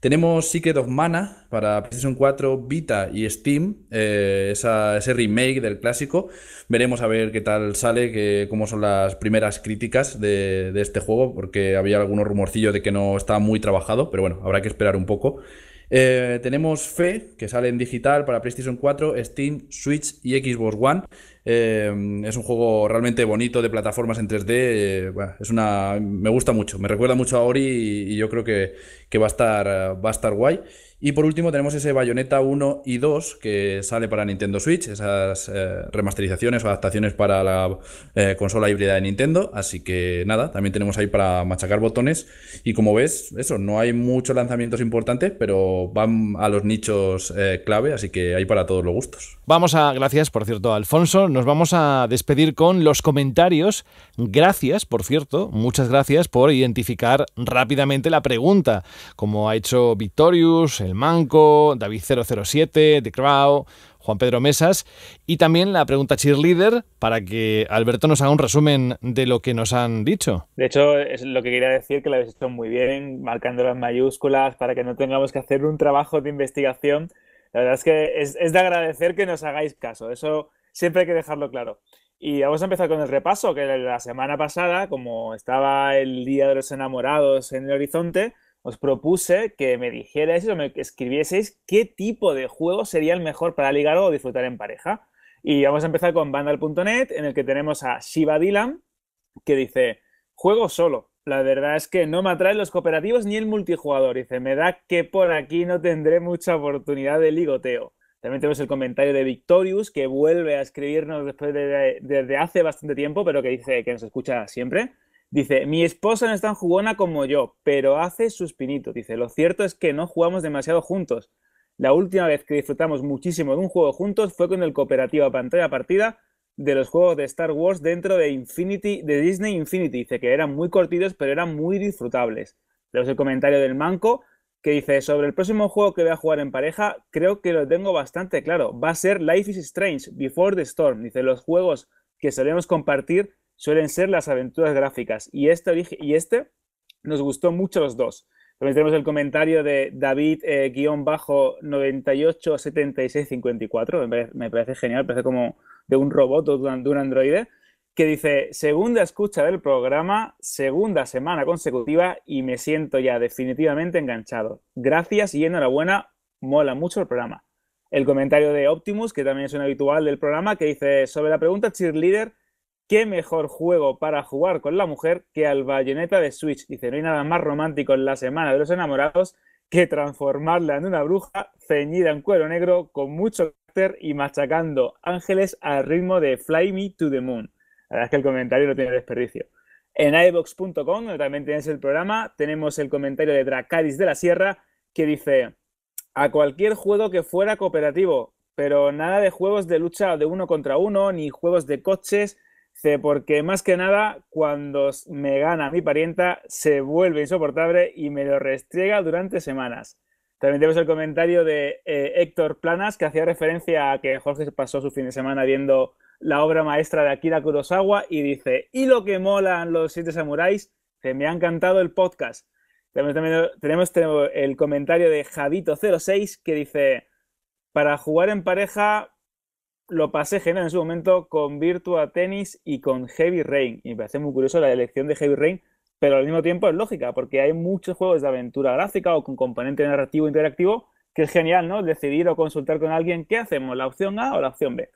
Tenemos Secret of Mana para PlayStation 4, Vita y Steam, eh, ese remake del clásico. Veremos a ver qué tal sale, que, cómo son las primeras críticas de, de este juego, porque había algunos rumorcillos de que no está muy trabajado, pero bueno, habrá que esperar un poco. Eh, tenemos Fe, que sale en digital para PlayStation 4, Steam, Switch y Xbox One. Eh, es un juego realmente bonito de plataformas en 3D. Eh, es una, me gusta mucho, me recuerda mucho a Ori y, yo creo que, va, a estar, va a estar guay. Y por último tenemos ese Bayonetta 1 y 2 que sale para Nintendo Switch, esas eh, remasterizaciones o adaptaciones para la eh, consola híbrida de Nintendo. Así que nada, también tenemos ahí para machacar botones. Y como ves, eso, no hay muchos lanzamientos importantes, pero van a los nichos eh, clave, así que hay para todos los gustos. Vamos a, gracias por cierto Alfonso, nos vamos a despedir con los comentarios Gracias, por cierto, muchas gracias por identificar rápidamente la pregunta, como ha hecho Victorius, El Manco, David007, The Crow, Juan Pedro Mesas, y también la pregunta cheerleader para que Alberto nos haga un resumen de lo que nos han dicho. De hecho, es lo que quería decir, que lo habéis hecho muy bien, marcando las mayúsculas para que no tengamos que hacer un trabajo de investigación. La verdad es que es, es de agradecer que nos hagáis caso, eso siempre hay que dejarlo claro. Y vamos a empezar con el repaso, que la semana pasada, como estaba el Día de los Enamorados en el horizonte, os propuse que me dijerais o me escribieseis qué tipo de juego sería el mejor para ligar o disfrutar en pareja. Y vamos a empezar con Vandal.net, en el que tenemos a Shiva Dylan, que dice, juego solo. La verdad es que no me atraen los cooperativos ni el multijugador. Dice, me da que por aquí no tendré mucha oportunidad de ligoteo. También tenemos el comentario de Victorious, que vuelve a escribirnos después de, desde hace bastante tiempo, pero que dice que nos escucha siempre. Dice, mi esposa no es tan jugona como yo, pero hace sus pinitos. Dice, lo cierto es que no jugamos demasiado juntos. La última vez que disfrutamos muchísimo de un juego juntos fue con el cooperativo pantalla partida de los juegos de Star Wars dentro de Infinity, de Disney Infinity. Dice que eran muy cortitos, pero eran muy disfrutables. Tenemos el comentario del Manco, que dice, sobre el próximo juego que voy a jugar en pareja, creo que lo tengo bastante claro. Va a ser Life is Strange, Before the Storm. Dice, los juegos que solemos compartir suelen ser las aventuras gráficas. Y este, y este nos gustó mucho los dos. También tenemos el comentario de David-987654. Eh, me, me, parece genial, parece como de un robot o de un androide que dice, segunda escucha del programa, segunda semana consecutiva y me siento ya definitivamente enganchado. Gracias y enhorabuena, mola mucho el programa. El comentario de Optimus, que también es un habitual del programa, que dice, sobre la pregunta cheerleader, ¿qué mejor juego para jugar con la mujer que al bayoneta de Switch? Dice, no hay nada más romántico en la semana de los enamorados que transformarla en una bruja ceñida en cuero negro con mucho carácter y machacando ángeles al ritmo de Fly Me to the Moon. La verdad es que el comentario no tiene desperdicio. En iVox.com, donde también tienes el programa, tenemos el comentario de Dracaris de la Sierra que dice: A cualquier juego que fuera cooperativo, pero nada de juegos de lucha de uno contra uno, ni juegos de coches, porque más que nada, cuando me gana mi parienta, se vuelve insoportable y me lo restriega durante semanas. También tenemos el comentario de eh, Héctor Planas, que hacía referencia a que Jorge pasó su fin de semana viendo la obra maestra de Akira Kurosawa y dice, y lo que molan los siete samuráis, que me ha encantado el podcast. También, tenemos, el comentario de Javito06 que dice, para jugar en pareja lo pasé genial en su momento con Virtua Tennis y con Heavy Rain. Y me parece muy curioso la elección de Heavy Rain pero al mismo tiempo es lógica, porque hay muchos juegos de aventura gráfica o con componente narrativo interactivo que es genial, ¿no? Decidir o consultar con alguien qué hacemos, la opción A o la opción B.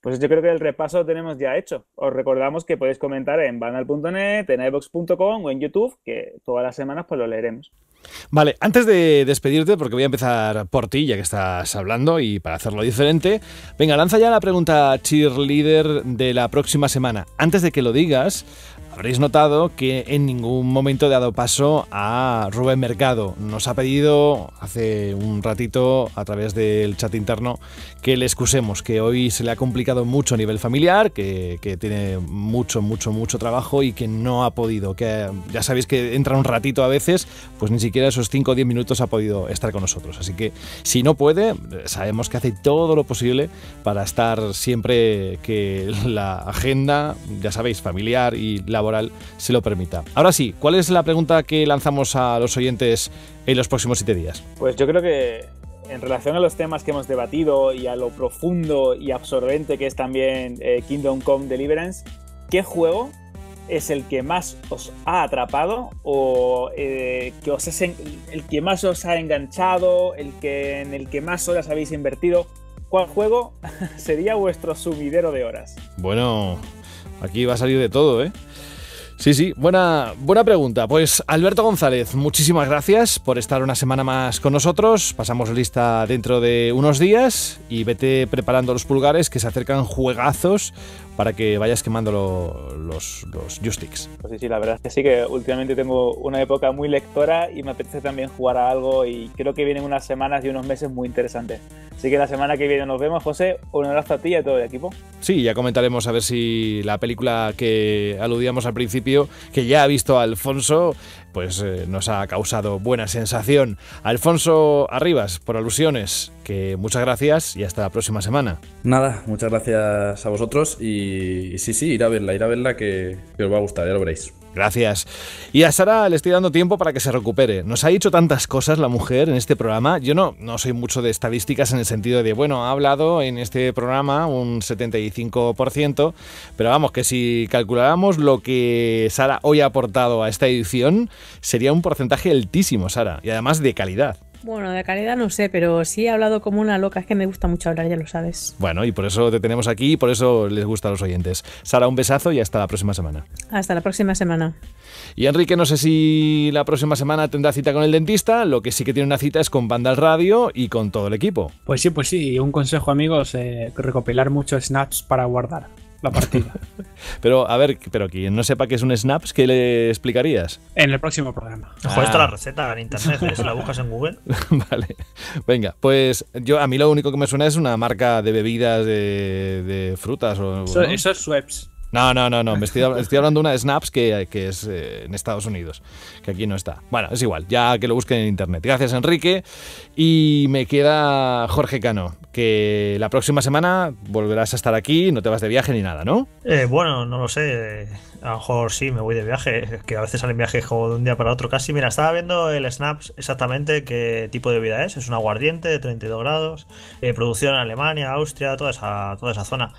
Pues yo creo que el repaso lo tenemos ya hecho. Os recordamos que podéis comentar en banal.net, en ibox.com o en YouTube, que todas las semanas pues lo leeremos. Vale, antes de despedirte, porque voy a empezar por ti, ya que estás hablando, y para hacerlo diferente, venga, lanza ya la pregunta cheerleader de la próxima semana. Antes de que lo digas, Habréis notado que en ningún momento he dado paso a Rubén Mercado. Nos ha pedido hace un ratito a través del chat interno que le excusemos, que hoy se le ha complicado mucho a nivel familiar, que, tiene mucho, mucho, mucho trabajo y que no ha podido. Que ya sabéis que entra un ratito a veces, pues ni siquiera esos 5 o 10 minutos ha podido estar con nosotros. Así que si no puede, sabemos que hace todo lo posible para estar siempre que la agenda, ya sabéis, familiar y laboral se lo permita. Ahora sí, ¿cuál es la pregunta que lanzamos a los oyentes en los próximos siete días? Pues yo creo que en relación a los temas que hemos debatido y a lo profundo y absorbente que es también eh, Kingdom Come Deliverance, ¿qué juego es el que más os ha atrapado o eh, que el que más os ha enganchado, el que en el que más horas habéis invertido? ¿Cuál juego (laughs) sería vuestro sumidero de horas? Bueno, aquí va a salir de todo, ¿eh? Sí, sí, buena, buena pregunta. Pues Alberto González, muchísimas gracias por estar una semana más con nosotros. Pasamos lista dentro de unos días y vete preparando los pulgares que se acercan juegazos para que vayas quemando los, los joysticks. Pues sí, sí, la verdad es que sí, que últimamente tengo una época muy lectora y me apetece también jugar a algo y creo que vienen unas semanas y unos meses muy interesantes. Así que la semana que viene nos vemos, José. Un abrazo a ti y a todo el equipo. Sí, ya comentaremos a ver si la película que aludíamos al principio que ya ha visto a Alfonso, pues eh, nos ha causado buena sensación. Alfonso Arribas, por alusiones, que muchas gracias y hasta la próxima semana. Nada, muchas gracias a vosotros y, sí, sí, ir a verla, ir a verla que os va a gustar, ya lo veréis. Gracias. Y a Sara le estoy dando tiempo para que se recupere. Nos ha dicho tantas cosas la mujer en este programa. Yo no, no soy mucho de estadísticas en el sentido de, bueno, ha hablado en este programa un 75%, pero vamos, que si calculáramos lo que Sara hoy ha aportado a esta edición, sería un porcentaje altísimo, Sara, y además de calidad. Bueno, de calidad no sé, pero sí he hablado como una loca, es que me gusta mucho hablar, ya lo sabes. Bueno, y por eso te tenemos aquí y por eso les gusta a los oyentes. Sara, un besazo y hasta la próxima semana. Hasta la próxima semana. Y Enrique, no sé si la próxima semana tendrá cita con el dentista, lo que sí que tiene una cita es con Banda Radio y con todo el equipo. Pues sí, pues sí, un consejo amigos, eh, recopilar muchos snacks para guardar la partida. (laughs) pero, a ver, pero quien no sepa qué es un snaps, ¿qué le explicarías? En el próximo programa. Ah. esto la receta en internet, ¿eh? la buscas en Google. (laughs) vale. Venga, pues yo a mí lo único que me suena es una marca de bebidas de, frutas. O, eso, es Sweps. No, no, no, no. estoy, hablando de una Snaps que, es eh, en Estados Unidos, que aquí no está. Bueno, es igual, ya que lo busquen en internet. Gracias, Enrique. Y me queda Jorge Cano que la próxima semana volverás a estar aquí, no te vas de viaje ni nada, ¿no? Eh, bueno, no lo sé. A lo mejor sí, me voy de viaje, que a veces salen viajes como de un día para otro casi. Mira, estaba viendo el Snaps exactamente qué tipo de vida es. Es un aguardiente de 32 grados, eh, producción en Alemania, Austria, toda esa, toda esa zona.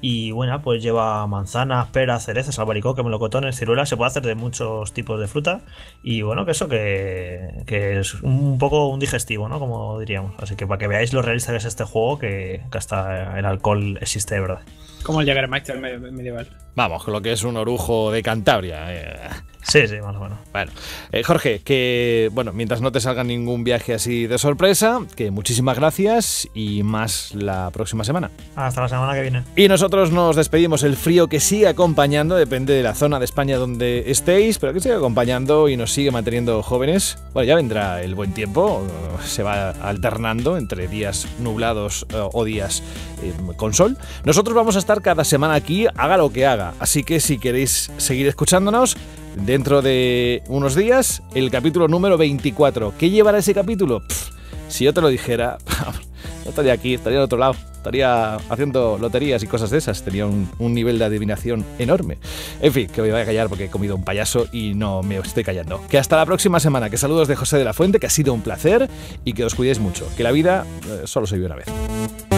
Y bueno, pues lleva manzanas, peras, cerezas, albaricoque, melocotones, ciruelas, se puede hacer de muchos tipos de fruta. Y bueno, que eso que, es un poco un digestivo, ¿no? Como diríamos. Así que para que veáis lo realista que es este juego, que, que hasta el alcohol existe de verdad. Como el maestro medieval. Vamos, con lo que es un orujo de Cantabria. Eh. Sí, sí, más o menos. Bueno, eh, Jorge, que bueno, mientras no te salga ningún viaje así de sorpresa, que muchísimas gracias y más la próxima semana. Hasta la semana que viene. Y nosotros nos despedimos. El frío que sigue acompañando, depende de la zona de España donde estéis, pero que sigue acompañando y nos sigue manteniendo jóvenes. Bueno, ya vendrá el buen tiempo, se va alternando entre días nublados eh, o días eh, con sol. Nosotros vamos a estar cada semana aquí, haga lo que haga. Así que si queréis seguir escuchándonos, dentro de unos días el capítulo número 24. ¿Qué llevará ese capítulo? si yo te lo dijera, (laughs) estaría aquí, estaría en otro lado, estaría haciendo loterías y cosas de esas. Tenía un, nivel de adivinación enorme. En fin, que voy a callar porque he comido un payaso y no me estoy callando. Que hasta la próxima semana, que saludos de José de la Fuente, que ha sido un placer y que os cuidéis mucho, que la vida eh, solo se vive una vez.